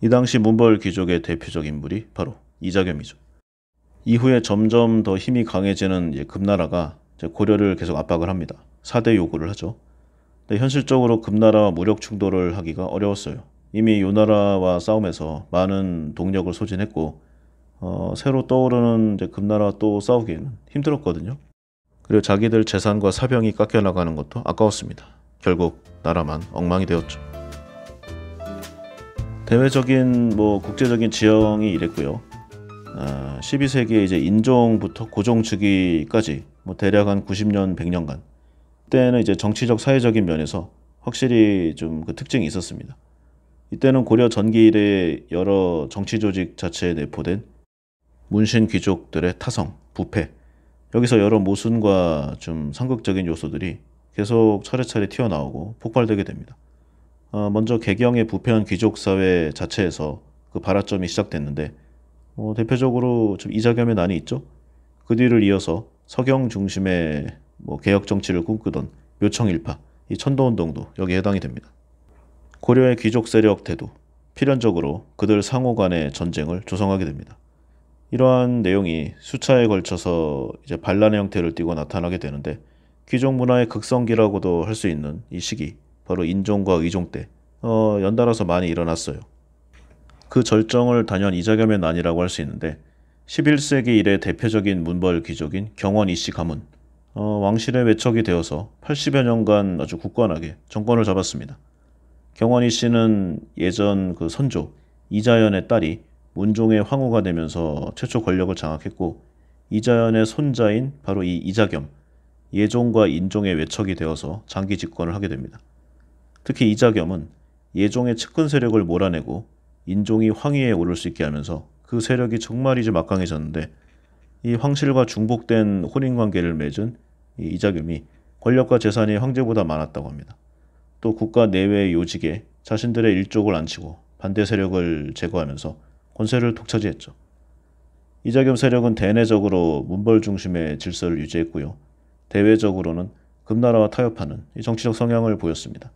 이 당시 문벌 귀족의 대표적 인물이 바로 이자겸이죠. 이후에 점점 더 힘이 강해지는 금나라가 고려를 계속 압박을 합니다. 사대 요구를 하죠. 근데 현실적으로 금나라와 무력 충돌을 하기가 어려웠어요. 이미 요나라와 싸움에서 많은 동력을 소진했고 어, 새로 떠오르는 이제 금나라 또 싸우기에는 힘들었거든요. 그리고 자기들 재산과 사병이 깎여 나가는 것도 아까웠습니다. 결국 나라만 엉망이 되었죠. 대외적인 뭐 국제적인 지형이 이랬고요. 아, 12세기에 이제 인종부터 고종주기까지 뭐 대략 한 90년 100년간 때는 이제 정치적 사회적인 면에서 확실히 좀 그 특징이 있었습니다. 이때는 고려 전기 일에 여러 정치 조직 자체에 내포된 문신 귀족들의 타성, 부패 여기서 여러 모순과 좀 상극적인 요소들이 계속 차례차례 튀어나오고 폭발되게 됩니다. 어, 먼저 개경의 부패한 귀족 사회 자체에서 그 발화점이 시작됐는데 어, 대표적으로 좀 이자겸의 난이 있죠. 그 뒤를 이어서 서경 중심의 뭐 개혁 정치를 꿈꾸던 묘청 일파, 이 천도운동도 여기에 해당이 됩니다. 고려의 귀족 세력 태도, 필연적으로 그들 상호 간의 전쟁을 조성하게 됩니다. 이러한 내용이 수차에 걸쳐서 이제 반란의 형태를 띠고 나타나게 되는데 귀족 문화의 극성기라고도 할 수 있는 이 시기 바로 인종과 의종 때 어, 연달아서 많이 일어났어요. 그 절정을 단연 이자겸의 난이라고 할 수 있는데 11세기 이래 대표적인 문벌 귀족인 경원 이씨 가문 어, 왕실의 외척이 되어서 80여 년간 아주 굳건하게 정권을 잡았습니다. 경원 이씨는 예전 그 선조 이자연의 딸이 문종의 황후가 되면서 최초 권력을 장악했고 이자연의 손자인 바로 이 이자겸, 예종과 인종의 외척이 되어서 장기 집권을 하게 됩니다. 특히 이자겸은 예종의 측근 세력을 몰아내고 인종이 황위에 오를 수 있게 하면서 그 세력이 정말이지 막강해졌는데 이 황실과 중복된 혼인 관계를 맺은 이자겸이 이 권력과 재산이 황제보다 많았다고 합니다. 또 국가 내외의 요직에 자신들의 일족을 앉히고 반대 세력을 제거하면서 권세를 독차지했죠. 이자겸 세력은 대내적으로 문벌 중심의 질서를 유지했고요. 대외적으로는 금나라와 타협하는 정치적 성향을 보였습니다.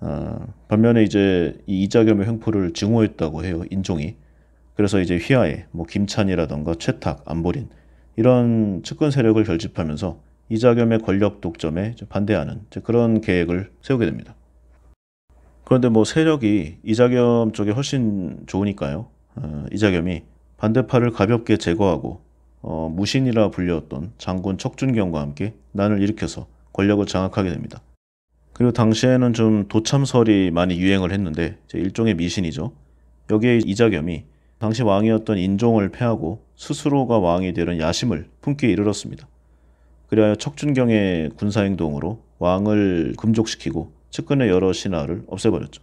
아, 반면에 이제 이 이자겸의 횡포를 증오했다고 해요. 인종이. 그래서 이제 휘하에 뭐 김찬이라던가 최탁, 안보린 이런 측근 세력을 결집하면서 이자겸의 권력 독점에 반대하는 그런 계획을 세우게 됩니다. 그런데 뭐 세력이 이자겸 쪽에 훨씬 좋으니까요. 이자겸이 어, 반대파를 가볍게 제거하고 어, 무신이라 불렸던 장군 척준경과 함께 난을 일으켜서 권력을 장악하게 됩니다. 그리고 당시에는 좀 도참설이 많이 유행을 했는데 일종의 미신이죠. 여기에 이자겸이 당시 왕이었던 인종을 패하고 스스로가 왕이 되는 야심을 품기에 이르렀습니다. 그리하여 척준경의 군사행동으로 왕을 금족시키고 측근의 여러 신하를 없애버렸죠.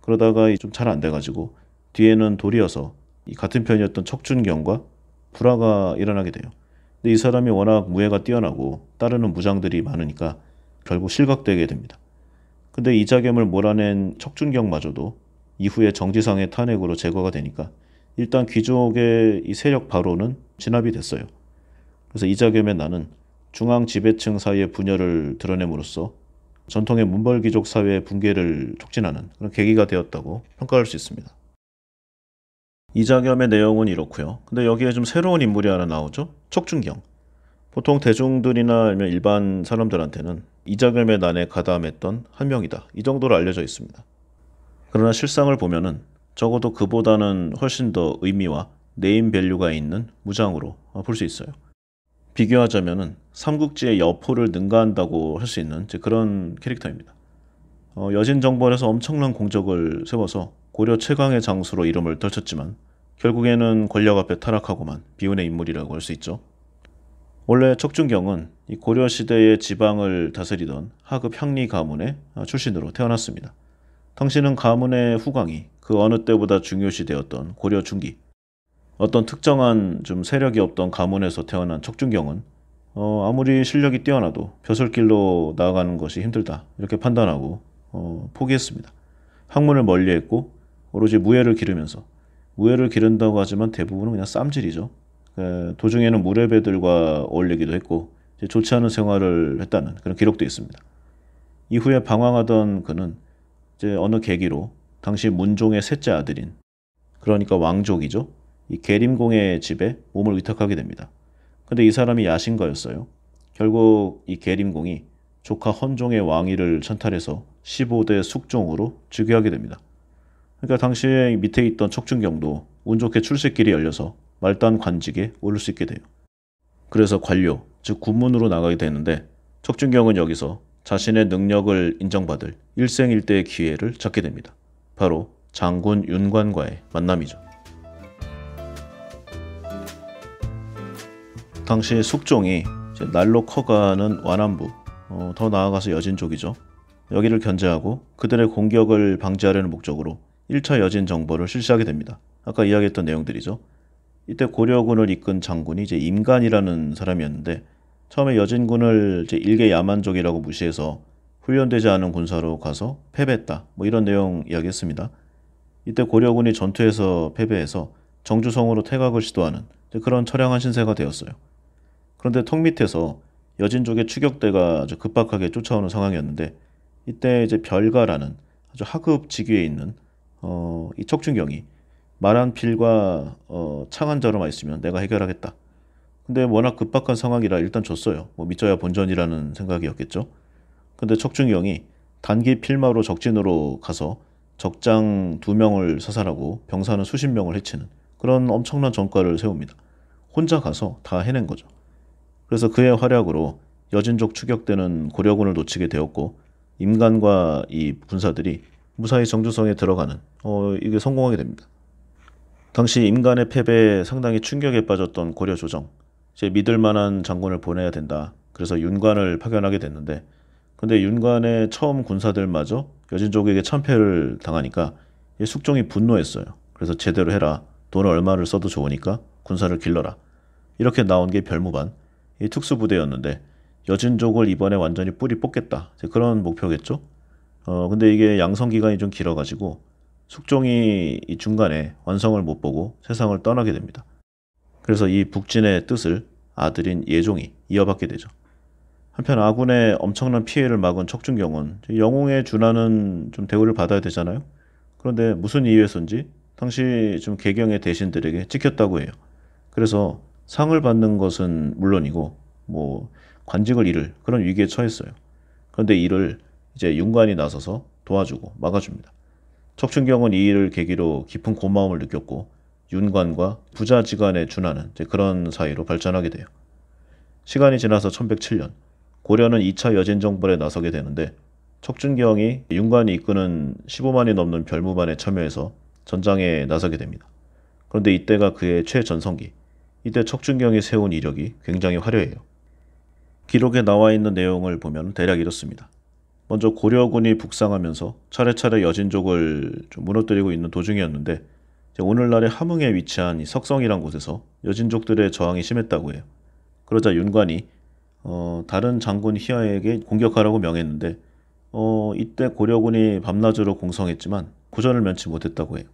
그러다가 좀 잘 안 돼가지고 뒤에는 돌이어서 같은 편이었던 척준경과 불화가 일어나게 돼요. 근데 이 사람이 워낙 무예가 뛰어나고 따르는 무장들이 많으니까 결국 실각되게 됩니다. 근데 이자겸을 몰아낸 척준경마저도 이후에 정지상의 탄핵으로 제거가 되니까 일단 귀족의 이 세력 바로는 진압이 됐어요. 그래서 이자겸의 나는 중앙 지배층 사이의 분열을 드러냄으로써 전통의 문벌 귀족 사회의 붕괴를 촉진하는 그런 계기가 되었다고 평가할 수 있습니다. 이자겸의 내용은 이렇고요. 근데 여기에 좀 새로운 인물이 하나 나오죠. 척준경. 보통 대중들이나 아니면 일반 사람들한테는 이자겸의 난에 가담했던 한 명이다. 이 정도로 알려져 있습니다. 그러나 실상을 보면은 적어도 그보다는 훨씬 더 의미와 네임 밸류가 있는 무장으로 볼 수 있어요. 비교하자면은 삼국지의 여포를 능가한다고 할 수 있는 그런 캐릭터입니다. 어, 여진 정벌에서 엄청난 공적을 세워서 고려 최강의 장수로 이름을 떨쳤지만 결국에는 권력 앞에 타락하고만 비운의 인물이라고 할 수 있죠. 원래 척준경은 고려 시대의 지방을 다스리던 하급 향리 가문의 출신으로 태어났습니다. 당시는 가문의 후광이 그 어느 때보다 중요시 되었던 고려 중기. 어떤 특정한 좀 세력이 없던 가문에서 태어난 척준경은 어, 아무리 실력이 뛰어나도 벼슬길로 나아가는 것이 힘들다 이렇게 판단하고 어, 포기했습니다. 학문을 멀리했고 오로지 무예를 기르면서 무예를 기른다고 하지만 대부분은 그냥 쌈질이죠. 도중에는 무뢰배들과 어울리기도 했고 좋지 않은 생활을 했다는 그런 기록도 있습니다. 이후에 방황하던 그는 이제 어느 계기로 당시 문종의 셋째 아들인 그러니까 왕족이죠. 이 계림공의 집에 몸을 위탁하게 됩니다. 근데 이 사람이 야신가였어요. 결국 이 계림공이 조카 헌종의 왕위를 천탈해서 15대 숙종으로 즉위하게 됩니다. 그러니까 당시에 밑에 있던 척준경도 운 좋게 출세길이 열려서 말단 관직에 오를 수 있게 돼요. 그래서 관료, 즉 군문으로 나가게 되는데 척준경은 여기서 자신의 능력을 인정받을 일생일대의 기회를 찾게 됩니다. 바로 장군 윤관과의 만남이죠. 당시 숙종이 날로 커가는 완안부, 어, 더 나아가서 여진족이죠. 여기를 견제하고 그들의 공격을 방지하려는 목적으로 1차 여진 정보를 실시하게 됩니다. 아까 이야기했던 내용들이죠. 이때 고려군을 이끈 장군이 이제 임간이라는 사람이었는데 처음에 여진군을 이제 일개 야만족이라고 무시해서 훈련되지 않은 군사로 가서 패배했다. 뭐 이런 내용 이야기했습니다. 이때 고려군이 전투에서 패배해서 정주성으로 태각을 시도하는 그런 처량한 신세가 되었어요. 그런데 턱 밑에서 여진족의 추격대가 아주 급박하게 쫓아오는 상황이었는데 이때 이제 별가라는 아주 하급 직위에 있는 어, 이 척준경이 말한 필과 어, 창안자로만 있으면 내가 해결하겠다. 근데 워낙 급박한 상황이라 일단 줬어요. 뭐 믿져야 본전이라는 생각이었겠죠. 근데 척준경이 단기 필마로 적진으로 가서 적장 두 명을 사살하고 병사는 수십 명을 해치는 그런 엄청난 전과를 세웁니다. 혼자 가서 다 해낸 거죠. 그래서 그의 활약으로 여진족 추격되는 고려군을 놓치게 되었고 임간과 이 군사들이 무사히 정조성에 들어가는 어, 이게 성공하게 됩니다. 당시 임간의 패배에 상당히 충격에 빠졌던 고려 조정 이제 믿을 만한 장군을 보내야 된다. 그래서 윤관을 파견하게 됐는데 근데 윤관의 처음 군사들마저 여진족에게 참패를 당하니까 숙종이 분노했어요. 그래서 제대로 해라. 돈을 얼마를 써도 좋으니까 군사를 길러라. 이렇게 나온 게 별무반 이 특수부대였는데 여진족을 이번에 완전히 뿌리 뽑겠다. 그런 목표겠죠. 어, 근데 이게 양성 기간이 좀 길어가지고 숙종이 이 중간에 완성을 못 보고 세상을 떠나게 됩니다. 그래서 이 북진의 뜻을 아들인 예종이 이어받게 되죠. 한편 아군의 엄청난 피해를 막은 척준경은 영웅의 준하는 좀 대우를 받아야 되잖아요. 그런데 무슨 이유에선지 당시 좀 개경의 대신들에게 찍혔다고 해요. 그래서 상을 받는 것은 물론이고 뭐 관직을 잃을 그런 위기에 처했어요. 그런데 이를 이제 윤관이 나서서 도와주고 막아줍니다. 척춘경은 이 일을 계기로 깊은 고마움을 느꼈고 윤관과 부자지간의 준하는 그런 사이로 발전하게 돼요. 시간이 지나서 1107년 고려는 2차 여진정벌에 나서게 되는데 척준경이 윤관이 이끄는 15만이 넘는 별무반에 참여해서 전장에 나서게 됩니다. 그런데 이때가 그의 최전성기. 이때 척준경이 세운 이력이 굉장히 화려해요. 기록에 나와 있는 내용을 보면 대략 이렇습니다. 먼저 고려군이 북상하면서 차례차례 여진족을 좀 무너뜨리고 있는 도중이었는데 오늘날의 함흥에 위치한 이 석성이란 곳에서 여진족들의 저항이 심했다고 해요. 그러자 윤관이 어, 다른 장군 희야에게 공격하라고 명했는데 어, 이때 고려군이 밤낮으로 공성했지만 구전을 면치 못했다고 해요.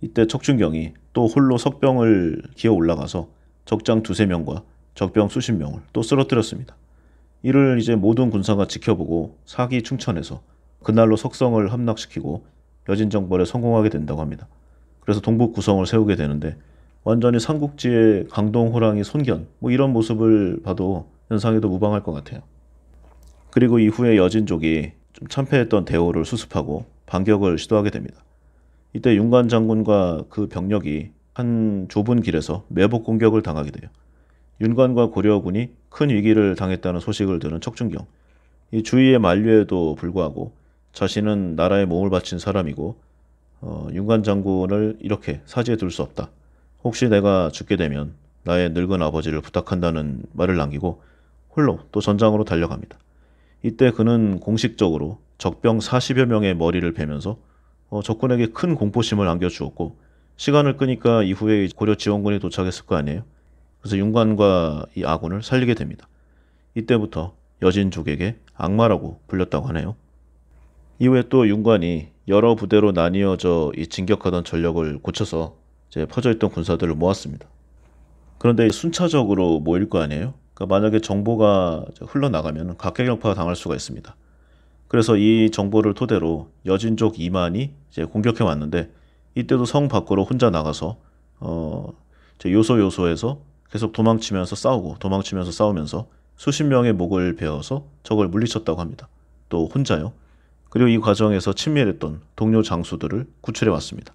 이때 척준경이또 홀로 석병을 기어 올라가서 적장 두세 명과 적병 수십 명을 또 쓰러뜨렸습니다. 이를 이제 모든 군사가 지켜보고 사기 충천해서 그날로 석성을 함락시키고 여진 정벌에 성공하게 된다고 합니다. 그래서 동북 구성을 세우게 되는데 완전히 삼국지의 강동 호랑이 손견 뭐 이런 모습을 봐도 현상에도 무방할 것 같아요. 그리고 이후에 여진족이 좀 참패했던 대호를 수습하고 반격을 시도하게 됩니다. 이때 윤관 장군과 그 병력이 한 좁은 길에서 매복 공격을 당하게 돼요. 윤관과 고려군이 큰 위기를 당했다는 소식을 들은 척준경. 이 주위의 만류에도 불구하고 자신은 나라에 몸을 바친 사람이고 어, 윤관 장군을 이렇게 사지에 둘 수 없다. 혹시 내가 죽게 되면 나의 늙은 아버지를 부탁한다는 말을 남기고 홀로 또 전장으로 달려갑니다. 이때 그는 공식적으로 적병 40여 명의 머리를 베면서 어, 적군에게 큰 공포심을 안겨주었고 시간을 끄니까 이후에 고려 지원군이 도착했을 거 아니에요. 그래서 윤관과 이 아군을 살리게 됩니다. 이때부터 여진족에게 악마라고 불렸다고 하네요. 이후에 또 윤관이 여러 부대로 나뉘어져 이 진격하던 전력을 고쳐서 이제 퍼져있던 군사들을 모았습니다. 그런데 순차적으로 모일 거 아니에요? 그러니까 만약에 정보가 흘러나가면 각계격파가 당할 수가 있습니다. 그래서 이 정보를 토대로 여진족 이만이 이제 공격해 왔는데 이때도 성 밖으로 혼자 나가서 어 요소 요소에서 계속 도망치면서 싸우고 도망치면서 싸우면서 수십 명의 목을 베어서 적을 물리쳤다고 합니다. 또 혼자요. 그리고 이 과정에서 친밀했던 동료 장수들을 구출해 왔습니다.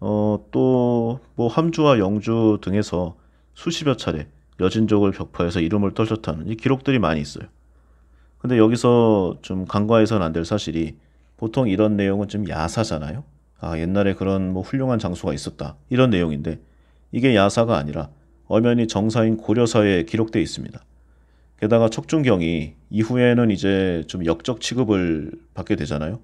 어, 또 뭐 함주와 영주 등에서 수십여 차례 여진족을 격파해서 이름을 떨쳤다는 이 기록들이 많이 있어요. 근데 여기서 좀 간과해서는 안 될 사실이 보통 이런 내용은 좀 야사잖아요. 아, 옛날에 그런 뭐 훌륭한 장수가 있었다. 이런 내용인데 이게 야사가 아니라 엄연히 정사인 고려사에 기록돼 있습니다. 게다가 척준경이 이후에는 이제 좀 역적 취급을 받게 되잖아요.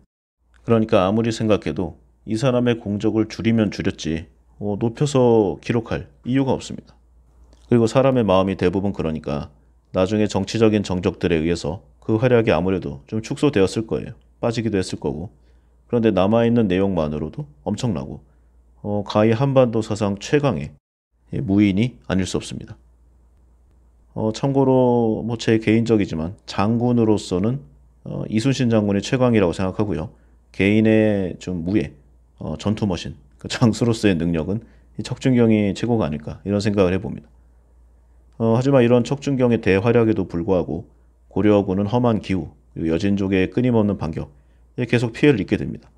그러니까 아무리 생각해도 이 사람의 공적을 줄이면 줄였지 어, 높여서 기록할 이유가 없습니다. 그리고 사람의 마음이 대부분 그러니까 나중에 정치적인 정적들에 의해서 그 활약이 아무래도 좀 축소되었을 거예요. 빠지기도 했을 거고. 그런데 남아있는 내용만으로도 엄청나고 어, 가히 한반도 사상 최강의 예, 무인이 아닐 수 없습니다. 어, 참고로 뭐제 개인적이지만 장군으로서는 어, 이순신 장군이 최강이라고 생각하고요. 개인의 좀 무예, 어, 전투 머신, 그 장수로서의 능력은 척준경이 최고가 아닐까 이런 생각을 해봅니다. 어, 하지만 이런 척준경의 대활약에도 불구하고 고려군은 험한 기후, 여진족의 끊임없는 반격에 예, 계속 피해를 입게 됩니다.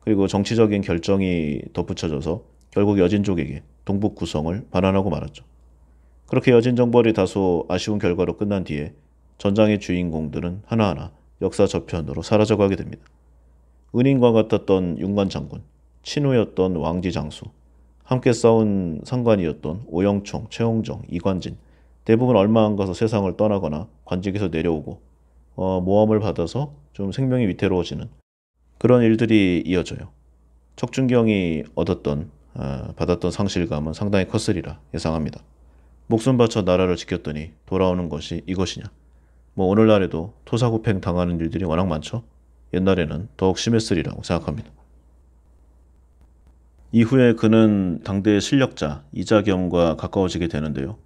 그리고 정치적인 결정이 덧붙여져서 결국 여진족에게 동북 구성을 반환하고 말았죠. 그렇게 여진 정벌이 다소 아쉬운 결과로 끝난 뒤에 전장의 주인공들은 하나하나 역사 저편으로 사라져가게 됩니다. 은인과 같았던 윤관 장군, 친우였던 왕지 장수, 함께 싸운 상관이었던 오영총, 최홍정, 이관진 대부분 얼마 안 가서 세상을 떠나거나 관직에서 내려오고 어, 모함을 받아서 좀 생명이 위태로워지는 그런 일들이 이어져요. 척준경이 얻었던 어, 받았던 상실감은 상당히 컸으리라 예상합니다. 목숨 바쳐 나라를 지켰더니 돌아오는 것이 이것이냐. 뭐 오늘날에도 토사구팽 당하는 일들이 워낙 많죠. 옛날에는 더욱 심했으리라고 생각합니다. 이후에 그는 당대의 실력자 이자겸과 가까워지게 되는데요.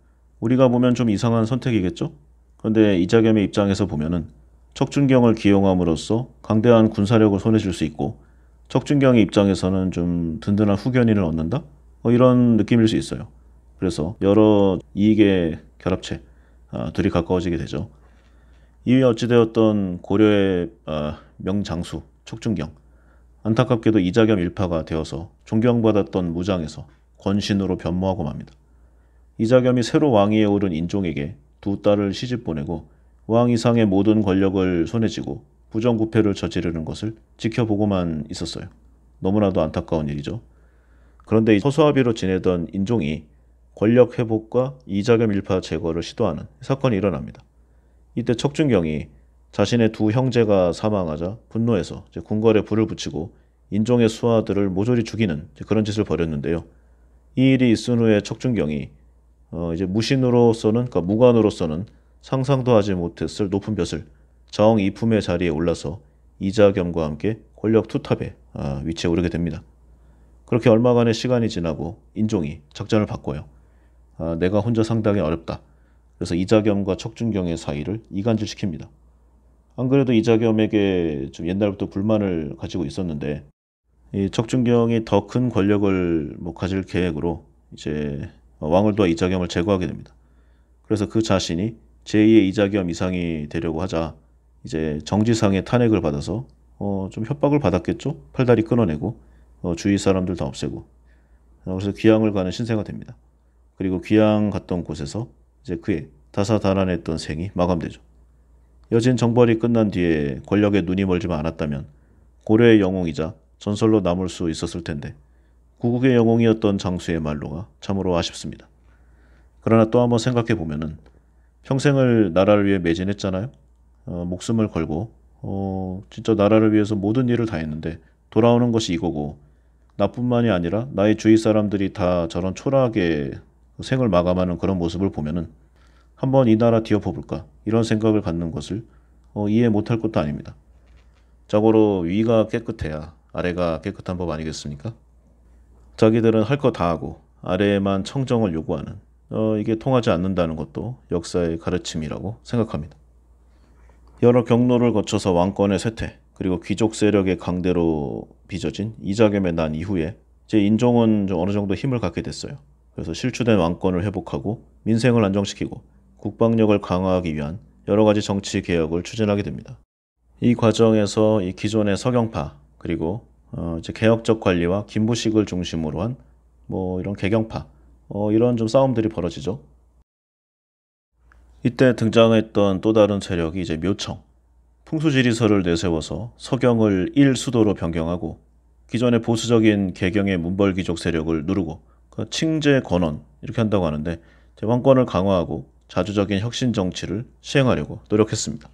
우리가 보면 좀 이상한 선택이겠죠? 그런데 이자겸의 입장에서 보면은 척준경을 기용함으로써 강대한 군사력을 손에 쥘수 있고 척중경의 입장에서는 좀 든든한 후견인을 얻는다? 어, 이런 느낌일 수 있어요. 그래서 여러 이익의 결합체 아, 둘이 가까워지게 되죠. 이외 어찌되었던 고려의 아, 명장수 척중경 안타깝게도 이자겸 일파가 되어서 존경받았던 무장에서 권신으로 변모하고 맙니다. 이자겸이 새로 왕위에 오른 인종에게 두 딸을 시집 보내고 왕 이상의 모든 권력을 손에 쥐고 부정부패를 저지르는 것을 지켜보고만 있었어요. 너무나도 안타까운 일이죠. 그런데 소수아비로 지내던 인종이 권력 회복과 이자겸 일파 제거를 시도하는 사건이 일어납니다. 이때 척준경이 자신의 두 형제가 사망하자 분노해서 궁궐에 불을 붙이고 인종의 수하들을 모조리 죽이는 그런 짓을 벌였는데요. 이 일이 있은 후에 척준경이 어 이제 무신으로서는 그러니까 무관으로서는 상상도 하지 못했을 높은 벼슬 정이품의 자리에 올라서 이자겸과 함께 권력 투탑에 아, 위치에 오르게 됩니다. 그렇게 얼마간의 시간이 지나고 인종이 작전을 바꿔요. 아, 내가 혼자 상당히 어렵다. 그래서 이자겸과 척준경의 사이를 이간질시킵니다. 안 그래도 이자겸에게 좀 옛날부터 불만을 가지고 있었는데 이 척준경이 더 큰 권력을 뭐 가질 계획으로 이제 왕을도와 이자겸을 제거하게 됩니다. 그래서 그 자신이 제2의 이자겸 이상이 되려고 하자 이제 정지상의 탄핵을 받아서 어, 좀 협박을 받았겠죠. 팔다리 끊어내고 어, 주위 사람들 다 없애고 그래서 귀향을 가는 신세가 됩니다. 그리고 귀향 갔던 곳에서 이제 그의 다사다난했던 생이 마감되죠. 여진 정벌이 끝난 뒤에 권력에 눈이 멀지만 않았다면 고려의 영웅이자 전설로 남을 수 있었을 텐데 구국의 영웅이었던 장수의 말로가 참으로 아쉽습니다. 그러나 또 한번 생각해 보면은 평생을 나라를 위해 매진했잖아요. 어, 목숨을 걸고 어, 진짜 나라를 위해서 모든 일을 다 했는데 돌아오는 것이 이거고 나뿐만이 아니라 나의 주위 사람들이 다 저런 초라하게 생을 마감하는 그런 모습을 보면은 한번 이 나라 뒤엎어볼까 이런 생각을 갖는 것을 어, 이해 못할 것도 아닙니다. 자고로 위가 깨끗해야 아래가 깨끗한 법 아니겠습니까? 자기들은 할 거 다 하고 아래에만 청정을 요구하는 어, 이게 통하지 않는다는 것도 역사의 가르침이라고 생각합니다. 여러 경로를 거쳐서 왕권의 쇠퇴 그리고 귀족 세력의 강대로 빚어진 이자겸의 난 이후에 제 인종은 어느 정도 힘을 갖게 됐어요. 그래서 실추된 왕권을 회복하고 민생을 안정시키고 국방력을 강화하기 위한 여러 가지 정치 개혁을 추진하게 됩니다. 이 과정에서 이 기존의 서경파 그리고 어 개혁적 관리와 김부식을 중심으로 한 뭐 이런 개경파 어 이런 좀 싸움들이 벌어지죠. 이때 등장했던 또 다른 세력이 이제 묘청. 풍수지리설을 내세워서 서경을 일수도로 변경하고 기존의 보수적인 개경의 문벌귀족 세력을 누르고 그 칭제 권원 이렇게 한다고 하는데 제 왕권을 강화하고 자주적인 혁신 정치를 시행하려고 노력했습니다.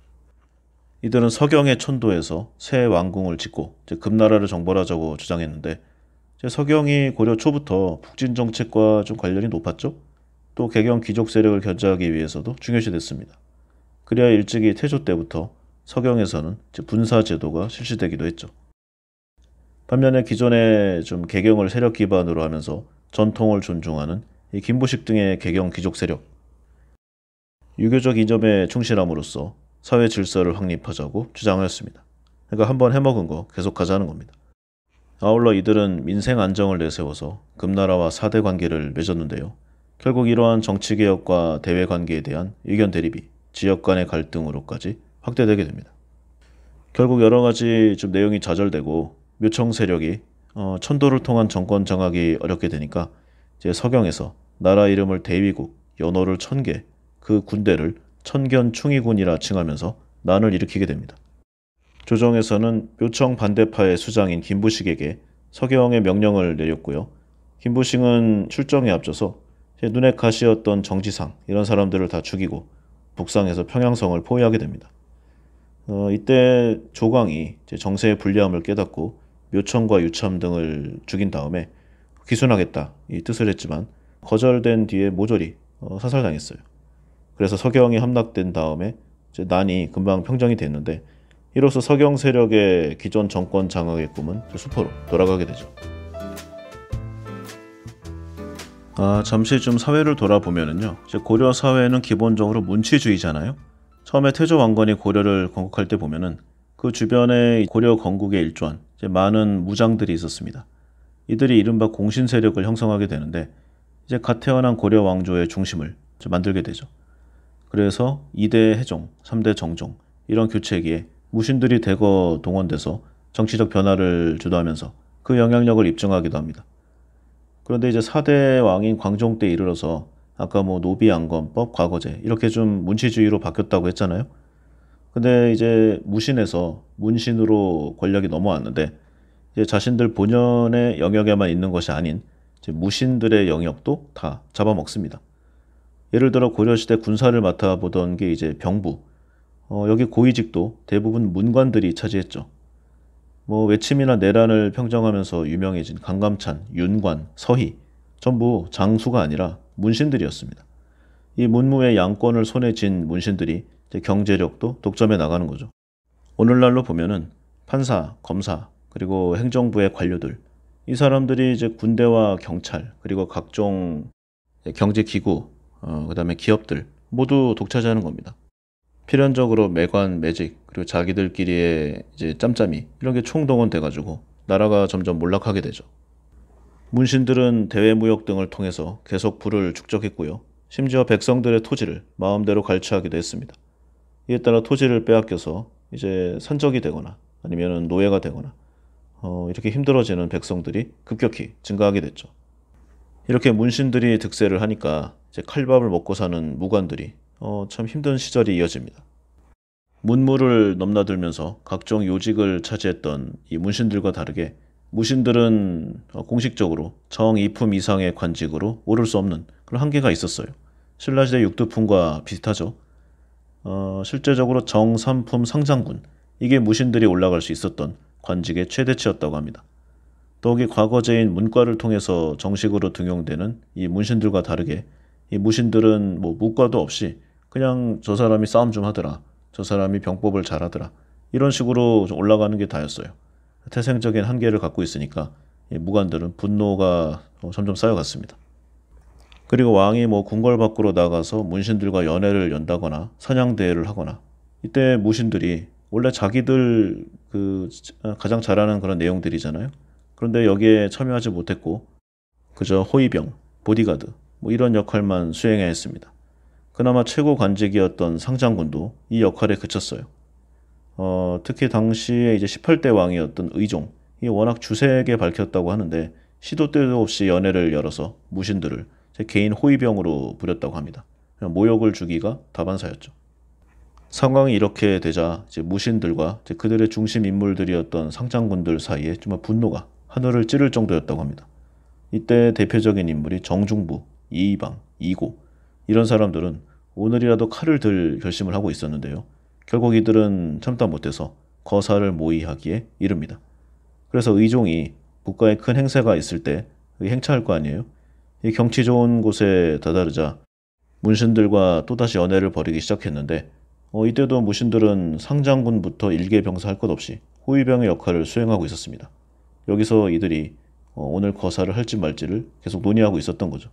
이들은 서경의 촌도에서 새 왕궁을 짓고 금나라를 정벌하자고 주장했는데 서경이 고려 초부터 북진 정책과 좀 관련이 높았죠. 또 개경 귀족 세력을 견제하기 위해서도 중요시됐습니다. 그래야 일찍이 태조 때부터 서경에서는 분사 제도가 실시되기도 했죠. 반면에 기존의 좀 개경을 세력 기반으로 하면서 전통을 존중하는 이김부식 등의 개경 귀족 세력, 유교적 이념에 충실함으로써 사회 질서를 확립하자고 주장하였습니다. 그러니까 한번 해먹은 거 계속 하자는 겁니다. 아울러 이들은 민생 안정을 내세워서 금나라와 사대 관계를 맺었는데요. 결국 이러한 정치개혁과 대외관계에 대한 의견 대립이 지역 간의 갈등으로까지 확대되게 됩니다. 결국 여러 가지 좀 내용이 좌절되고 묘청 세력이 어, 천도를 통한 정권 장악이 어렵게 되니까 이제 서경에서 나라 이름을 대위국, 연호를 천개, 그 군대를 천견충의군이라 칭하면서 난을 일으키게 됩니다. 조정에서는 묘청 반대파의 수장인 김부식에게 서경의 명령을 내렸고요. 김부식은 출정에 앞져서 예, 눈에 가시였던 정지상 이런 사람들을 다 죽이고 북상에서 평양성을 포위하게 됩니다. 어, 이때 조광이 정세의 불리함을 깨닫고 묘천과 유참 등을 죽인 다음에 기순하겠다 이 뜻을 했지만 거절된 뒤에 모조리 어, 사살당했어요. 그래서 서경이 함락된 다음에 난이 금방 평정이 됐는데 이로써 서경 세력의 기존 정권 장악의 꿈은 수포로 돌아가게 되죠. 아, 잠시 좀 사회를 돌아보면은요. 고려 사회는 기본적으로 문치주의잖아요. 처음에 태조 왕건이 고려를 건국할 때 보면은 그 주변에 고려 건국에 일조한 이제 많은 무장들이 있었습니다. 이들이 이른바 공신 세력을 형성하게 되는데 이제 갓 태어난 고려 왕조의 중심을 만들게 되죠. 그래서 2대 해종, 3대 정종 이런 교체기에 무신들이 대거 동원돼서 정치적 변화를 주도하면서 그 영향력을 입증하기도 합니다. 그런데 이제 4대 왕인 광종 때 이르러서 아까 뭐노비양건법 과거제 이렇게 좀 문치주의로 바뀌었다고 했잖아요. 근데 이제 무신에서 문신으로 권력이 넘어왔는데 이제 자신들 본연의 영역에만 있는 것이 아닌 이제 무신들의 영역도 다 잡아먹습니다. 예를 들어 고려시대 군사를 맡아보던 게 이제 병부. 어, 여기 고위직도 대부분 문관들이 차지했죠. 뭐 외침이나 내란을 평정하면서 유명해진 강감찬, 윤관, 서희 전부 장수가 아니라 문신들이었습니다. 이 문무의 양권을 손에 쥔 문신들이 경제력도 독점해 나가는 거죠. 오늘날로 보면은 판사, 검사, 그리고 행정부의 관료들 이 사람들이 이제 군대와 경찰 그리고 각종 경제 기구 어, 그다음에 기업들 모두 독차지하는 겁니다. 필연적으로 매관, 매직, 그리고 자기들끼리의 이제 짬짬이 이런 게 총동원돼 가지고 나라가 점점 몰락하게 되죠. 문신들은 대외무역 등을 통해서 계속 부를 축적했고요. 심지어 백성들의 토지를 마음대로 갈취하기도 했습니다. 이에 따라 토지를 빼앗겨서 이제 산적이 되거나 아니면 노예가 되거나 어, 이렇게 힘들어지는 백성들이 급격히 증가하게 됐죠. 이렇게 문신들이 득세를 하니까 이제 칼밥을 먹고 사는 무관들이 어, 참 힘든 시절이 이어집니다. 문무를 넘나들면서 각종 요직을 차지했던 이 문신들과 다르게 무신들은 어, 공식적으로 정이품 이상의 관직으로 오를 수 없는 그런 한계가 있었어요. 신라시대 육두품과 비슷하죠. 어, 실제적으로 정삼품 상장군 이게 무신들이 올라갈 수 있었던 관직의 최대치였다고 합니다. 더욱이 과거제인 문과를 통해서 정식으로 등용되는 이 문신들과 다르게 이 무신들은 뭐 무과도 없이 그냥 저 사람이 싸움 좀 하더라. 저 사람이 병법을 잘하더라. 이런 식으로 올라가는 게 다였어요. 태생적인 한계를 갖고 있으니까 무관들은 분노가 어, 점점 쌓여갔습니다. 그리고 왕이 뭐 궁궐 밖으로 나가서 문신들과 연애를 연다거나 사냥대회를 하거나 이때 무신들이 원래 자기들 그 가장 잘하는 그런 내용들이잖아요. 그런데 여기에 참여하지 못했고 그저 호위병, 보디가드 뭐 이런 역할만 수행해야 했습니다. 그나마 최고 관직이었던 상장군도 이 역할에 그쳤어요. 어, 특히 당시에 이제 18대 왕이었던 의종이 워낙 주색에 밝혔다고 하는데 시도 때도 없이 연애를 열어서 무신들을 제 개인 호위병으로 부렸다고 합니다. 모욕을 주기가 다반사였죠. 상황이 이렇게 되자 이제 무신들과 이제 그들의 중심 인물들이었던 상장군들 사이에 정말 분노가 하늘을 찌를 정도였다고 합니다. 이때 대표적인 인물이 정중부, 이이방, 이고 이런 사람들은 오늘이라도 칼을 들 결심을 하고 있었는데요. 결국 이들은 참다 못해서 거사를 모의하기에 이릅니다. 그래서 의종이 국가에 큰 행세가 있을 때 그 행차할 거 아니에요? 이 경치 좋은 곳에 다다르자 문신들과 또다시 연애를 벌이기 시작했는데 어, 이때도 무신들은 상장군부터 일개 병사 할 것 없이 호위병의 역할을 수행하고 있었습니다. 여기서 이들이 어, 오늘 거사를 할지 말지를 계속 논의하고 있었던 거죠.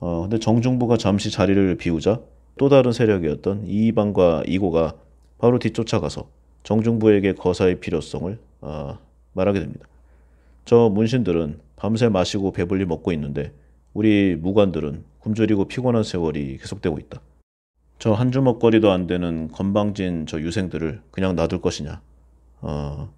어, 근데 정중부가 잠시 자리를 비우자 또 다른 세력이었던 이이방과 이고가 바로 뒤쫓아가서 정중부에게 거사의 필요성을 어, 말하게 됩니다. 저 문신들은 밤새 마시고 배불리 먹고 있는데 우리 무관들은 굶주리고 피곤한 세월이 계속되고 있다. 저 한 주먹거리도 안 되는 건방진 저 유생들을 그냥 놔둘 것이냐. 어,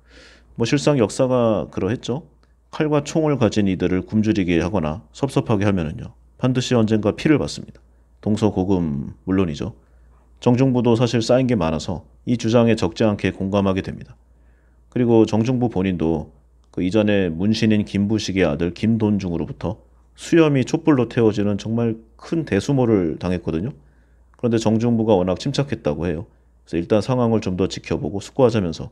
뭐 실상 역사가 그러했죠. 칼과 총을 가진 이들을 굶주리게 하거나 섭섭하게 하면은요. 반드시 언젠가 피를 받습니다 동서고금 물론이죠. 정중부도 사실 쌓인 게 많아서 이 주장에 적지 않게 공감하게 됩니다. 그리고 정중부 본인도 그 이전에 문신인 김부식의 아들 김돈중으로부터 수염이 촛불로 태워지는 정말 큰 대수모를 당했거든요. 그런데 정중부가 워낙 침착했다고 해요. 그래서 일단 상황을 좀 더 지켜보고 숙고하자면서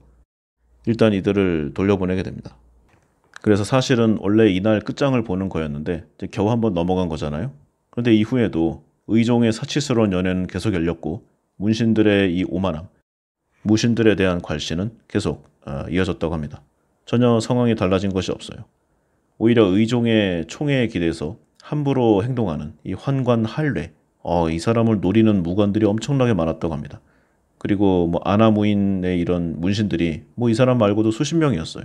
일단 이들을 돌려보내게 됩니다. 그래서 사실은 원래 이날 끝장을 보는 거였는데 겨우 한 번 넘어간 거잖아요. 그런데 이후에도 의종의 사치스러운 연애는 계속 열렸고 문신들의 이 오만함, 무신들에 대한 관심은 계속 어, 이어졌다고 합니다. 전혀 상황이 달라진 것이 없어요. 오히려 의종의 총애에 기대서 함부로 행동하는 이 환관 할례, 어, 이 사람을 노리는 무관들이 엄청나게 많았다고 합니다. 그리고 뭐 아나무인의 이런 문신들이 뭐 이 사람 말고도 수십 명이었어요.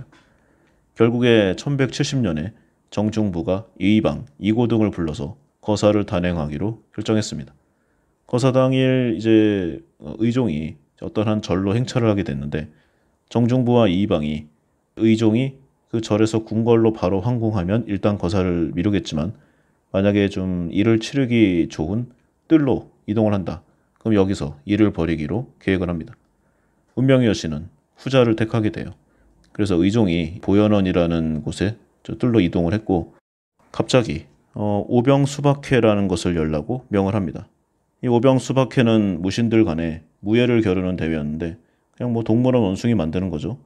결국에 1170년에 정중부가 이방, 이고 등을 불러서 거사를 단행하기로 결정했습니다. 거사 당일 이제 어, 의종이 어떠한 절로 행차를 하게 됐는데 정중부와 이방이 의종이 그 절에서 궁궐로 바로 항공하면 일단 거사를 미루겠지만 만약에 좀 일을 치르기 좋은 뜰로 이동을 한다. 그럼 여기서 일을 벌이기로 계획을 합니다. 운명의 여신은 후자를 택하게 돼요. 그래서 의종이 보현원이라는 곳에 뚫러 이동을 했고 갑자기 어, 오병수박회라는 것을 열라고 명을 합니다. 이 오병수박회는 무신들 간에 무예를 겨루는 대회였는데 그냥 뭐 동물원 원숭이 만드는 거죠.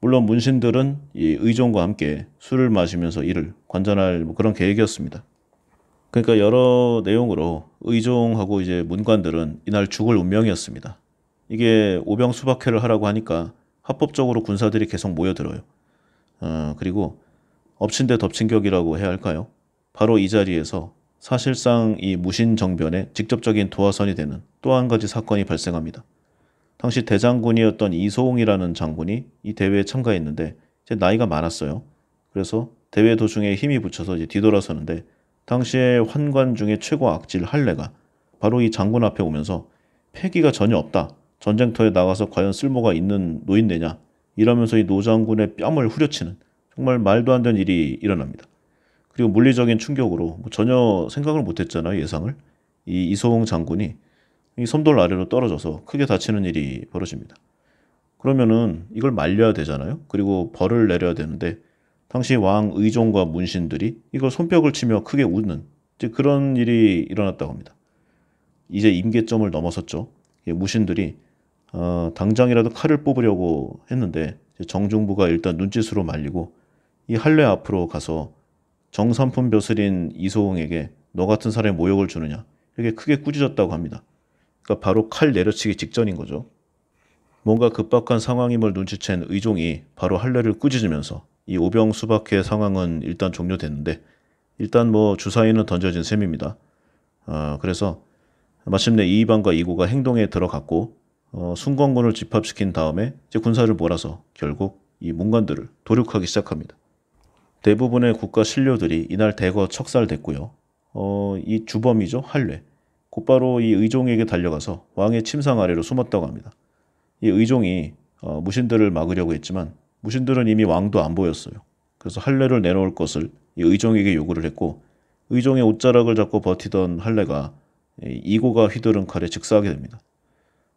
물론 문신들은 이 의종과 함께 술을 마시면서 일을 관전할 뭐 그런 계획이었습니다. 그러니까 여러 내용으로 의종하고 이제 문관들은 이날 죽을 운명이었습니다. 이게 오병수박회를 하라고 하니까 합법적으로 군사들이 계속 모여들어요. 어, 그리고 엎친 데 덮친 격이라고 해야 할까요? 바로 이 자리에서 사실상 이 무신정변의 직접적인 도화선이 되는 또 한 가지 사건이 발생합니다. 당시 대장군이었던 이소웅이라는 장군이 이 대회에 참가했는데 이제 나이가 많았어요. 그래서 대회 도중에 힘이 붙여서 이제 뒤돌아서는데 당시에 환관 중에 최고 악질 할례가 바로 이 장군 앞에 오면서 패기가 전혀 없다. 전쟁터에 나가서 과연 쓸모가 있는 노인네냐 이러면서 이 노장군의 뺨을 후려치는 정말 말도 안 되는 일이 일어납니다. 그리고 물리적인 충격으로 뭐 전혀 생각을 못했잖아요 예상을 이 이소홍 장군이 이 섬돌 아래로 떨어져서 크게 다치는 일이 벌어집니다. 그러면은 이걸 말려야 되잖아요. 그리고 벌을 내려야 되는데 당시 왕 의종과 문신들이 이걸 손뼉을 치며 크게 웃는 이제 그런 일이 일어났다고 합니다. 이제 임계점을 넘어섰죠. 무신들이 예, 어, 당장이라도 칼을 뽑으려고 했는데 정중부가 일단 눈짓으로 말리고 이할례 앞으로 가서 정삼품 벼슬인 이소웅에게너 같은 사람이 모욕을 주느냐 이렇게 크게 꾸짖었다고 합니다. 그러니까 바로 칼 내려치기 직전인 거죠. 뭔가 급박한 상황임을 눈치챈 의종이 바로 할례를 꾸짖으면서 이오병수박회 상황은 일단 종료됐는데 일단 뭐 주사위는 던져진 셈입니다. 아, 그래서 마침내 이방과 이고가 행동에 들어갔고 어, 순건군을 집합시킨 다음에 이제 군사를 몰아서 결국 이 문관들을 도륙하기 시작합니다. 대부분의 국가 신료들이 이날 대거 척살됐고요. 어, 이 주범이죠 할례. 곧바로 이 의종에게 달려가서 왕의 침상 아래로 숨었다고 합니다. 이 의종이 어, 무신들을 막으려고 했지만 무신들은 이미 왕도 안 보였어요. 그래서 할례를 내놓을 것을 이 의종에게 요구를 했고 의종의 옷자락을 잡고 버티던 할례가 이고가 휘두른 칼에 즉사하게 됩니다.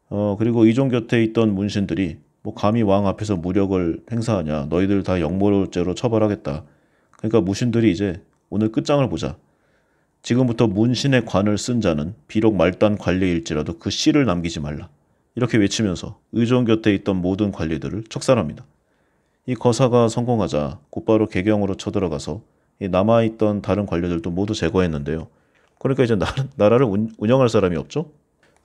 어, 그리고 이종 곁에 있던 문신들이 뭐 감히 왕 앞에서 무력을 행사하냐 너희들 다역모죄로 처벌하겠다. 그러니까 무신들이 이제 오늘 끝장을 보자. 지금부터 문신의 관을 쓴 자는 비록 말단 관리일지라도 그 씨를 남기지 말라. 이렇게 외치면서 의종 곁에 있던 모든 관리들을 척살합니다. 이 거사가 성공하자 곧바로 개경으로 쳐들어가서 남아있던 다른 관료들도 모두 제거했는데요. 그러니까 이제 나, 라를 운영할 사람이 없죠.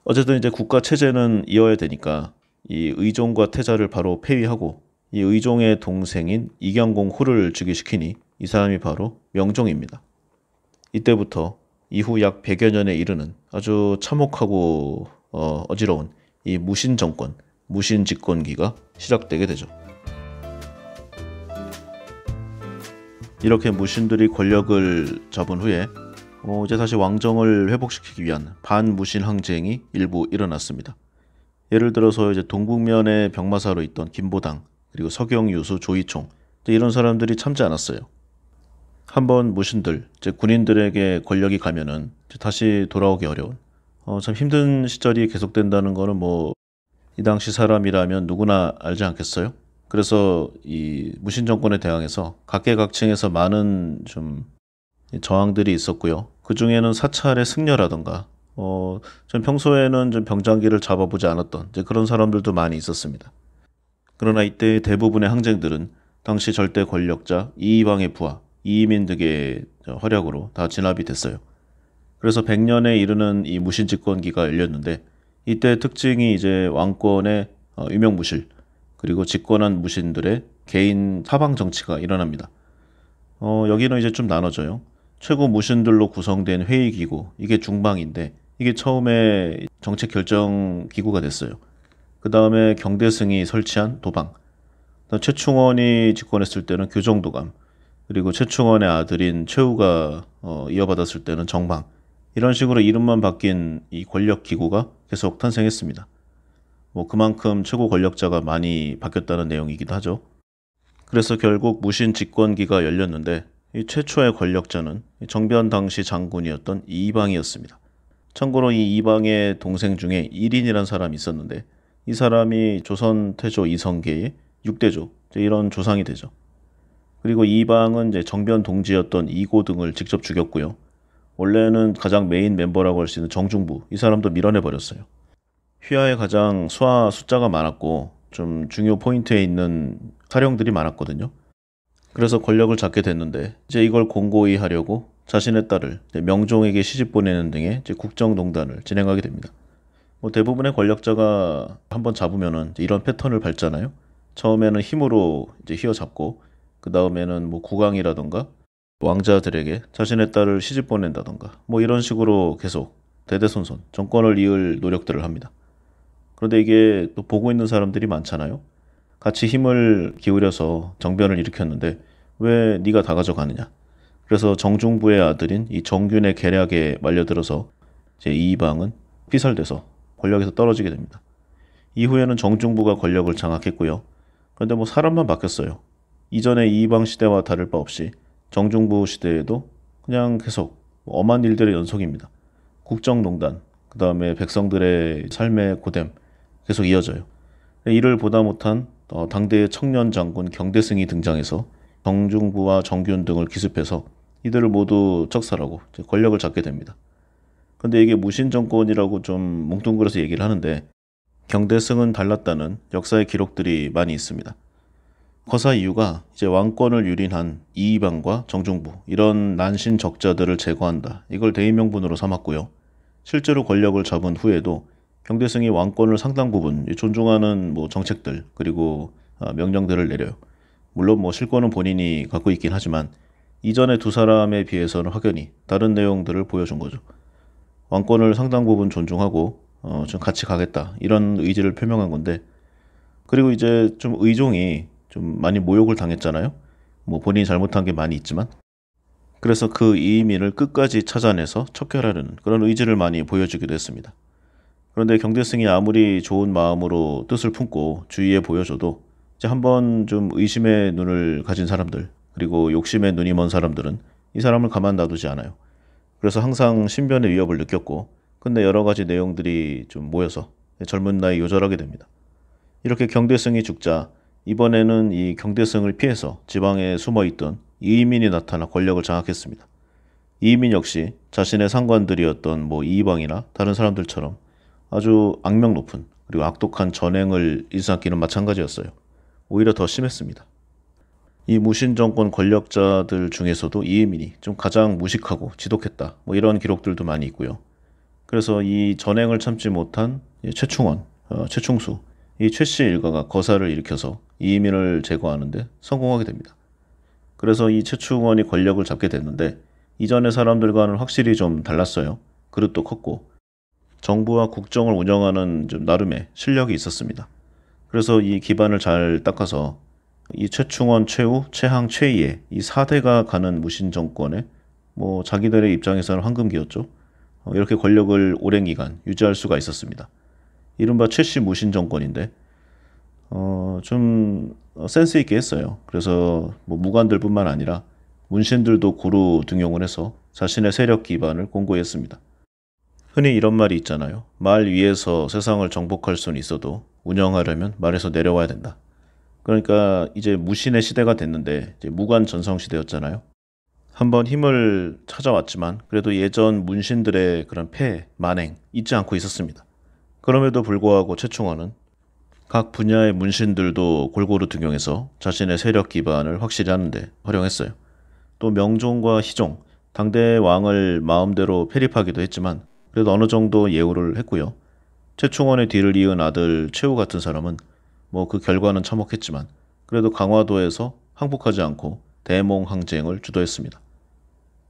어쨌든 이제 국가 체제는 이어야 되니까 이 의종과 태자를 바로 폐위하고 이 의종의 동생인 이경공 후를 즉위시키니 이 사람이 바로 명종입니다. 이때부터 이후 약 100여 년에 이르는 아주 참혹하고 어, 어지러운 이 무신 정권, 무신 집권기가 시작되게 되죠. 이렇게 무신들이 권력을 잡은 후에 어, 이제 다시 왕정을 회복시키기 위한 반무신 항쟁이 일부 일어났습니다. 예를 들어서 이제 동북면의 병마사로 있던 김보당 그리고 서경유수 조이총 이런 사람들이 참지 않았어요. 한 번 무신들, 군인들에게 권력이 가면은 다시 돌아오기 어려운 어, 참 힘든 시절이 계속된다는 거는 뭐 이 당시 사람이라면 누구나 알지 않겠어요? 그래서 이 무신 정권에 대항해서 각계각층에서 많은 좀 저항들이 있었고요. 그 중에는 사찰의 승려라든가 어, 전 평소에는 좀 병장기를 잡아보지 않았던 이제 그런 사람들도 많이 있었습니다. 그러나 이때 대부분의 항쟁들은 당시 절대 권력자 이이방의 부하 이이민 등의 활약으로 다 진압이 됐어요. 그래서 100년에 이르는 이 무신 집권기가 열렸는데 이때 특징이 이제 왕권의 어, 유명무실 그리고 집권한 무신들의 개인 사방 정치가 일어납니다. 어, 여기는 이제 좀 나눠져요. 최고 무신들로 구성된 회의 기구 이게 중방인데 이게 처음에 정책 결정 기구가 됐어요. 그 다음에 경대승이 설치한 도방. 최충원이 집권했을 때는 교정도감. 그리고 최충원의 아들인 최우가 어, 이어받았을 때는 정방. 이런 식으로 이름만 바뀐 이 권력 기구가 계속 탄생했습니다. 뭐 그만큼 최고 권력자가 많이 바뀌었다는 내용이기도 하죠. 그래서 결국 무신 집권기가 열렸는데 이 최초의 권력자는 정변 당시 장군이었던 이방이었습니다. 참고로 이 이방의 동생 중에 일인이라는 사람이 있었는데 이 사람이 조선 태조 이성계의 6대조 이런 조상이 되죠. 그리고 이방은 이제 정변 동지였던 이고 등을 직접 죽였고요. 원래는 가장 메인 멤버라고 할 수 있는 정중부 이 사람도 밀어내 버렸어요. 휘하의 가장 수하 숫자가 많았고 좀 중요 포인트에 있는 사령들이 많았거든요. 그래서 권력을 잡게 됐는데 이제 이걸 공고히 하려고 자신의 딸을 명종에게 시집 보내는 등의 국정농단을 진행하게 됩니다. 뭐 대부분의 권력자가 한번 잡으면 이런 패턴을 밟잖아요. 처음에는 힘으로 이제 휘어잡고 그 다음에는 뭐 국왕이라던가 왕자들에게 자신의 딸을 시집 보낸다던가 뭐 이런 식으로 계속 대대손손 정권을 이을 노력들을 합니다. 그런데 이게 또 보고 있는 사람들이 많잖아요. 같이 힘을 기울여서 정변을 일으켰는데 왜 네가 다 가져가느냐. 그래서 정중부의 아들인 이 정균의 계략에 말려들어서 제 이방은 피살돼서 권력에서 떨어지게 됩니다. 이후에는 정중부가 권력을 장악했고요. 그런데 뭐 사람만 바뀌었어요. 이전의 이방 시대와 다를 바 없이 정중부 시대에도 그냥 계속 엄한 일들의 연속입니다. 국정농단, 그 다음에 백성들의 삶의 고됨 계속 이어져요. 이를 보다 못한 어, 당대의 청년 장군 경대승이 등장해서 정중부와 정균 등을 기습해서 이들을 모두 적살하고 권력을 잡게 됩니다. 근데 이게 무신 정권이라고 좀 뭉뚱그려서 얘기를 하는데 경대승은 달랐다는 역사의 기록들이 많이 있습니다. 거사 이유가 이제 왕권을 유린한 이이방과 정중부 이런 난신 적자들을 제거한다. 이걸 대의명분으로 삼았고요. 실제로 권력을 잡은 후에도 경대승이 왕권을 상당 부분 존중하는 뭐 정책들 그리고 아, 명령들을 내려요. 물론 뭐 실권은 본인이 갖고 있긴 하지만 이전에두 사람에 비해서는 확연히 다른 내용들을 보여준 거죠. 왕권을 상당 부분 존중하고 어, 좀 같이 가겠다 이런 의지를 표명한 건데 그리고 이제 좀 의종이 좀 많이 모욕을 당했잖아요. 뭐 본인이 잘못한 게 많이 있지만 그래서 그이의민을 끝까지 찾아내서 척결하려는 그런 의지를 많이 보여주기도 했습니다. 그런데 경대승이 아무리 좋은 마음으로 뜻을 품고 주위에 보여줘도 이제 한번 좀 의심의 눈을 가진 사람들 그리고 욕심의 눈이 먼 사람들은 이 사람을 가만 놔두지 않아요. 그래서 항상 신변의 위협을 느꼈고 근데 여러 가지 내용들이 좀 모여서 젊은 나이 요절하게 됩니다. 이렇게 경대성이 죽자 이번에는 이 경대성을 피해서 지방에 숨어있던 이민이 나타나 권력을 장악했습니다. 이민 역시 자신의 상관들이었던 뭐 이방이나 다른 사람들처럼 아주 악명 높은 그리고 악독한 전행을 일삼기는 마찬가지였어요. 오히려 더 심했습니다. 이 무신 정권 권력자들 중에서도 이혜민이 좀 가장 무식하고 지독했다. 뭐 이런 기록들도 많이 있고요. 그래서 이 전행을 참지 못한 최충원, 어, 최충수, 이 최씨 일가가 거사를 일으켜서 이혜민을 제거하는데 성공하게 됩니다. 그래서 이 최충원이 권력을 잡게 됐는데 이전의 사람들과는 확실히 좀 달랐어요. 그릇도 컸고 정부와 국정을 운영하는 좀 나름의 실력이 있었습니다. 그래서 이 기반을 잘 닦아서 이 최충원, 최우, 최항, 최이의이 4대가 가는 무신 정권에 뭐 자기들의 입장에서는 황금기였죠. 어, 이렇게 권력을 오랜 기간 유지할 수가 있었습니다. 이른바 최씨 무신 정권인데 어, 좀 어, 센스 있게 했어요. 그래서 뭐 무관들뿐만 아니라 문신들도 고루 등용을 해서 자신의 세력 기반을 공고 했습니다. 흔히 이런 말이 있잖아요. 말 위에서 세상을 정복할 수는 있어도 운영하려면 말에서 내려와야 된다. 그러니까 이제 무신의 시대가 됐는데 무관 전성 시대였잖아요. 한번 힘을 찾아왔지만 그래도 예전 문신들의 그런 폐, 만행 잊지 않고 있었습니다. 그럼에도 불구하고 최충원은 각 분야의 문신들도 골고루 등용해서 자신의 세력 기반을 확실히 하는데 활용했어요. 또 명종과 희종, 당대 왕을 마음대로 폐립하기도 했지만 그래도 어느 정도 예우를 했고요. 최충원의 뒤를 이은 아들 최우 같은 사람은 뭐 그 결과는 참혹했지만 그래도 강화도에서 항복하지 않고 대몽 항쟁을 주도했습니다.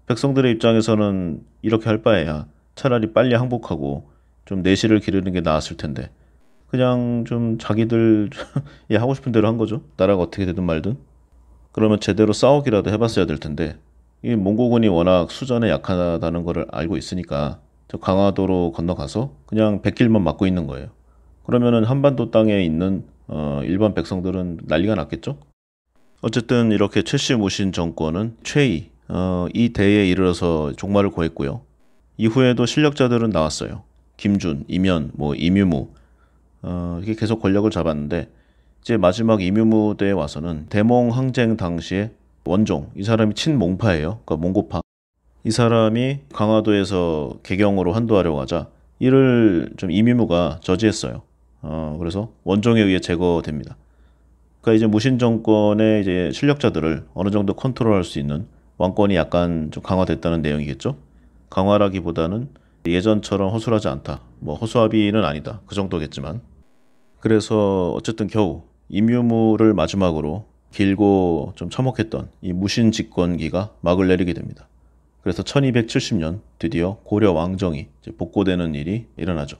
백성들의 입장에서는 이렇게 할 바에야 차라리 빨리 항복하고 좀 내실을 기르는 게 나았을 텐데 그냥 좀 자기들 *laughs* 예, 하고 싶은 대로 한 거죠. 나라가 어떻게 되든 말든. 그러면 제대로 싸우기라도 해봤어야 될 텐데 이 몽고군이 워낙 수전에 약하다는 것을 알고 있으니까 저 강화도로 건너가서 그냥 백길만 막고 있는 거예요. 그러면은 한반도 땅에 있는 어, 일반 백성들은 난리가 났겠죠? 어쨌든 이렇게 최씨 무신 정권은 최이 어, 이 대에 이르러서 종말을 고했고요. 이후에도 실력자들은 나왔어요. 김준, 이면, 뭐 이뮤무 어, 이렇게 계속 권력을 잡았는데 이제 마지막 이뮤무 대에 와서는 대몽 항쟁 당시에 원종 이 사람이 친몽파예요. 그러니까 몽고파. 이 사람이 강화도에서 개경으로 환도하려고 하자 이를 좀 이미무가 저지했어요. 어, 그래서 원종에 의해 제거됩니다. 그러니까 이제 무신 정권의 이제 실력자들을 어느 정도 컨트롤할 수 있는 왕권이 약간 좀 강화됐다는 내용이겠죠. 강화라기보다는 예전처럼 허술하지 않다. 뭐 허수아비는 아니다. 그 정도겠지만. 그래서 어쨌든 겨우 임유무를 마지막으로 길고 좀 참혹했던 이 무신 집권기가 막을 내리게 됩니다. 그래서 1270년 드디어 고려 왕정이 복고되는 일이 일어나죠.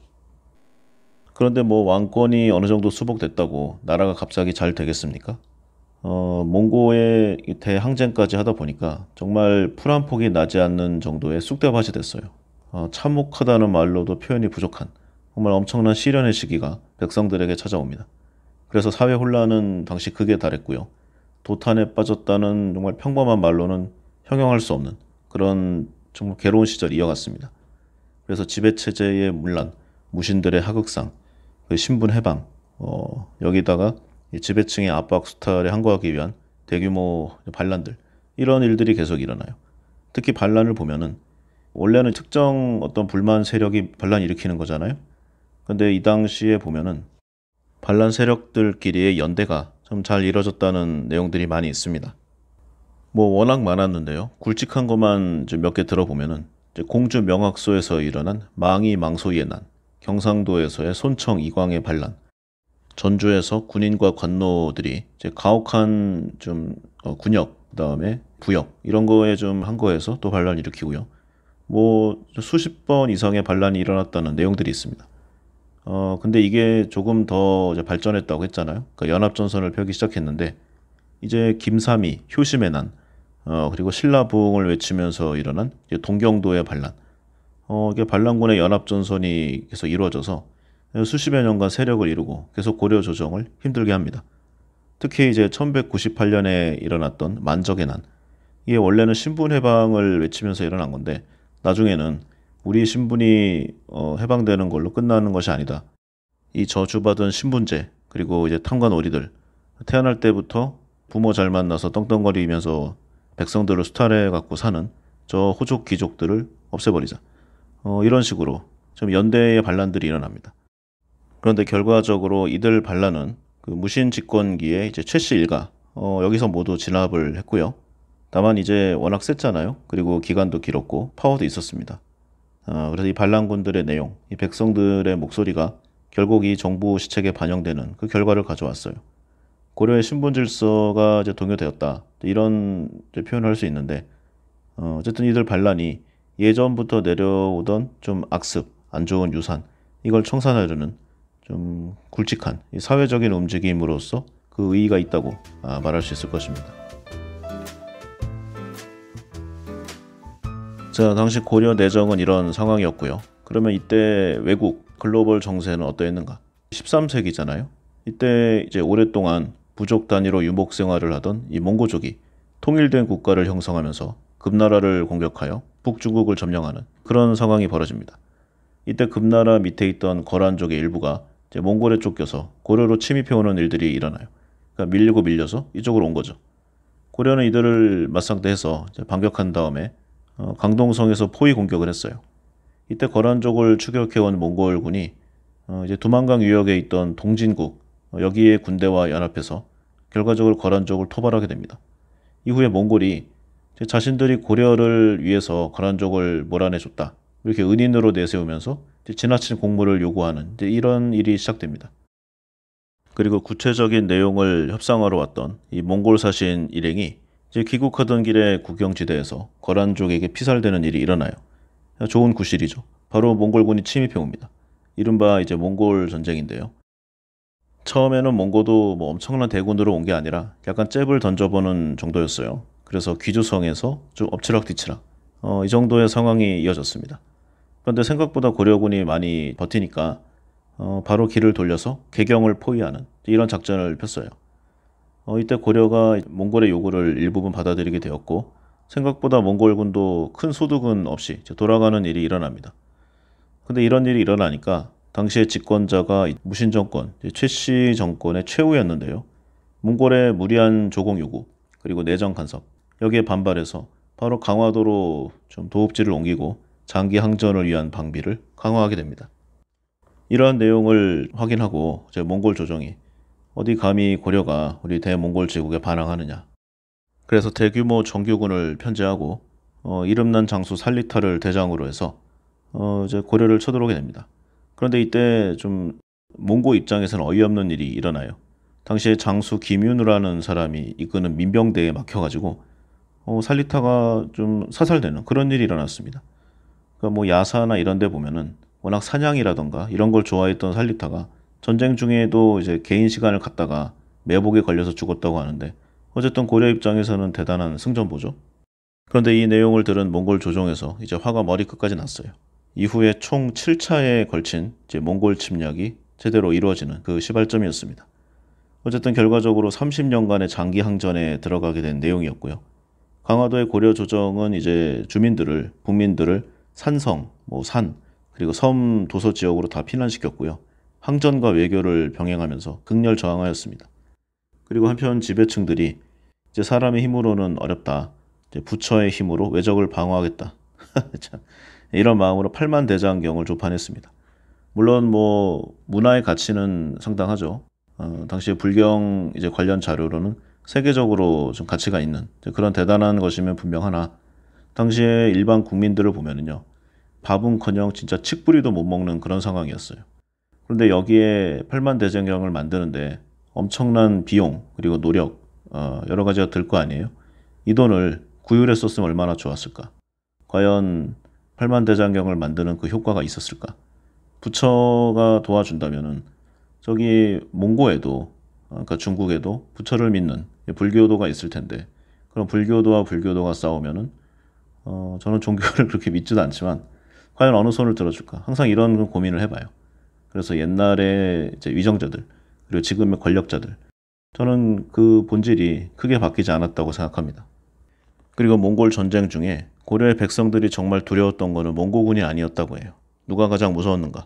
그런데 뭐 왕권이 어느 정도 수복됐다고 나라가 갑자기 잘 되겠습니까? 어, 몽고의 대항쟁까지 하다 보니까 정말 풀 한 폭이 나지 않는 정도의 쑥대밭이 됐어요. 어, 참혹하다는 말로도 표현이 부족한 정말 엄청난 시련의 시기가 백성들에게 찾아옵니다. 그래서 사회 혼란은 당시 극에 달했고요. 도탄에 빠졌다는 정말 평범한 말로는 형용할 수 없는 그런 정말 괴로운 시절 이어갔습니다. 그래서 지배체제의 문란, 무신들의 하극상, 그 신분 해방, 어, 여기다가 지배층의 압박 수탈에 항거하기 위한 대규모 반란들 이런 일들이 계속 일어나요. 특히 반란을 보면은 원래는 특정 어떤 불만 세력이 반란 일으키는 거잖아요. 근데 이 당시에 보면은 반란 세력들끼리의 연대가 좀 잘 이뤄졌다는 내용들이 많이 있습니다. 뭐 워낙 많았는데요. 굵직한 것만 몇 개 들어보면은 공주 명학소에서 일어난 망이 망소의 난, 경상도에서의 손청 이광의 반란, 전주에서 군인과 관노들이 가혹한 좀 어, 군역 그다음에 부역 이런 거에 좀 한 거에서 또 반란 일으키고요. 뭐 수십 번 이상의 반란이 일어났다는 내용들이 있습니다. 어 근데 이게 조금 더 발전했다고 했잖아요. 그러니까 연합전선을 펴기 시작했는데 이제 김삼이 효심의 난 어, 그리고 신라붕을 외치면서 일어난 동경도의 반란. 어, 이게 반란군의 연합전선이 계속 이루어져서 수십여 년간 세력을 이루고 계속 고려 조정을 힘들게 합니다. 특히 이제 1198년에 일어났던 만적의 난. 이게 원래는 신분 해방을 외치면서 일어난 건데 나중에는 우리 신분이 어, 해방되는 걸로 끝나는 것이 아니다. 이 저주받은 신분제 그리고 이제 탐관오리들 태어날 때부터 부모 잘 만나서 떵떵거리면서 백성들을 수탈해 갖고 사는 저 호족 귀족들을 없애버리자. 어, 이런 식으로 좀 연대의 반란들이 일어납니다. 그런데 결과적으로 이들 반란은 그 무신 집권기에 이제 최씨 일가 어, 여기서 모두 진압을 했고요. 다만 이제 워낙 셌잖아요. 그리고 기간도 길었고 파워도 있었습니다. 어, 그래서 이 반란군들의 내용, 이 백성들의 목소리가 결국 이 정부 시책에 반영되는 그 결과를 가져왔어요. 고려의 신분 질서가 이제 동요되었다. 이런 이제 표현을 할 수 있는데 어, 어쨌든 이들 반란이 예전부터 내려오던 좀 악습, 안 좋은 유산 이걸 청산하려는 좀 굵직한 사회적인 움직임으로서 그 의의가 있다고 아, 말할 수 있을 것입니다. 자, 당시 고려 내정은 이런 상황이었고요. 그러면 이때 외국 글로벌 정세는 어떠했는가? 13세기잖아요. 이때 이제 오랫동안 부족 단위로 유목 생활을 하던 이 몽고족이 통일된 국가를 형성하면서 금나라를 공격하여 북중국을 점령하는 그런 상황이 벌어집니다. 이때 금나라 밑에 있던 거란족의 일부가 이제 몽골에 쫓겨서 고려로 침입해오는 일들이 일어나요. 그러니까 밀리고 밀려서 이쪽으로 온 거죠. 고려는 이들을 맞상대해서 이제 반격한 다음에 어, 강동성에서 포위 공격을 했어요. 이때 거란족을 추격해온 몽골군이 어, 이제 두만강 유역에 있던 동진국 어, 여기에 군대와 연합해서 결과적으로 거란족을 토벌하게 됩니다. 이후에 몽골이 자신들이 고려를 위해서 거란족을 몰아내줬다. 이렇게 은인으로 내세우면서 지나친 공물을 요구하는 이런 일이 시작됩니다. 그리고 구체적인 내용을 협상하러 왔던 이 몽골 사신 일행이 귀국하던 길에 국경지대에서 거란족에게 피살되는 일이 일어나요. 좋은 구실이죠. 바로 몽골군이 침입해 옵니다. 이른바 이제 몽골 전쟁인데요. 처음에는 몽고도 뭐 엄청난 대군으로 온 게 아니라 약간 잽을 던져보는 정도였어요. 그래서 귀주성에서 좀 엎치락뒤치락 어, 이 정도의 상황이 이어졌습니다. 그런데 생각보다 고려군이 많이 버티니까 어, 바로 길을 돌려서 개경을 포위하는 이런 작전을 폈어요. 어, 이때 고려가 몽골의 요구를 일부분 받아들이게 되었고 생각보다 몽골군도 큰 소득은 없이 돌아가는 일이 일어납니다. 근데 이런 일이 일어나니까 당시의 집권자가 무신 정권, 최씨 정권의 최후였는데요. 몽골의 무리한 조공 요구 그리고 내정 간섭 여기에 반발해서 바로 강화도로 좀 도읍지를 옮기고 장기 항전을 위한 방비를 강화하게 됩니다. 이러한 내용을 확인하고 제 몽골 조정이 어디 감히 고려가 우리 대몽골 제국에 반항하느냐. 그래서 대규모 정규군을 편제하고 어, 이름난 장수 살리타를 대장으로 해서 어, 이제 고려를 쳐들어오게 됩니다. 그런데 이때 좀 몽고 입장에서는 어이없는 일이 일어나요. 당시에 장수 김윤우라는 사람이 이끄는 민병대에 막혀가지고 어, 살리타가 좀 사살되는 그런 일이 일어났습니다. 그러니까 뭐 야사나 이런 데 보면은 워낙 사냥이라던가 이런 걸 좋아했던 살리타가 전쟁 중에도 이제 개인 시간을 갖다가 매복에 걸려서 죽었다고 하는데 어쨌든 고려 입장에서는 대단한 승전보죠. 그런데 이 내용을 들은 몽골 조정에서 이제 화가 머리끝까지 났어요. 이후에 총 7차에 걸친 이제 몽골 침략이 제대로 이루어지는 그 시발점이었습니다. 어쨌든 결과적으로 30년간의 장기 항전에 들어가게 된 내용이었고요. 강화도의 고려 조정은 이제 주민들을 국민들을 산성, 뭐 산, 그리고 섬 도서 지역으로 다 피난시켰고요. 항전과 외교를 병행하면서 극렬 저항하였습니다. 그리고 한편 지배층들이 이제 사람의 힘으로는 어렵다. 이제 부처의 힘으로 외적을 방어하겠다. *laughs* 참 이런 마음으로 8만 대장경을 조판했습니다. 물론 뭐 문화의 가치는 상당하죠. 어, 당시에 불경 이제 관련 자료로는 세계적으로 좀 가치가 있는 그런 대단한 것이면 분명하나 당시에 일반 국민들을 보면은요 밥은커녕 진짜 칡뿌리도 못 먹는 그런 상황이었어요. 그런데 여기에 8만 대장경을 만드는데 엄청난 비용 그리고 노력 어, 여러 가지가 들 거 아니에요. 이 돈을 구휼했었으면 얼마나 좋았을까. 과연 팔만대장경을 만드는 그 효과가 있었을까? 부처가 도와준다면 저기 몽고에도 어, 그러니까 중국에도 부처를 믿는 불교도가 있을 텐데 그럼 불교도와 불교도가 싸우면은 어, 저는 종교를 *laughs* 그렇게 믿지도 않지만 과연 어느 손을 들어줄까? 항상 이런 고민을 해봐요. 그래서 옛날에 이제 위정자들 그리고 지금의 권력자들 저는 그 본질이 크게 바뀌지 않았다고 생각합니다. 그리고 몽골 전쟁 중에 고려의 백성들이 정말 두려웠던 것은 몽고군이 아니었다고 해요. 누가 가장 무서웠는가?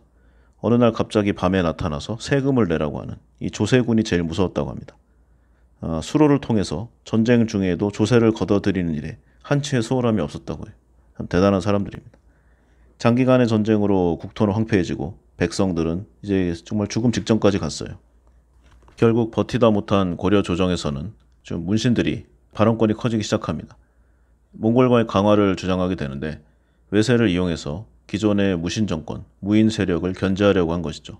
어느 날 갑자기 밤에 나타나서 세금을 내라고 하는 이 조세군이 제일 무서웠다고 합니다. 아, 수로를 통해서 전쟁 중에도 조세를 걷어들이는 일에 한치의 소홀함이 없었다고 해요. 참 대단한 사람들입니다. 장기간의 전쟁으로 국토는 황폐해지고 백성들은 이제 정말 죽음 직전까지 갔어요. 결국 버티다 못한 고려 조정에서는 좀 문신들이 발언권이 커지기 시작합니다. 몽골과의 강화를 주장하게 되는데 외세를 이용해서 기존의 무신 정권, 무인 세력을 견제하려고 한 것이죠.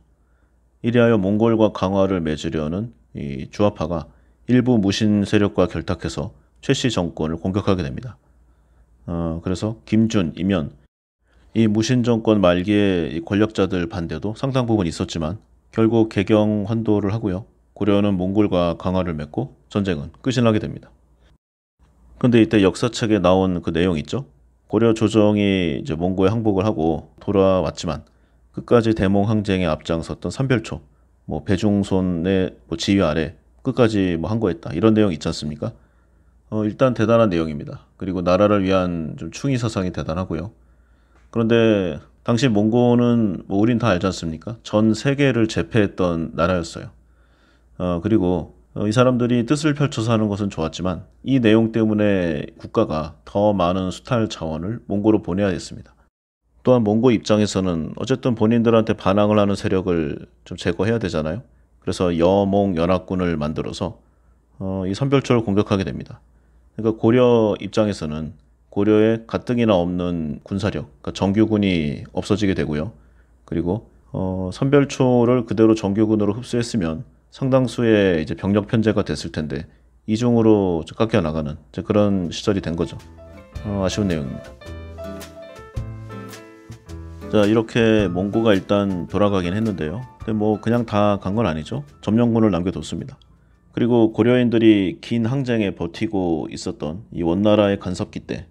이리하여 몽골과 강화를 맺으려는 이 주아파가 일부 무신 세력과 결탁해서 최씨 정권을 공격하게 됩니다. 어, 그래서 김준, 이면 이 무신 정권 말기에 권력자들 반대도 상당 부분 있었지만 결국 개경 환도를 하고요. 고려는 몽골과 강화를 맺고 전쟁은 끝이 나게 됩니다. 근데 이때 역사책에 나온 그 내용 있죠? 고려 조정이 이제 몽고에 항복을 하고 돌아왔지만 끝까지 대몽 항쟁에 앞장섰던 삼별초, 뭐 배중손의 뭐 지휘 아래 끝까지 뭐한 거였다 이런 내용 있지 않습니까? 어, 일단 대단한 내용입니다. 그리고 나라를 위한 좀 충의 사상이 대단하고요. 그런데 당시 몽고는 뭐 우린 다 알지 않습니까? 전 세계를 제패했던 나라였어요. 어, 그리고 어, 이 사람들이 뜻을 펼쳐서 하는 것은 좋았지만 이 내용 때문에 국가가 더 많은 수탈 자원을 몽고로 보내야 했습니다. 또한 몽고 입장에서는 어쨌든 본인들한테 반항을 하는 세력을 좀 제거해야 되잖아요. 그래서 여몽 연합군을 만들어서 어, 이 선별초를 공격하게 됩니다. 그러니까 고려 입장에서는 고려에 가뜩이나 없는 군사력, 그러니까 정규군이 없어지게 되고요. 그리고 어, 선별초를 그대로 정규군으로 흡수했으면 상당수의 이제 병력 편제가 됐을 텐데 이중으로 깎여 나가는 그런 시절이 된 거죠. 어, 아쉬운 내용입니다. 자 이렇게 몽고가 일단 돌아가긴 했는데요. 근데 뭐 그냥 다 간 건 아니죠. 점령군을 남겨뒀습니다. 그리고 고려인들이 긴 항쟁에 버티고 있었던 이 원나라의 간섭기 때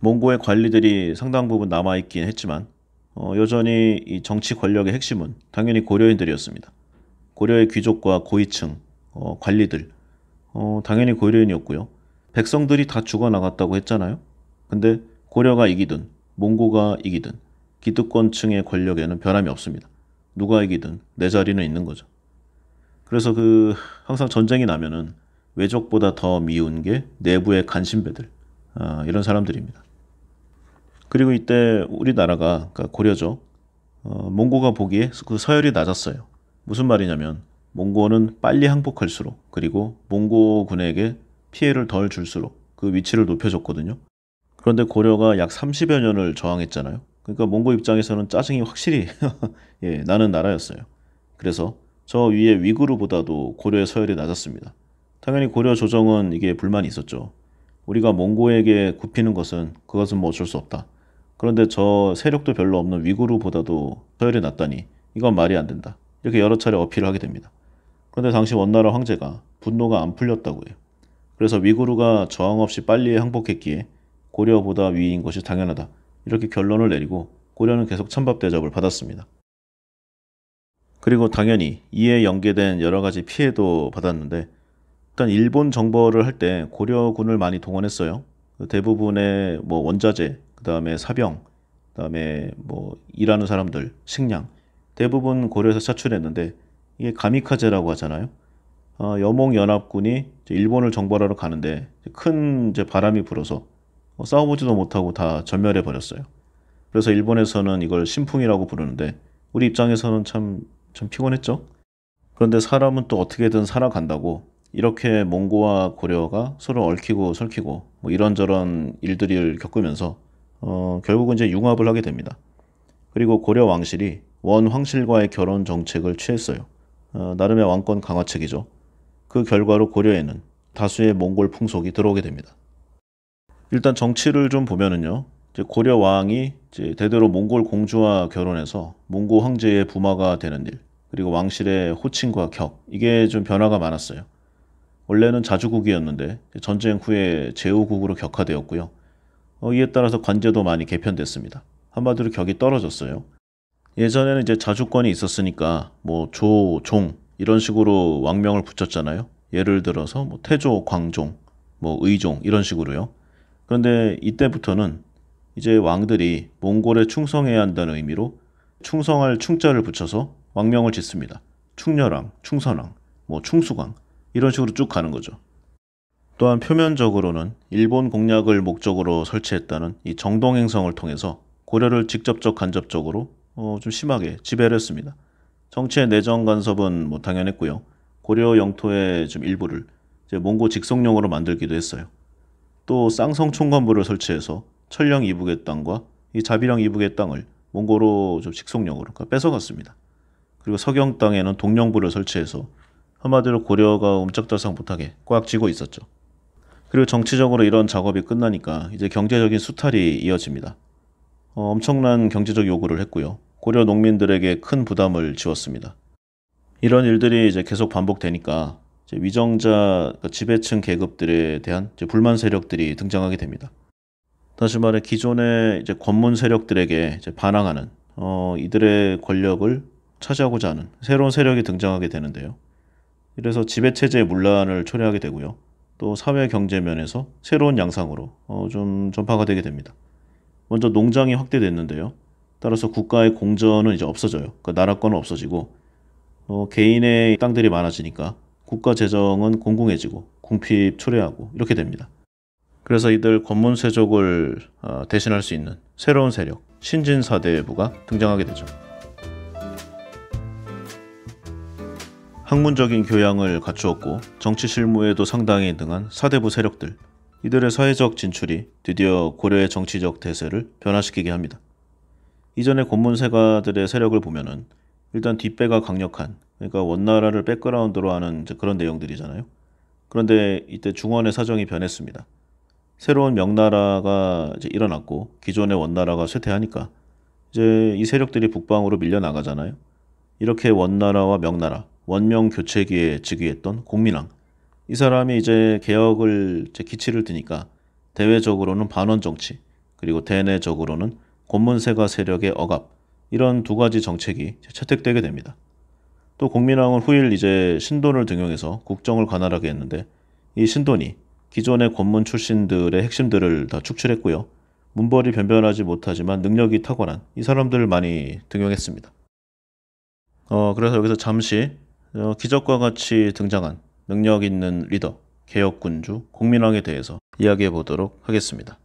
몽고의 관리들이 상당 부분 남아있긴 했지만 어, 여전히 이 정치 권력의 핵심은 당연히 고려인들이었습니다. 고려의 귀족과 고위층, 어, 관리들, 어, 당연히 고려인이었고요. 백성들이 다 죽어나갔다고 했잖아요. 근데 고려가 이기든 몽고가 이기든 기득권층의 권력에는 변함이 없습니다. 누가 이기든 내 자리는 있는 거죠. 그래서 그 항상 전쟁이 나면은 외적보다 더 미운 게 내부의 간신배들 아, 이런 사람들입니다. 그리고 이때 우리나라가 그러니까 고려죠. 어, 몽고가 보기에 그 서열이 낮았어요. 무슨 말이냐면 몽고는 빨리 항복할수록 그리고 몽고군에게 피해를 덜 줄수록 그 위치를 높여줬거든요. 그런데 고려가 약 30여 년을 저항했잖아요. 그러니까 몽고 입장에서는 짜증이 확실히 *laughs* 예, 나는 나라였어요. 그래서 저 위에 위구르보다도 고려의 서열이 낮았습니다. 당연히 고려 조정은 이게 불만이 있었죠. 우리가 몽고에게 굽히는 것은 그것은 뭐 어쩔 수 없다. 그런데 저 세력도 별로 없는 위구르보다도 서열이 낮다니 이건 말이 안 된다. 이렇게 여러 차례 어필을 하게 됩니다. 그런데 당시 원나라 황제가 분노가 안 풀렸다고 해요. 그래서 위구르가 저항 없이 빨리 항복했기에 고려보다 위인 것이 당연하다. 이렇게 결론을 내리고 고려는 계속 천밥 대접을 받았습니다. 그리고 당연히 이에 연계된 여러 가지 피해도 받았는데 일단 일본 정벌을 할 때 고려군을 많이 동원했어요. 그 대부분의 뭐 원자재, 그 다음에 사병, 그 다음에 뭐 일하는 사람들, 식량 대부분 고려에서 차출했는데 이게 가미카제라고 하잖아요. 어, 여몽연합군이 일본을 정벌하러 가는데 큰 바람이 불어서 어, 싸워보지도 못하고 다 전멸해버렸어요. 그래서 일본에서는 이걸 신풍이라고 부르는데 우리 입장에서는 참, 참 피곤했죠. 그런데 사람은 또 어떻게든 살아간다고 이렇게 몽고와 고려가 서로 얽히고 설키고 뭐 이런저런 일들을 겪으면서 어, 결국은 이제 융합을 하게 됩니다. 그리고 고려 왕실이 원 황실과의 결혼 정책을 취했어요. 어, 나름의 왕권 강화책이죠. 그 결과로 고려에는 다수의 몽골 풍속이 들어오게 됩니다. 일단 정치를 좀 보면은요. 고려 왕이 대대로 몽골 공주와 결혼해서 몽고 황제의 부마가 되는 일, 그리고 왕실의 호칭과 격, 이게 좀 변화가 많았어요. 원래는 자주국이었는데 전쟁 후에 제후국으로 격화되었고요. 어, 이에 따라서 관제도 많이 개편됐습니다. 한마디로 격이 떨어졌어요. 예전에는 이제 자주권이 있었으니까 뭐 조, 종 이런 식으로 왕명을 붙였잖아요. 예를 들어서 뭐 태조, 광종, 뭐 의종 이런 식으로요. 그런데 이때부터는 이제 왕들이 몽골에 충성해야 한다는 의미로 충성할 충자를 붙여서 왕명을 짓습니다. 충렬왕, 충선왕, 뭐 충수광 이런 식으로 쭉 가는 거죠. 또한 표면적으로는 일본 공략을 목적으로 설치했다는 이 정동행성을 통해서 고려를 직접적 간접적으로 어, 좀 심하게 지배를 했습니다. 정치의 내정 간섭은 뭐 당연했고요. 고려 영토의 좀 일부를 이제 몽고 직속령으로 만들기도 했어요. 또 쌍성 총관부를 설치해서 철령 이북의 땅과 이 자비령 이북의 땅을 몽고로 좀 직속령으로 그러니까 뺏어갔습니다. 그리고 서경 땅에는 동령부를 설치해서 한마디로 고려가 엄짝달싹 못하게 꽉 쥐고 있었죠. 그리고 정치적으로 이런 작업이 끝나니까 이제 경제적인 수탈이 이어집니다. 어, 엄청난 경제적 요구를 했고요. 고려 농민들에게 큰 부담을 지웠습니다. 이런 일들이 이제 계속 반복되니까 이제 위정자 그러니까 지배층 계급들에 대한 불만 세력들이 등장하게 됩니다. 다시 말해 기존의 이제 권문 세력들에게 이제 반항하는 어, 이들의 권력을 차지하고자 하는 새로운 세력이 등장하게 되는데요. 이래서 지배체제의 문란을 초래하게 되고요. 또 사회 경제 면에서 새로운 양상으로 어, 좀 전파가 되게 됩니다. 먼저 농장이 확대됐는데요. 따라서 국가의 공전은 이제 없어져요. 그러니까 나라권은 없어지고 어, 개인의 땅들이 많아지니까 국가 재정은 공공해지고 궁핍 초래하고 이렇게 됩니다. 그래서 이들 권문세족을 어, 대신할 수 있는 새로운 세력 신진사대부가 등장하게 되죠. 학문적인 교양을 갖추었고 정치 실무에도 상당히 능한 사대부 세력들 이들의 사회적 진출이 드디어 고려의 정치적 대세를 변화시키게 합니다. 이전의 권문세가들의 세력을 보면은 일단 뒷배가 강력한 그러니까 원나라를 백그라운드로 하는 그런 내용들이잖아요. 그런데 이때 중원의 사정이 변했습니다. 새로운 명나라가 이제 일어났고 기존의 원나라가 쇠퇴하니까 이제 이 세력들이 북방으로 밀려나가잖아요. 이렇게 원나라와 명나라, 원명 교체기에 즉위했던 공민왕, 이 사람이 이제 개혁을 이제 기치를 드니까 대외적으로는 반원 정치 그리고 대내적으로는 권문세가 세력의 억압 이런 두 가지 정책이 채택되게 됩니다. 또 국민왕은 후일 이제 신돈을 등용해서 국정을 관할하게 했는데 이 신돈이 기존의 권문 출신들의 핵심들을 다 축출했고요. 문벌이 변변하지 못하지만 능력이 탁월한 이 사람들을 많이 등용했습니다. 어, 그래서 여기서 잠시 어, 기적과 같이 등장한 능력 있는 리더, 개혁군주, 국민왕에 대해서 이야기해 보도록 하겠습니다.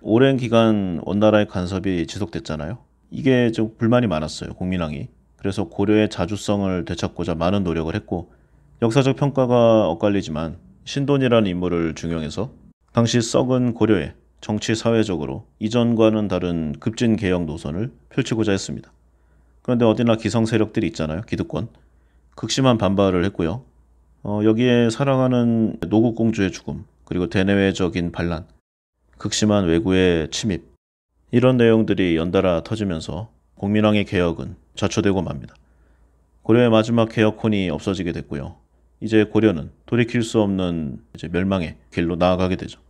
오랜 기간 원나라의 간섭이 지속됐잖아요. 이게 좀 불만이 많았어요, 국민왕이 그래서 고려의 자주성을 되찾고자 많은 노력을 했고 역사적 평가가 엇갈리지만 신돈이라는 인물을 중용해서 당시 썩은 고려의 정치 사회적으로 이전과는 다른 급진 개혁 노선을 펼치고자 했습니다. 그런데 어디나 기성 세력들이 있잖아요, 기득권. 극심한 반발을 했고요. 어, 여기에 사랑하는 노국 공주의 죽음, 그리고 대내외적인 반란, 극심한 외구의 침입 이런 내용들이 연달아 터지면서 공민왕의 개혁은 좌초되고 맙니다. 고려의 마지막 개혁혼이 없어지게 됐고요. 이제 고려는 돌이킬 수 없는 멸망의 길로 나아가게 되죠.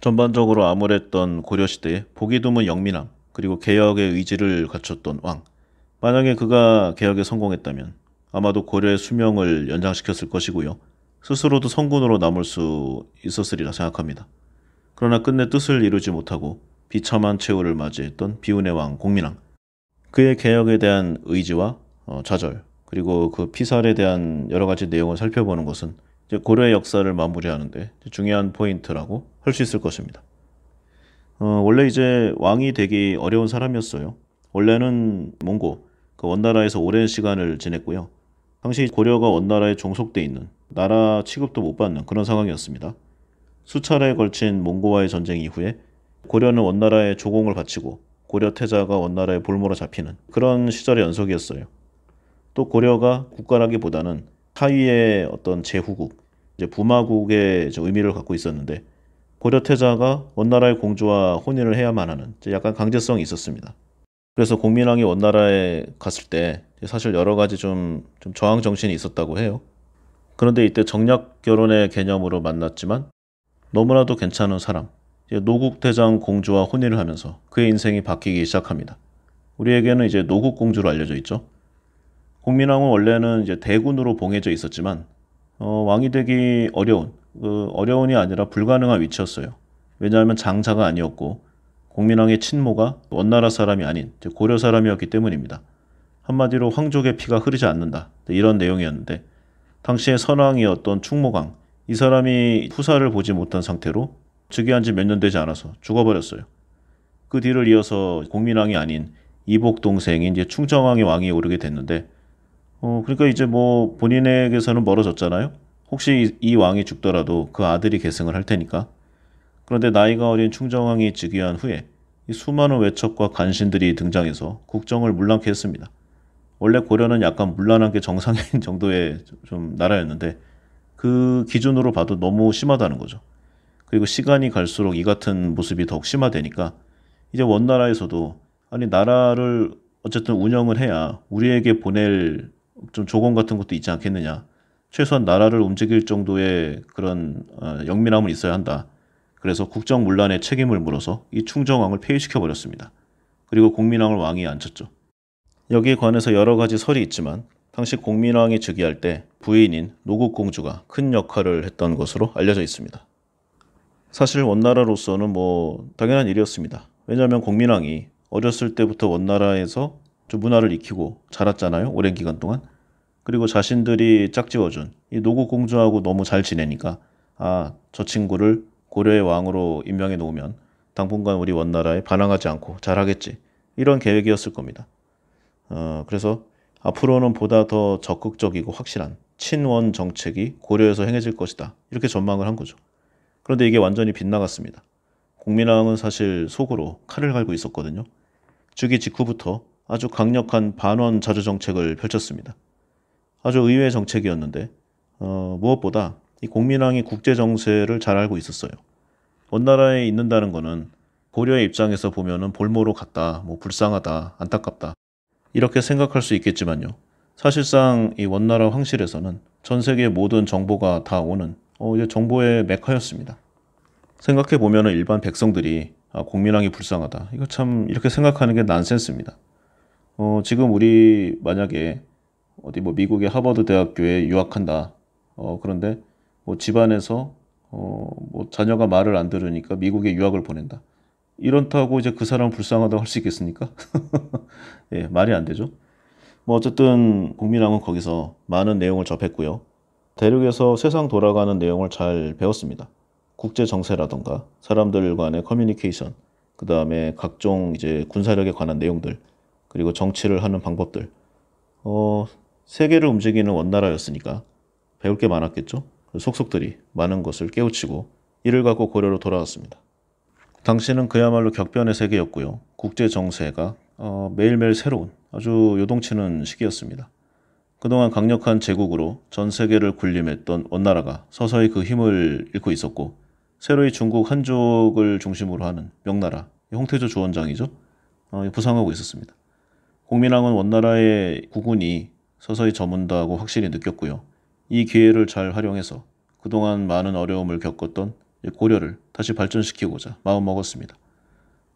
전반적으로 암울했던 고려시대에 보기 드문 영민왕 그리고 개혁의 의지를 갖췄던 왕 만약에 그가 개혁에 성공했다면 아마도 고려의 수명을 연장시켰을 것이고요. 스스로도 성군으로 남을 수 있었으리라 생각합니다. 그러나 끝내 뜻을 이루지 못하고 비참한 최후를 맞이했던 비운의 왕 공민왕. 그의 개혁에 대한 의지와 어, 좌절, 그리고 그 피살에 대한 여러 가지 내용을 살펴보는 것은 고려의 역사를 마무리하는데 중요한 포인트라고 할 수 있을 것입니다. 어, 원래 이제 왕이 되기 어려운 사람이었어요. 원래는 몽고, 그 원나라에서 오랜 시간을 지냈고요. 당시 고려가 원나라에 종속돼 있는 나라 취급도 못 받는 그런 상황이었습니다. 수차례에 걸친 몽고와의 전쟁 이후에 고려는 원나라에 조공을 바치고 고려 태자가 원나라에 볼모로 잡히는 그런 시절의 연속이었어요. 또 고려가 국가라기보다는 타위의 어떤 제후국, 이제 부마국의 의미를 갖고 있었는데 고려 태자가 원나라의 공주와 혼인을 해야만 하는 약간 강제성이 있었습니다. 그래서 공민왕이 원나라에 갔을 때 사실 여러 가지 좀, 좀 저항 정신이 있었다고 해요. 그런데 이때 정략 결혼의 개념으로 만났지만 너무나도 괜찮은 사람, 노국대장 공주와 혼인을 하면서 그의 인생이 바뀌기 시작합니다. 우리에게는 이제 노국 공주로 알려져 있죠. 공민왕은 원래는 이제 대군으로 봉해져 있었지만 어, 왕이 되기 어려운, 그 어려운이 아니라 불가능한 위치였어요. 왜냐하면 장자가 아니었고 공민왕의 친모가 원나라 사람이 아닌 고려 사람이었기 때문입니다. 한마디로 황족의 피가 흐르지 않는다. 네, 이런 내용이었는데 당시에 선왕이었던 충모강 이 사람이 후사를 보지 못한 상태로 즉위한 지 몇 년 되지 않아서 죽어버렸어요. 그 뒤를 이어서 공민왕이 아닌 이복 동생인 이제 충정왕의 왕이 오르게 됐는데 어 그러니까 이제 뭐 본인에게서는 멀어졌잖아요. 혹시 이 왕이 죽더라도 그 아들이 계승을 할 테니까 그런데 나이가 어린 충정왕이 즉위한 후에 이 수많은 외척과 간신들이 등장해서 국정을 물랑케 했습니다. 원래 고려는 약간 물란한 게 정상인 *laughs* 정도의 좀 나라였는데 그 기준으로 봐도 너무 심하다는 거죠. 그리고 시간이 갈수록 이 같은 모습이 더욱 심화되니까 이제 원나라에서도 아니 나라를 어쨌든 운영을 해야 우리에게 보낼 좀 조건 같은 것도 있지 않겠느냐. 최소한 나라를 움직일 정도의 그런 어, 영민함은 있어야 한다. 그래서 국정문란의 책임을 물어서 이 충정왕을 폐위시켜버렸습니다. 그리고 공민왕을 왕위에 앉혔죠. 여기에 관해서 여러 가지 설이 있지만 당시 공민왕이 즉위할 때 부인인 노국공주가 큰 역할을 했던 것으로 알려져 있습니다. 사실 원나라로서는 뭐 당연한 일이었습니다. 왜냐하면 공민왕이 어렸을 때부터 원나라에서 문화를 익히고 자랐잖아요. 오랜 기간 동안. 그리고 자신들이 짝지어준 이 노국공주하고 너무 잘 지내니까 아, 저 친구를 고려의 왕으로 임명해 놓으면 당분간 우리 원나라에 반항하지 않고 잘하겠지. 이런 계획이었을 겁니다. 어, 그래서 앞으로는 보다 더 적극적이고 확실한 친원 정책이 고려에서 행해질 것이다. 이렇게 전망을 한 거죠. 그런데 이게 완전히 빗나갔습니다. 국민왕은 사실 속으로 칼을 갈고 있었거든요. 즉위 직후부터 아주 강력한 반원 자주 정책을 펼쳤습니다. 아주 의외의 정책이었는데 어, 무엇보다 이 공민왕이 국제 정세를 잘 알고 있었어요. 원나라에 있는다는 거는 고려의 입장에서 보면은 볼모로 갔다, 뭐 불쌍하다, 안타깝다 이렇게 생각할 수 있겠지만요. 사실상 이 원나라 황실에서는 전 세계 모든 정보가 다 오는 어, 이제 정보의 메카였습니다. 생각해 보면은 일반 백성들이 아, 공민왕이 불쌍하다. 이거 참 이렇게 생각하는 게 난센스입니다. 어, 지금 우리 만약에 어디 뭐 미국의 하버드 대학교에 유학한다. 어, 그런데 뭐 집안에서 어, 뭐 자녀가 말을 안 들으니까 미국에 유학을 보낸다. 이런다고 이제 그 사람 불쌍하다고 할 수 있겠습니까? *laughs* 예, 말이 안 되죠. 뭐 어쨌든 국민왕은 거기서 많은 내용을 접했고요. 대륙에서 세상 돌아가는 내용을 잘 배웠습니다. 국제 정세라던가 사람들 간의 커뮤니케이션, 그 다음에 각종 이제 군사력에 관한 내용들, 그리고 정치를 하는 방법들. 어, 세계를 움직이는 원나라였으니까 배울 게 많았겠죠. 속속들이 많은 것을 깨우치고 이를 갖고 고려로 돌아왔습니다. 당시는 그야말로 격변의 세계였고요. 국제 정세가 어, 매일매일 새로운 아주 요동치는 시기였습니다. 그동안 강력한 제국으로 전 세계를 군림했던 원나라가 서서히 그 힘을 잃고 있었고 새로이 중국 한족을 중심으로 하는 명나라 홍태조 주원장이죠. 어, 부상하고 있었습니다. 공민왕은 원나라의 국군이 서서히 저문다고 확실히 느꼈고요. 이 기회를 잘 활용해서 그동안 많은 어려움을 겪었던 고려를 다시 발전시키고자 마음먹었습니다.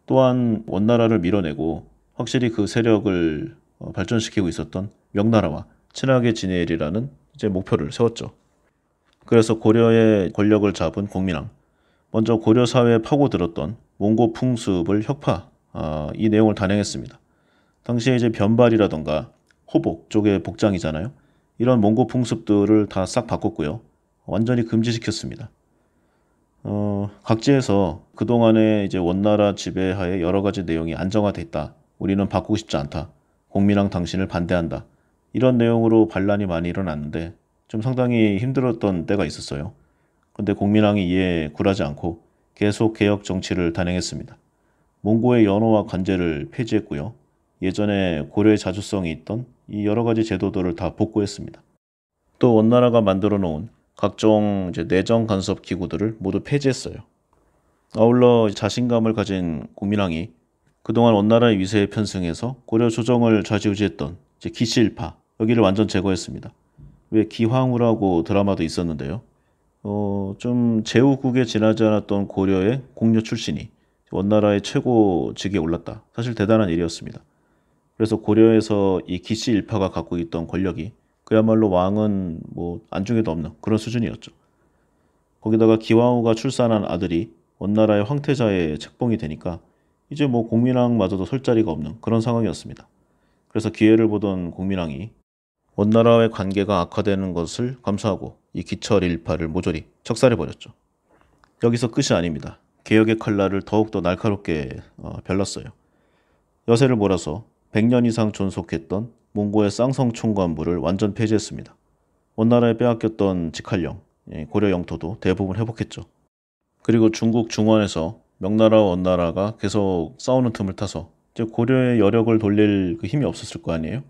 또한 원나라를 밀어내고 확실히 그 세력을 어, 발전시키고 있었던 명나라와 친하게 지내리라는 이제 목표를 세웠죠. 그래서 고려의 권력을 잡은 공민왕, 먼저 고려 사회에 파고들었던 몽고 풍습을 혁파, 아, 이 내용을 단행했습니다. 당시에 이제 변발이라던가 호복 쪽의 복장이잖아요. 이런 몽고 풍습들을 다 싹 바꿨고요. 완전히 금지시켰습니다. 어, 각지에서 그동안에 이제 원나라 지배하에 여러 가지 내용이 안정화됐다. 우리는 바꾸고 싶지 않다. 공민왕 당신을 반대한다. 이런 내용으로 반란이 많이 일어났는데 좀 상당히 힘들었던 때가 있었어요. 근데 공민왕이 이에 굴하지 않고 계속 개혁 정치를 단행했습니다. 몽고의 연호와 관제를 폐지했고요. 예전에 고려의 자주성이 있던 이 여러 가지 제도들을 다 복구했습니다. 또 원나라가 만들어 놓은 각종 내정 간섭 기구들을 모두 폐지했어요. 아울러 자신감을 가진 국민왕이 그동안 원나라의 위세에 편승해서 고려 조정을 좌지우지했던 기실파 여기를 완전 제거했습니다. 왜 기황후라고 드라마도 있었는데요. 어, 좀 제후국에 지나지 않았던 고려의 공녀 출신이 원나라의 최고직에 올랐다. 사실 대단한 일이었습니다. 그래서 고려에서 이 기씨 일파가 갖고 있던 권력이 그야말로 왕은 뭐 안중에도 없는 그런 수준이었죠. 거기다가 기왕후가 출산한 아들이 원나라의 황태자의 책봉이 되니까 이제 뭐 공민왕마저도 설 자리가 없는 그런 상황이었습니다. 그래서 기회를 보던 공민왕이 원나라와의 관계가 악화되는 것을 감수하고 이 기철 일파를 모조리 척살해버렸죠. 여기서 끝이 아닙니다. 개혁의 칼날을 더욱더 날카롭게 어, 별났어요. 여세를 몰아서 100년 이상 존속했던 몽고의 쌍성 총관부를 완전 폐지했습니다. 원나라에 빼앗겼던 직할령, 예, 고려 영토도 대부분 회복했죠. 그리고 중국 중원에서 명나라와 원나라가 계속 싸우는 틈을 타서 이제 고려의 여력을 돌릴 그 힘이 없었을 거 아니에요?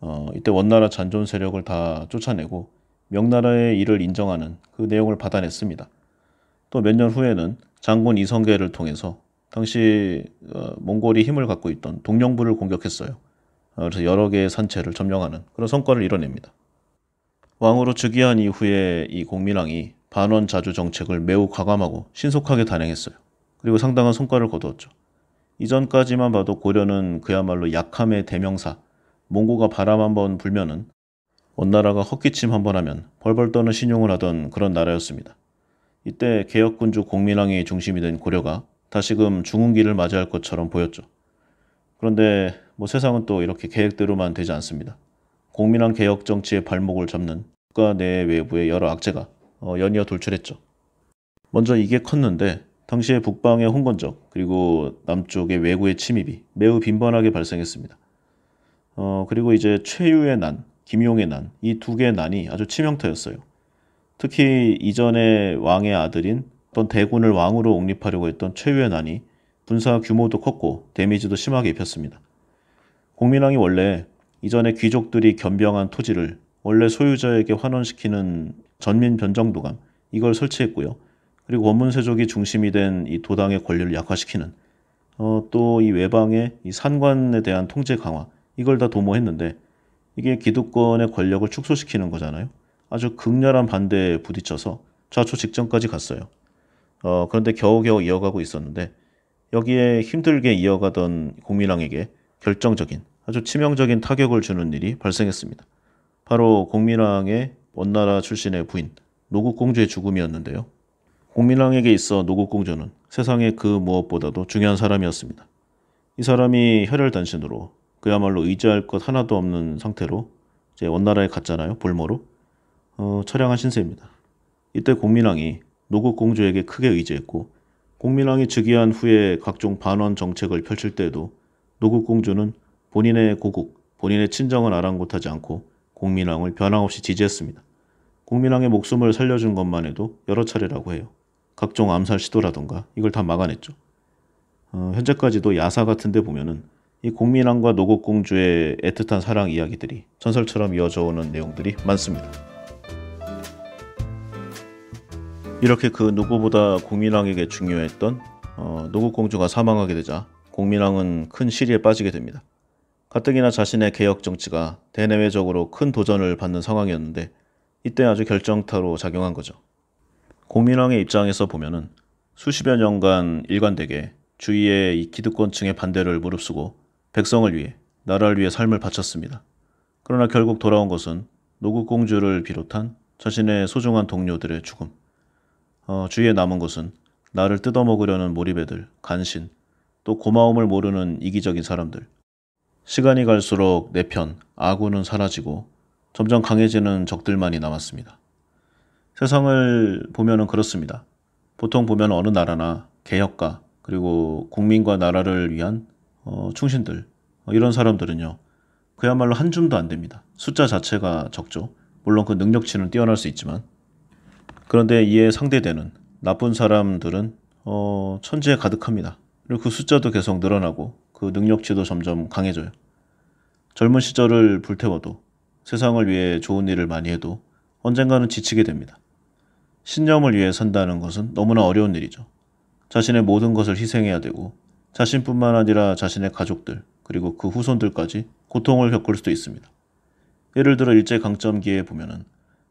어, 이때 원나라 잔존 세력을 다 쫓아내고 명나라의 일을 인정하는 그 내용을 받아냈습니다. 또 몇 년 후에는 장군 이성계를 통해서 당시 어, 몽골이 힘을 갖고 있던 동령부를 공격했어요. 어, 그래서 여러 개의 산채를 점령하는 그런 성과를 이뤄냅니다. 왕으로 즉위한 이후에 이 공민왕이 반원 자주 정책을 매우 과감하고 신속하게 단행했어요. 그리고 상당한 성과를 거두었죠. 이전까지만 봐도 고려는 그야말로 약함의 대명사, 몽고가 바람 한번 불면은 원나라가 헛기침 한번 하면 벌벌 떠는 신용을 하던 그런 나라였습니다. 이때 개혁군주 공민왕이 중심이 된 고려가 다시금 중흥기를 맞이할 것처럼 보였죠. 그런데 뭐 세상은 또 이렇게 계획대로만 되지 않습니다. 공민한 개혁 정치의 발목을 잡는 국가 내 외부의 여러 악재가 어, 연이어 돌출했죠. 먼저 이게 컸는데 당시에 북방의 홍건적 그리고 남쪽의 외구의 침입이 매우 빈번하게 발생했습니다. 어, 그리고 이제 최유의 난, 김용의 난, 이 두 개의 난이 아주 치명타였어요. 특히 이전의 왕의 아들인 어떤 대군을 왕으로 옹립하려고 했던 최유의난이 군사 규모도 컸고 데미지도 심하게 입혔습니다. 공민왕이 원래 이전에 귀족들이 겸병한 토지를 원래 소유자에게 환원시키는 전민변정도감 이걸 설치했고요. 그리고 원문세족이 중심이 된 이 도당의 권리를 약화시키는 어, 또 이 외방의 이 산관에 대한 통제 강화 이걸 다 도모했는데 이게 기득권의 권력을 축소시키는 거잖아요. 아주 극렬한 반대에 부딪혀서 좌초 직전까지 갔어요. 어, 그런데 겨우겨우 이어가고 있었는데 여기에 힘들게 이어가던 공민왕에게 결정적인 아주 치명적인 타격을 주는 일이 발생했습니다. 바로 공민왕의 원나라 출신의 부인 노국공주의 죽음이었는데요. 공민왕에게 있어 노국공주는 세상의 그 무엇보다도 중요한 사람이었습니다. 이 사람이 혈혈단신으로 그야말로 의지할 것 하나도 없는 상태로 이제 원나라에 갔잖아요. 볼모로 어, 처량한 신세입니다. 이때 공민왕이 노국 공주에게 크게 의지했고 공민왕이 즉위한 후에 각종 반원 정책을 펼칠 때에도 노국 공주는 본인의 고국, 본인의 친정을 아랑곳하지 않고 공민왕을 변함없이 지지했습니다. 공민왕의 목숨을 살려준 것만 해도 여러 차례라고 해요. 각종 암살 시도라던가 이걸 다 막아냈죠. 어, 현재까지도 야사 같은 데 보면은 이 공민왕과 노국 공주의 애틋한 사랑 이야기들이 전설처럼 이어져 오는 내용들이 많습니다. 이렇게 그 누구보다 공민왕에게 중요했던 어, 노국공주가 사망하게 되자 공민왕은 큰 시리에 빠지게 됩니다. 가뜩이나 자신의 개혁 정치가 대내외적으로 큰 도전을 받는 상황이었는데 이때 아주 결정타로 작용한 거죠. 공민왕의 입장에서 보면은 수십여 년간 일관되게 주위의 이 기득권층의 반대를 무릅쓰고 백성을 위해 나라를 위해 삶을 바쳤습니다. 그러나 결국 돌아온 것은 노국공주를 비롯한 자신의 소중한 동료들의 죽음. 어, 주위에 남은 것은 나를 뜯어먹으려는 몰입애들, 간신, 또 고마움을 모르는 이기적인 사람들. 시간이 갈수록 내 편, 아군은 사라지고 점점 강해지는 적들만이 남았습니다. 세상을 보면은 그렇습니다. 보통 보면 어느 나라나 개혁가, 그리고 국민과 나라를 위한 어, 충신들, 어, 이런 사람들은요, 그야말로 한 줌도 안 됩니다. 숫자 자체가 적죠. 물론 그 능력치는 뛰어날 수 있지만. 그런데 이에 상대되는 나쁜 사람들은 어, 천지에 가득합니다. 그리고 그 숫자도 계속 늘어나고 그 능력치도 점점 강해져요. 젊은 시절을 불태워도 세상을 위해 좋은 일을 많이 해도 언젠가는 지치게 됩니다. 신념을 위해 산다는 것은 너무나 어려운 일이죠. 자신의 모든 것을 희생해야 되고 자신뿐만 아니라 자신의 가족들 그리고 그 후손들까지 고통을 겪을 수도 있습니다. 예를 들어 일제강점기에 보면은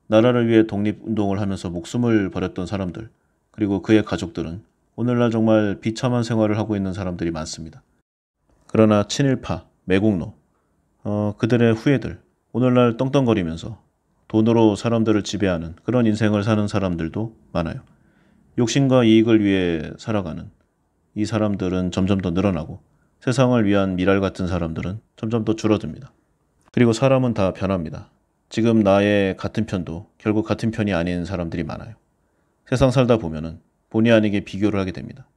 나라를 위해 독립운동을 하면서 목숨을 버렸던 사람들 그리고 그의 가족들은 오늘날 정말 비참한 생활을 하고 있는 사람들이 많습니다. 그러나 친일파, 매국노, 어, 그들의 후예들, 오늘날 떵떵거리면서 돈으로 사람들을 지배하는 그런 인생을 사는 사람들도 많아요. 욕심과 이익을 위해 살아가는 이 사람들은 점점 더 늘어나고 세상을 위한 미랄 같은 사람들은 점점 더 줄어듭니다. 그리고 사람은 다 변합니다. 지금 나의 같은 편도 결국 같은 편이 아닌 사람들이 많아요. 세상 살다 보면은 본의 아니게 비교를 하게 됩니다.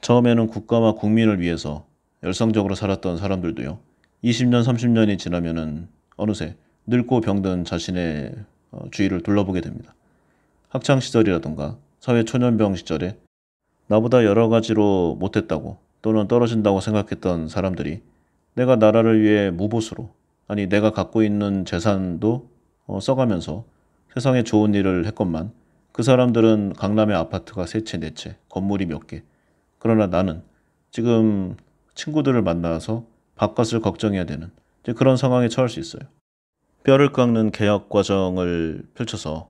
처음에는 국가와 국민을 위해서 열성적으로 살았던 사람들도요. 20년, 30년이 지나면은 어느새 늙고 병든 자신의 어, 주위를 둘러보게 됩니다. 학창 시절이라던가 사회 초년병 시절에 나보다 여러 가지로 못했다고 또는 떨어진다고 생각했던 사람들이 내가 나라를 위해 무보수로 아니 내가 갖고 있는 재산도 어, 써가면서 세상에 좋은 일을 했건만 그 사람들은 강남의 아파트가 세 채, 네 채, 건물이 몇 개. 그러나 나는 지금 친구들을 만나서 바깥을 걱정해야 되는 그런 상황에 처할 수 있어요. 뼈를 깎는 계약 과정을 펼쳐서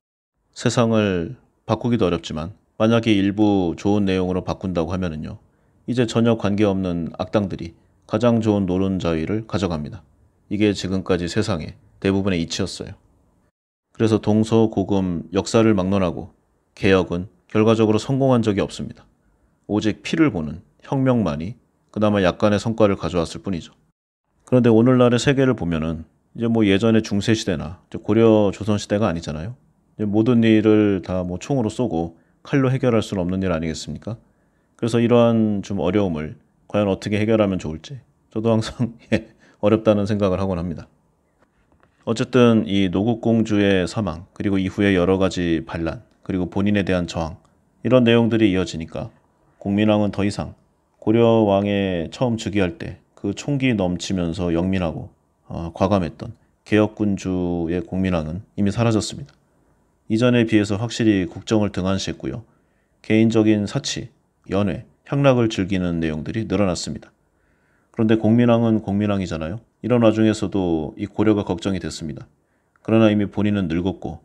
세상을 바꾸기도 어렵지만 만약에 일부 좋은 내용으로 바꾼다고 하면은요. 이제 전혀 관계없는 악당들이 가장 좋은 노른자위를 가져갑니다. 이게 지금까지 세상에 대부분의 이치였어요. 그래서 동서고금 역사를 막론하고 개혁은 결과적으로 성공한 적이 없습니다. 오직 피를 보는 혁명만이 그나마 약간의 성과를 가져왔을 뿐이죠. 그런데 오늘날의 세계를 보면은 이제 뭐 예전의 중세시대나 고려 조선시대가 아니잖아요. 모든 일을 다 뭐 총으로 쏘고 칼로 해결할 수는 없는 일 아니겠습니까? 그래서 이러한 좀 어려움을 과연 어떻게 해결하면 좋을지 저도 항상 *laughs* 예, 어렵다는 생각을 하곤 합니다. 어쨌든 이 노국공주의 사망, 그리고 이후에 여러 가지 반란, 그리고 본인에 대한 저항, 이런 내용들이 이어지니까 공민왕은 더 이상 고려왕의 처음 즉위할 때 그 총기 넘치면서 영민하고 어, 과감했던 개혁군주의 공민왕은 이미 사라졌습니다. 이전에 비해서 확실히 국정을 등한시했고요. 개인적인 사치, 연애 향락을 즐기는 내용들이 늘어났습니다. 그런데 공민왕은 공민왕이잖아요. 이런 와중에서도 이 고려가 걱정이 됐습니다. 그러나 이미 본인은 늙었고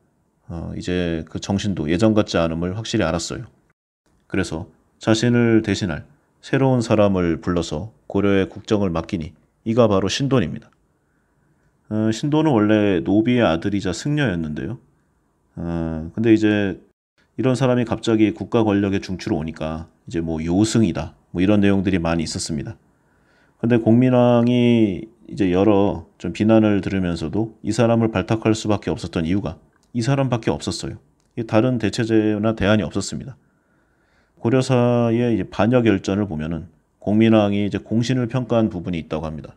어, 이제 그 정신도 예전 같지 않음을 확실히 알았어요. 그래서 자신을 대신할 새로운 사람을 불러서 고려의 국정을 맡기니 이가 바로 신돈입니다. 어, 신돈은 원래 노비의 아들이자 승려였는데요. 어, 근데 이제 이런 사람이 갑자기 국가 권력의 중추로 오니까 이제 뭐 요승이다 뭐 이런 내용들이 많이 있었습니다. 근데 공민왕이 이제 여러 좀 비난을 들으면서도 이 사람을 발탁할 수밖에 없었던 이유가 이 사람밖에 없었어요. 다른 대체제나 대안이 없었습니다. 고려사의 이제 반역 열전을 보면은 공민왕이 이제 공신을 평가한 부분이 있다고 합니다.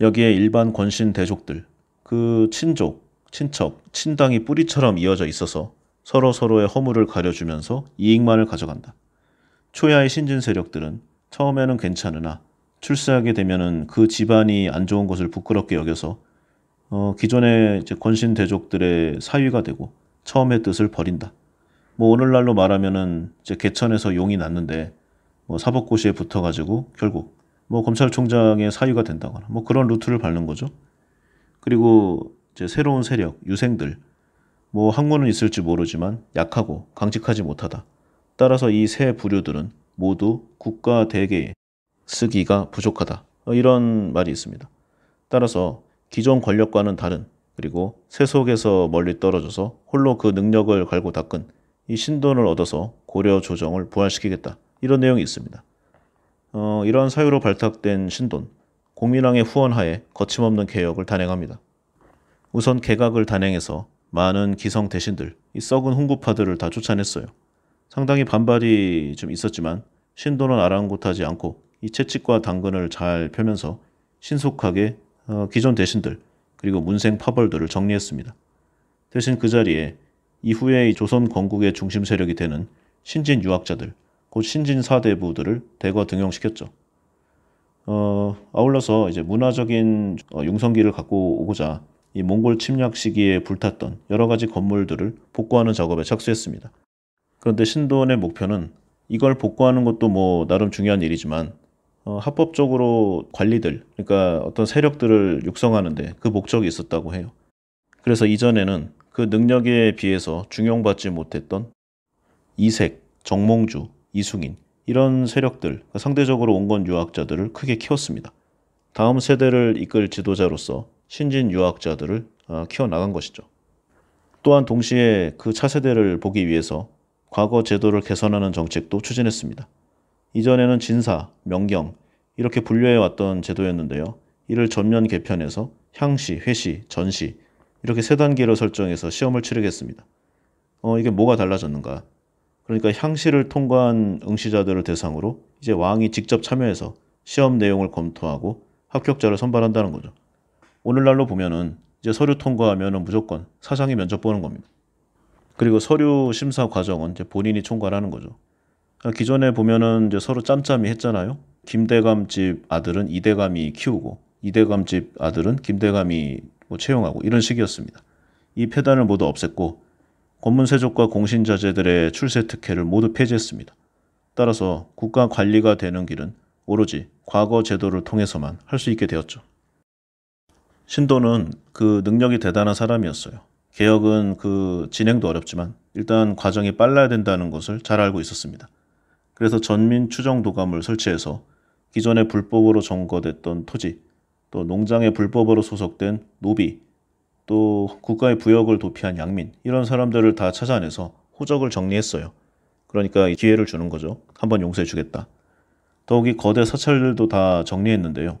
여기에 일반 권신 대족들, 그 친족, 친척, 친당이 뿌리처럼 이어져 있어서 서로 서로의 허물을 가려주면서 이익만을 가져간다. 초야의 신진 세력들은 처음에는 괜찮으나 출세하게 되면은 그 집안이 안 좋은 것을 부끄럽게 여겨서 어, 기존의 권신 대족들의 사위가 되고 처음의 뜻을 버린다. 뭐 오늘날로 말하면은 이제 개천에서 용이 났는데 뭐 사법고시에 붙어가지고 결국 뭐 검찰총장의 사위가 된다거나 뭐 그런 루트를 밟는 거죠. 그리고 이제 새로운 세력 유생들 뭐 학문은 있을지 모르지만 약하고 강직하지 못하다. 따라서 이 세 부류들은 모두 국가 대개에 쓰기가 부족하다. 어, 이런 말이 있습니다. 따라서 기존 권력과는 다른 그리고 세속에서 멀리 떨어져서 홀로 그 능력을 갈고 닦은 이 신돈을 얻어서 고려 조정을 부활시키겠다. 이런 내용이 있습니다. 어, 이런 사유로 발탁된 신돈, 공민왕의 후원하에 거침없는 개혁을 단행합니다. 우선 개각을 단행해서 많은 기성 대신들, 이 썩은 홍구파들을다 쫓아냈어요. 상당히 반발이 좀 있었지만 신돈은 아랑곳하지 않고 이 채찍과 당근을 잘 펴면서 신속하게 어, 기존 대신들 그리고 문생 파벌들을 정리했습니다. 대신 그 자리에 이후에 조선 건국의 중심 세력이 되는 신진 유학자들, 곧 신진 사대부들을 대거 등용시켰죠. 어, 아울러서 이제 문화적인 어, 융성기를 갖고 오고자 이 몽골 침략 시기에 불탔던 여러 가지 건물들을 복구하는 작업에 착수했습니다. 그런데 신도원의 목표는 이걸 복구하는 것도 뭐 나름 중요한 일이지만 어, 합법적으로 관리들, 그러니까 어떤 세력들을 육성하는데 그 목적이 있었다고 해요. 그래서 이전에는 그 능력에 비해서 중용받지 못했던 이색, 정몽주, 이승인 이런 세력들, 그러니까 상대적으로 온건 유학자들을 크게 키웠습니다. 다음 세대를 이끌 지도자로서 신진 유학자들을 아, 키워나간 것이죠. 또한 동시에 그 차세대를 보기 위해서 과거 제도를 개선하는 정책도 추진했습니다. 이전에는 진사, 명경, 이렇게 분류해왔던 제도였는데요. 이를 전면 개편해서 향시, 회시, 전시 이렇게 세 단계로 설정해서 시험을 치르겠습니다. 어, 이게 뭐가 달라졌는가? 그러니까 향시를 통과한 응시자들을 대상으로 이제 왕이 직접 참여해서 시험 내용을 검토하고 합격자를 선발한다는 거죠. 오늘날로 보면은 이제 서류 통과하면은 무조건 사장이 면접 보는 겁니다. 그리고 서류 심사 과정은 이제 본인이 총괄하는 거죠. 기존에 보면은 이제 서로 짬짬이 했잖아요. 김대감 집 아들은 이대감이 키우고 이대감 집 아들은 김대감이 뭐 채용하고 이런 식이었습니다. 이 폐단을 모두 없앴고 권문세족과 공신자제들의 출세 특혜를 모두 폐지했습니다. 따라서 국가 관리가 되는 길은 오로지 과거 제도를 통해서만 할 수 있게 되었죠. 신도는 그 능력이 대단한 사람이었어요. 개혁은 그 진행도 어렵지만 일단 과정이 빨라야 된다는 것을 잘 알고 있었습니다. 그래서 전민 추정 도감을 설치해서 기존에 불법으로 점거됐던 토지, 또 농장에 불법으로 소속된 노비, 또 국가의 부역을 도피한 양민 이런 사람들을 다 찾아내서 호적을 정리했어요. 그러니까 기회를 주는 거죠. 한번 용서해 주겠다. 더욱이 거대 사찰들도 다 정리했는데요.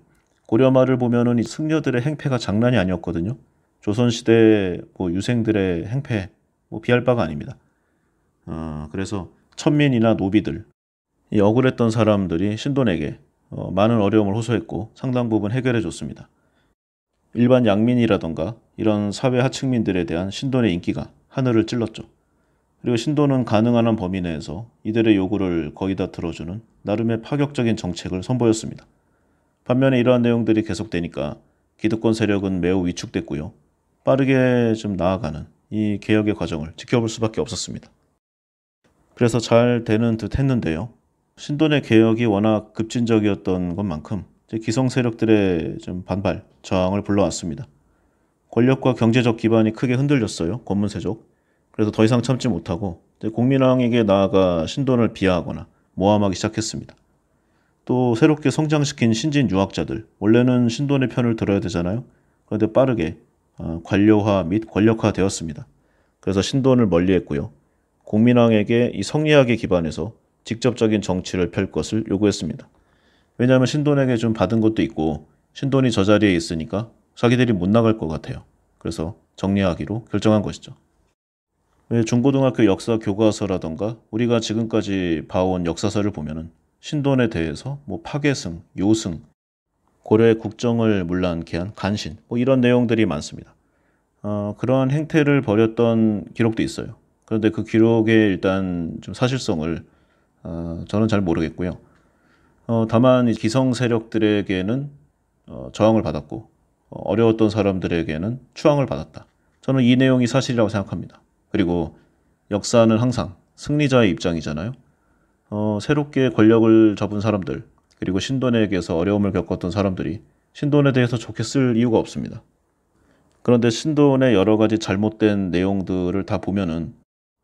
고려말을 보면은 이 승려들의 행패가 장난이 아니었거든요. 조선시대 뭐 유생들의 행패 뭐 비할 바가 아닙니다. 어, 그래서 천민이나 노비들 이 억울했던 사람들이 신돈에게 어, 많은 어려움을 호소했고 상당 부분 해결해 줬습니다. 일반 양민이라던가 이런 사회 하층민들에 대한 신돈의 인기가 하늘을 찔렀죠. 그리고 신돈은 가능한 한 범위 내에서 이들의 요구를 거의 다 들어주는 나름의 파격적인 정책을 선보였습니다. 반면에 이러한 내용들이 계속되니까 기득권 세력은 매우 위축됐고요. 빠르게 좀 나아가는 이 개혁의 과정을 지켜볼 수밖에 없었습니다. 그래서 잘 되는 듯 했는데요. 신돈의 개혁이 워낙 급진적이었던 것만큼 기성 세력들의 좀 반발, 저항을 불러왔습니다. 권력과 경제적 기반이 크게 흔들렸어요. 권문세족. 그래서 더 이상 참지 못하고 국민왕에게 나아가 신돈을 비하하거나 모함하기 시작했습니다. 또 새롭게 성장시킨 신진 유학자들, 원래는 신돈의 편을 들어야 되잖아요. 그런데 빠르게 어, 관료화 및 권력화 되었습니다. 그래서 신돈을 멀리했고요. 국민왕에게이 성리학에 기반해서 직접적인 정치를 펼 것을 요구했습니다. 왜냐하면 신돈에게 좀 받은 것도 있고 신돈이 저 자리에 있으니까 자기들이 못 나갈 것 같아요. 그래서 정리하기로 결정한 것이죠. 왜 예, 중고등학교 역사 교과서라던가 우리가 지금까지 봐온 역사서를 보면은 신돈에 대해서 뭐 파괴승, 요승, 고려의 국정을 물란케한 간신 뭐 이런 내용들이 많습니다. 어, 그러한 행태를 벌였던 기록도 있어요. 그런데 그기록에 일단 좀 사실성을 어, 저는 잘 모르겠고요. 어, 다만 기성 세력들에게는 어, 저항을 받았고 어, 려웠던 사람들에게는 추앙을 받았다. 저는 이 내용이 사실이라고 생각합니다. 그리고 역사는 항상 승리자의 입장이잖아요. 어, 새롭게 권력을 잡은 사람들 그리고 신돈에게서 어려움을 겪었던 사람들이 신돈에 대해서 좋게 쓸 이유가 없습니다. 그런데 신돈의 여러 가지 잘못된 내용들을 다 보면은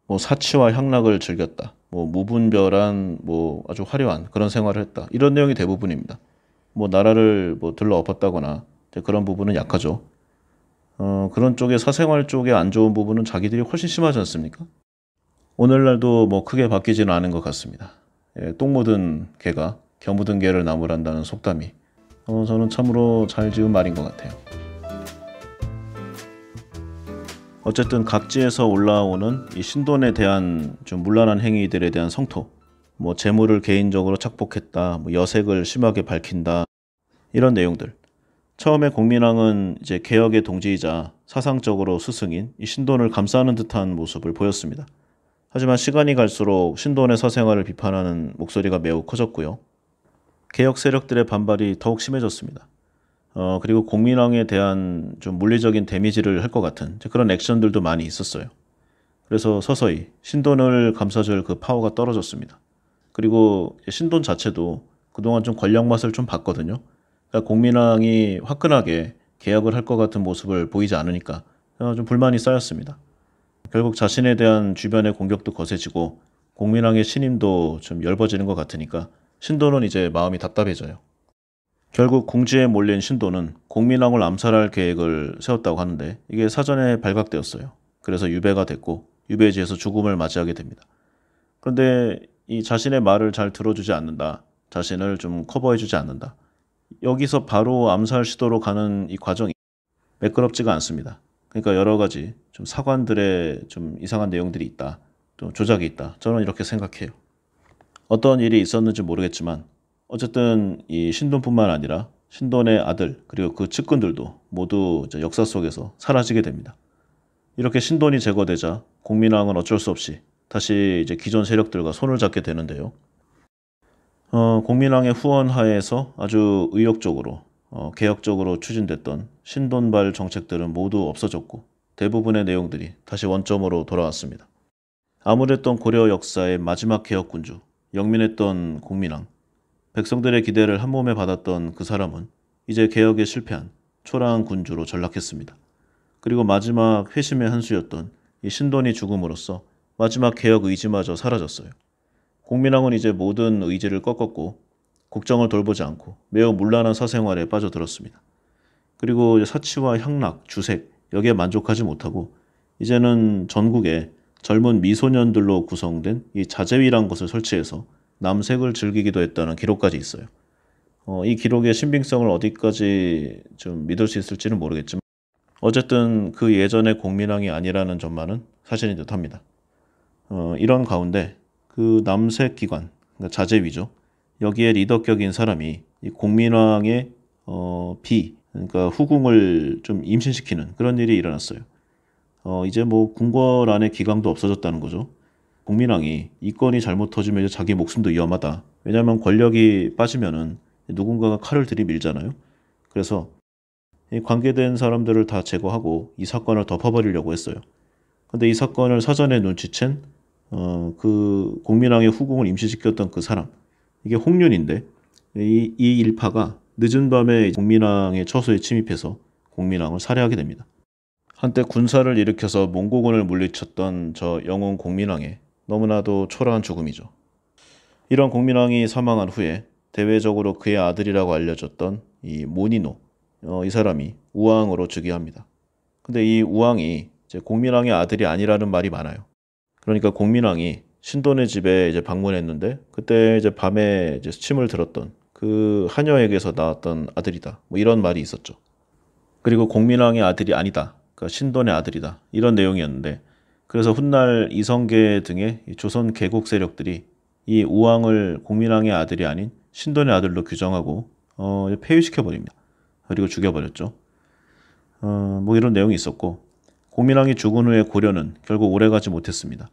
뭐 사치와 향락을 즐겼다. 뭐 무분별한 뭐 아주 화려한 그런 생활을 했다. 이런 내용이 대부분입니다. 뭐 나라를 뭐 들러엎었다거나 그런 부분은 약하죠. 어, 그런 쪽에 사생활 쪽에 안 좋은 부분은 자기들이 훨씬 심하지 않습니까? 오늘날도 뭐 크게 바뀌지는 않은 것 같습니다. 예, 똥 묻은 개가 겨 묻은 개를 나무란다는 속담이 어, 저는 참으로 잘 지은 말인 것 같아요. 어쨌든 각지에서 올라오는 이 신돈에 대한 좀문란한 행위들에 대한 성토, 뭐 재물을 개인적으로 착복했다, 뭐 여색을 심하게 밝힌다 이런 내용들. 처음에 공민왕은 이제 개혁의 동지이자 사상적으로 스승인 이 신돈을 감싸는 듯한 모습을 보였습니다. 하지만 시간이 갈수록 신돈의 사생활을 비판하는 목소리가 매우 커졌고요. 개혁 세력들의 반발이 더욱 심해졌습니다. 어, 그리고 공민왕에 대한 좀 물리적인 데미지를 할 것 같은 그런 액션들도 많이 있었어요. 그래서 서서히 신돈을 감싸줄 그 파워가 떨어졌습니다. 그리고 신돈 자체도 그동안 좀 권력 맛을 좀 봤거든요. 그러니까 공민왕이 화끈하게 계약을 할 것 같은 모습을 보이지 않으니까 어, 좀 불만이 쌓였습니다. 결국 자신에 대한 주변의 공격도 거세지고 공민왕의 신임도 좀 열버지는 것 같으니까 신돈은 이제 마음이 답답해져요. 결국 공지에 몰린 신도는 공민왕을 암살할 계획을 세웠다고 하는데 이게 사전에 발각되었어요. 그래서 유배가 됐고 유배지에서 죽음을 맞이하게 됩니다. 그런데 이 자신의 말을 잘 들어주지 않는다. 자신을 좀 커버해주지 않는다. 여기서 바로 암살 시도로 가는 이 과정이 매끄럽지가 않습니다. 그러니까 여러 가지 좀 사관들의 좀 이상한 내용들이 있다. 또 조작이 있다. 저는 이렇게 생각해요. 어떤 일이 있었는지 모르겠지만 어쨌든 이 신돈뿐만 아니라 신돈의 아들 그리고 그 측근들도 모두 역사 속에서 사라지게 됩니다. 이렇게 신돈이 제거되자 공민왕은 어쩔 수 없이 다시 이제 기존 세력들과 손을 잡게 되는데요. 어, 공민왕의 후원 하에서 아주 의욕적으로 어, 개혁적으로 추진됐던 신돈발 정책들은 모두 없어졌고 대부분의 내용들이 다시 원점으로 돌아왔습니다. 아무래도 고려 역사의 마지막 개혁군주, 영민했던 공민왕, 백성들의 기대를 한 몸에 받았던 그 사람은 이제 개혁에 실패한 초라한 군주로 전락했습니다. 그리고 마지막 회심의 한수였던 이 신돈이 죽음으로써 마지막 개혁 의지마저 사라졌어요. 공민왕은 이제 모든 의지를 꺾었고 국정을 돌보지 않고 매우 문란한 사생활에 빠져들었습니다. 그리고 사치와 향락, 주색 여기에 만족하지 못하고 이제는 전국에 젊은 미소년들로 구성된 이 자제위란 것을 설치해서 남색을 즐기기도 했다는 기록까지 있어요. 어, 이 기록의 신빙성을 어디까지 좀 믿을 수 있을지는 모르겠지만 어쨌든 그 예전의 공민왕이 아니라는 점만은 사실인 듯합니다. 어, 이런 가운데 그 남색 기관, 그러니까 자제위죠. 여기에 리더격인 사람이 공민왕의 어, 비, 그러니까 후궁을 좀 임신시키는 그런 일이 일어났어요. 어, 이제 뭐 궁궐 안에 기강도 없어졌다는 거죠. 국민왕이 이권이 잘못 터지면 자기 목숨도 위험하다. 왜냐하면 권력이 빠지면은 누군가가 칼을 들이밀잖아요. 그래서 관계된 사람들을 다 제거하고 이 사건을 덮어버리려고 했어요. 근데 이 사건을 사전에 눈치챈 어, 그 공민왕의 후궁을 임시시켰던 그 사람 이게 홍륜인데 이, 이 일파가 늦은 밤에 공민왕의 처소에 침입해서 공민왕을 살해하게 됩니다. 한때 군사를 일으켜서 몽고군을 물리쳤던 저 영웅 공민왕의 너무나도 초라한 죽음이죠. 이런 공민왕이 사망한 후에 대외적으로 그의 아들이라고 알려졌던 이 모니노 어, 이 사람이 우왕으로 즉위합니다. 근데 이 우왕이 이제 공민왕의 아들이 아니라는 말이 많아요. 그러니까 공민왕이 신돈의 집에 이제 방문했는데 그때 이제 밤에 이제 침을 들었던 그 하녀에게서 나왔던 아들이다. 뭐 이런 말이 있었죠. 그리고 공민왕의 아들이 아니다. 그러니까 신돈의 아들이다. 이런 내용이었는데 그래서 훗날 이성계 등의 조선 개국 세력들이 이 우왕을 공민왕의 아들이 아닌 신돈의 아들로 규정하고 어, 폐위시켜 버립니다. 그리고 죽여버렸죠. 어, 뭐 이런 내용이 있었고 공민왕이 죽은 후에 고려는 결국 오래가지 못했습니다.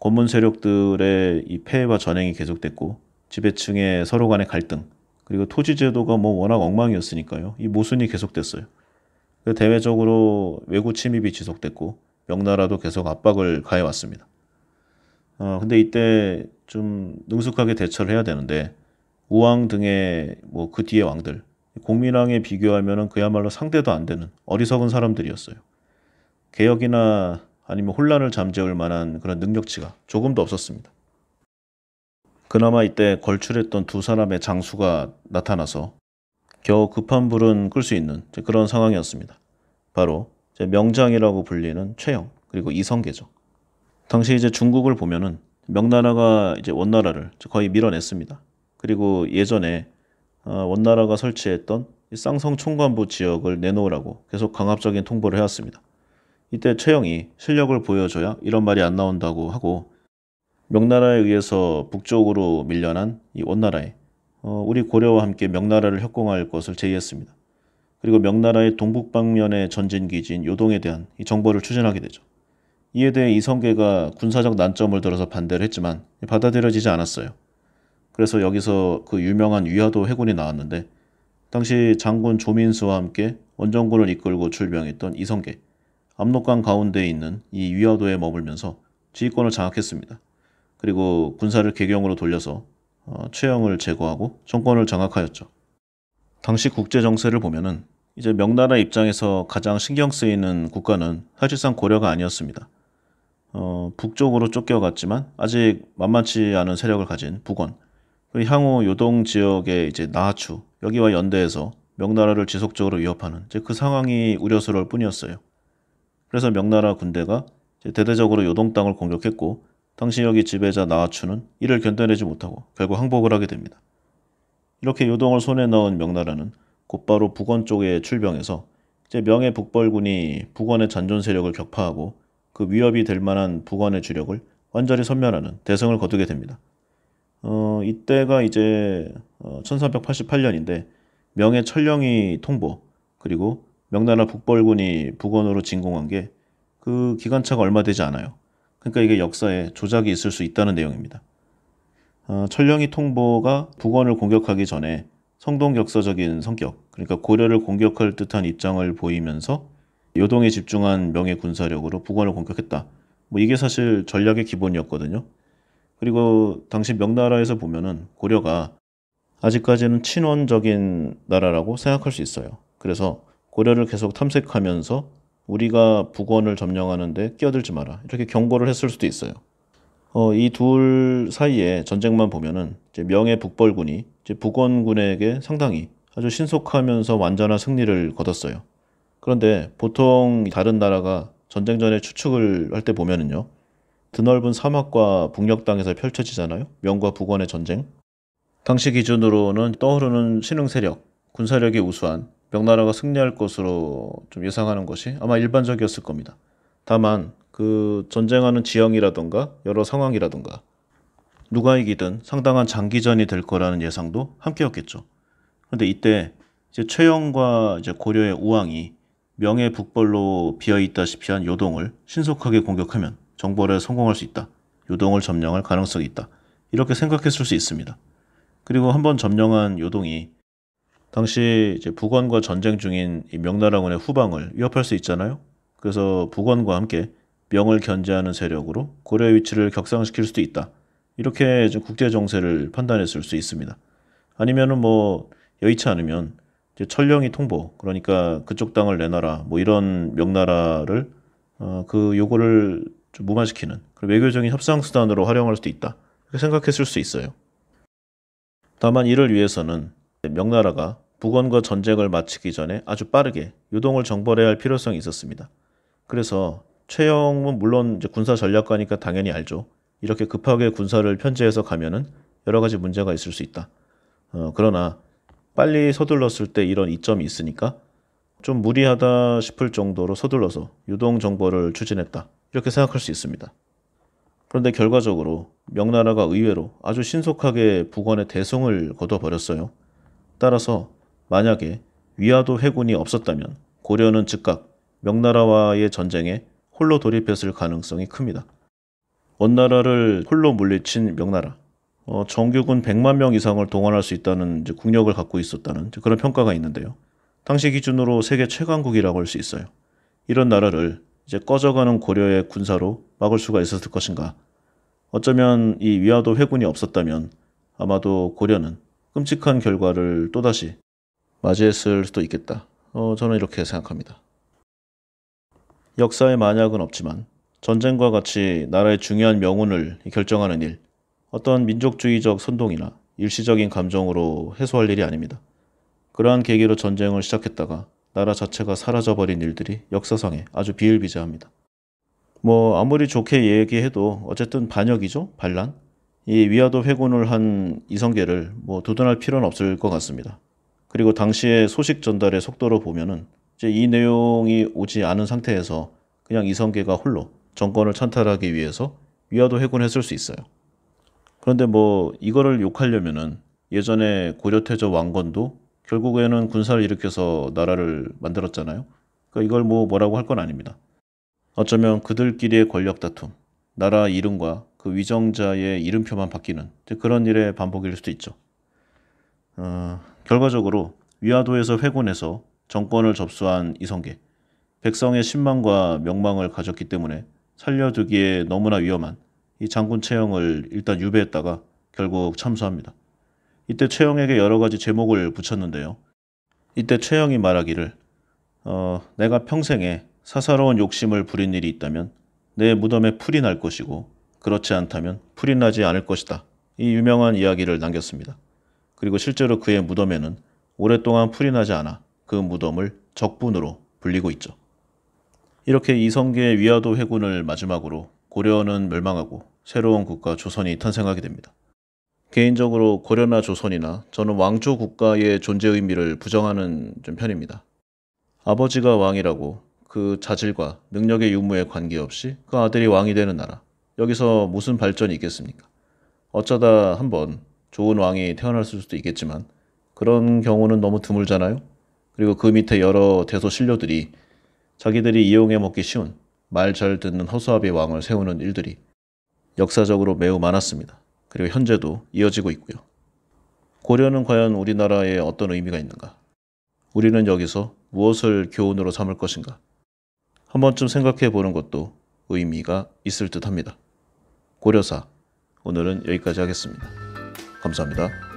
권문 세력들의 이 폐해와 전횡이 계속됐고 지배층의 서로 간의 갈등 그리고 토지 제도가 뭐 워낙 엉망이었으니까요. 이 모순이 계속됐어요. 그 대외적으로 외국 침입이 지속됐고 명나라도 계속 압박을 가해왔습니다. 어, 근데 이때 좀 능숙하게 대처를 해야 되는데 우왕 등의 뭐 그 뒤의 왕들 공민왕에 비교하면 그야말로 상대도 안 되는 어리석은 사람들이었어요. 개혁이나 아니면 혼란을 잠재울 만한 그런 능력치가 조금도 없었습니다. 그나마 이때 걸출했던 두 사람의 장수가 나타나서 겨우 급한 불은 끌 수 있는 그런 상황이었습니다. 바로 명장이라고 불리는 최영 그리고 이성계죠. 당시 이제 중국을 보면은 명나라가 이제 원나라를 거의 밀어냈습니다. 그리고 예전에 어, 원나라가 설치했던 쌍성 총관부 지역을 내놓으라고 계속 강압적인 통보를 해왔습니다. 이때 최영이 실력을 보여줘야 이런 말이 안 나온다고 하고 명나라에 의해서 북쪽으로 밀려난 이 원나라에 어, 우리 고려와 함께 명나라를 협공할 것을 제의했습니다. 그리고 명나라의 동북 방면의 전진 기지인 요동에 대한 정보를 추진하게 되죠. 이에 대해 이성계가 군사적 난점을 들어서 반대를 했지만 받아들여지지 않았어요. 그래서 여기서 그 유명한 위화도 해군이 나왔는데 당시 장군 조민수와 함께 원정군을 이끌고 출병했던 이성계 압록강 가운데에 있는 이 위화도에 머물면서 지휘권을 장악했습니다. 그리고 군사를 개경으로 돌려서 어, 최영을 제거하고 정권을 장악하였죠. 당시 국제 정세를 보면은 이제 명나라 입장에서 가장 신경 쓰이는 국가는 사실상 고려가 아니었습니다. 어, 북쪽으로 쫓겨갔지만 아직 만만치 않은 세력을 가진 북원, 그리고 향후 요동 지역의 이제 나하추 여기와 연대해서 명나라를 지속적으로 위협하는 이제 그 상황이 우려스러울 뿐이었어요. 그래서 명나라 군대가 대대적으로 요동 땅을 공격했고 당시 여기 지배자 나하추는 이를 견뎌내지 못하고 결국 항복을 하게 됩니다. 이렇게 요동을 손에 넣은 명나라는 곧바로 북원 쪽에 출병해서 이제 명의 북벌군이 북원의 잔존 세력을 격파하고 그 위협이 될 만한 북원의 주력을 완전히 섬멸하는 대승을 거두게 됩니다. 어, 이때가 이제 1388년인데 어, 명의 천령이 통보 그리고 명나라 북벌군이 북원으로 진공한 게 그 기간차가 얼마 되지 않아요. 그러니까 이게 역사에 조작이 있을 수 있다는 내용입니다. 어, 천령이 통보가 북원을 공격하기 전에 성동격서적인 성격, 그러니까 고려를 공격할 듯한 입장을 보이면서 요동에 집중한 명의 군사력으로 북원을 공격했다. 뭐 이게 사실 전략의 기본이었거든요. 그리고 당시 명나라에서 보면은 고려가 아직까지는 친원적인 나라라고 생각할 수 있어요. 그래서 고려를 계속 탐색하면서 우리가 북원을 점령하는데 끼어들지 마라. 이렇게 경고를 했을 수도 있어요. 어, 이 둘 사이에 전쟁만 보면은 명의 북벌군이 북원군에게 상당히 아주 신속하면서 완전한 승리를 거뒀어요. 그런데 보통 다른 나라가 전쟁 전에 추측을 할 때 보면은요. 드넓은 사막과 북녘 땅에서 펼쳐지잖아요. 명과 북원의 전쟁. 당시 기준으로는 떠오르는 신흥 세력, 군사력이 우수한 명나라가 승리할 것으로 좀 예상하는 것이 아마 일반적이었을 겁니다. 다만 그 전쟁하는 지형이라던가 여러 상황이라던가 누가 이기든 상당한 장기전이 될 거라는 예상도 함께였겠죠. 그런데 이때 이제 최영과 이제 고려의 우왕이 명예 북벌로 비어있다시피 한 요동을 신속하게 공격하면 정벌에 성공할 수 있다. 요동을 점령할 가능성이 있다. 이렇게 생각했을 수 있습니다. 그리고 한 번 점령한 요동이 당시 이제 북원과 전쟁 중인 명나라군의 후방을 위협할 수 있잖아요. 그래서 북원과 함께 명을 견제하는 세력으로 고려의 위치를 격상시킬 수도 있다. 이렇게 국제 정세를 판단했을 수 있습니다. 아니면은 뭐 여의치 않으면 철령이 통보 그러니까 그쪽 땅을 내놔라 뭐 이런 명나라를 어, 그 요구를 좀 무마시키는 그런 외교적인 협상 수단으로 활용할 수도 있다. 이렇게 생각했을 수 있어요. 다만 이를 위해서는 명나라가 북원과 전쟁을 마치기 전에 아주 빠르게 요동을 정벌해야 할 필요성이 있었습니다. 그래서 최영은 물론 이제 군사 전략가니까 당연히 알죠. 이렇게 급하게 군사를 편제해서 가면은 여러 가지 문제가 있을 수 있다. 어, 그러나 빨리 서둘렀을 때 이런 이점이 있으니까 좀 무리하다 싶을 정도로 서둘러서 유동 정보를 추진했다. 이렇게 생각할 수 있습니다. 그런데 결과적으로 명나라가 의외로 아주 신속하게 북원의 대승을 거둬버렸어요. 따라서 만약에 위화도 해군이 없었다면 고려는 즉각 명나라와의 전쟁에 홀로 돌입했을 가능성이 큽니다. 원나라를 홀로 물리친 명나라. 어, 정규군 100만 명 이상을 동원할 수 있다는 국력을 갖고 있었다는 그런 평가가 있는데요. 당시 기준으로 세계 최강국이라고 할 수 있어요. 이런 나라를 이제 꺼져가는 고려의 군사로 막을 수가 있었을 것인가. 어쩌면 이 위화도 회군이 없었다면 아마도 고려는 끔찍한 결과를 또다시 맞이했을 수도 있겠다. 어, 저는 이렇게 생각합니다. 역사의 만약은 없지만 전쟁과 같이 나라의 중요한 명운을 결정하는 일, 어떤 민족주의적 선동이나 일시적인 감정으로 해소할 일이 아닙니다. 그러한 계기로 전쟁을 시작했다가 나라 자체가 사라져버린 일들이 역사상에 아주 비일비재합니다. 뭐 아무리 좋게 얘기해도 어쨌든 반역이죠? 반란? 이 위화도 회군을 한 이성계를 뭐 두둔할 필요는 없을 것 같습니다. 그리고 당시의 소식 전달의 속도로 보면은 이제 이 내용이 오지 않은 상태에서 그냥 이성계가 홀로 정권을 찬탈하기 위해서 위화도 해군했을 수 있어요. 그런데 뭐 이거를 욕하려면은 예전에 고려태조 왕건도 결국에는 군사를 일으켜서 나라를 만들었잖아요. 그러니까 이걸 뭐 뭐라고 할 건 아닙니다. 어쩌면 그들끼리의 권력 다툼, 나라 이름과 그 위정자의 이름표만 바뀌는 그런 일의 반복일 수도 있죠. 어, 결과적으로 위화도에서 회군해서 정권을 접수한 이성계. 백성의 신망과 명망을 가졌기 때문에 살려두기에 너무나 위험한 이 장군 채영을 일단 유배했다가 결국 참수합니다. 이때 채영에게 여러 가지 제목을 붙였는데요. 이때 채영이 말하기를 어, 내가 평생에 사사로운 욕심을 부린 일이 있다면 내 무덤에 풀이 날 것이고 그렇지 않다면 풀이 나지 않을 것이다. 이 유명한 이야기를 남겼습니다. 그리고 실제로 그의 무덤에는 오랫동안 풀이 나지 않아 그 무덤을 적분으로 불리고 있죠. 이렇게 이성계의 위화도 회군을 마지막으로 고려는 멸망하고 새로운 국가 조선이 탄생하게 됩니다. 개인적으로 고려나 조선이나 저는 왕조 국가의 존재 의미를 부정하는 편입니다. 아버지가 왕이라고 그 자질과 능력의 유무에 관계없이 그 아들이 왕이 되는 나라. 여기서 무슨 발전이 있겠습니까? 어쩌다 한번 좋은 왕이 태어날 수도 있겠지만 그런 경우는 너무 드물잖아요? 그리고 그 밑에 여러 대소신료들이 자기들이 이용해 먹기 쉬운 말 잘 듣는 허수아비 왕을 세우는 일들이 역사적으로 매우 많았습니다. 그리고 현재도 이어지고 있고요. 고려는 과연 우리나라에 어떤 의미가 있는가? 우리는 여기서 무엇을 교훈으로 삼을 것인가? 한 번쯤 생각해 보는 것도 의미가 있을 듯 합니다. 고려사, 오늘은 여기까지 하겠습니다. 감사합니다.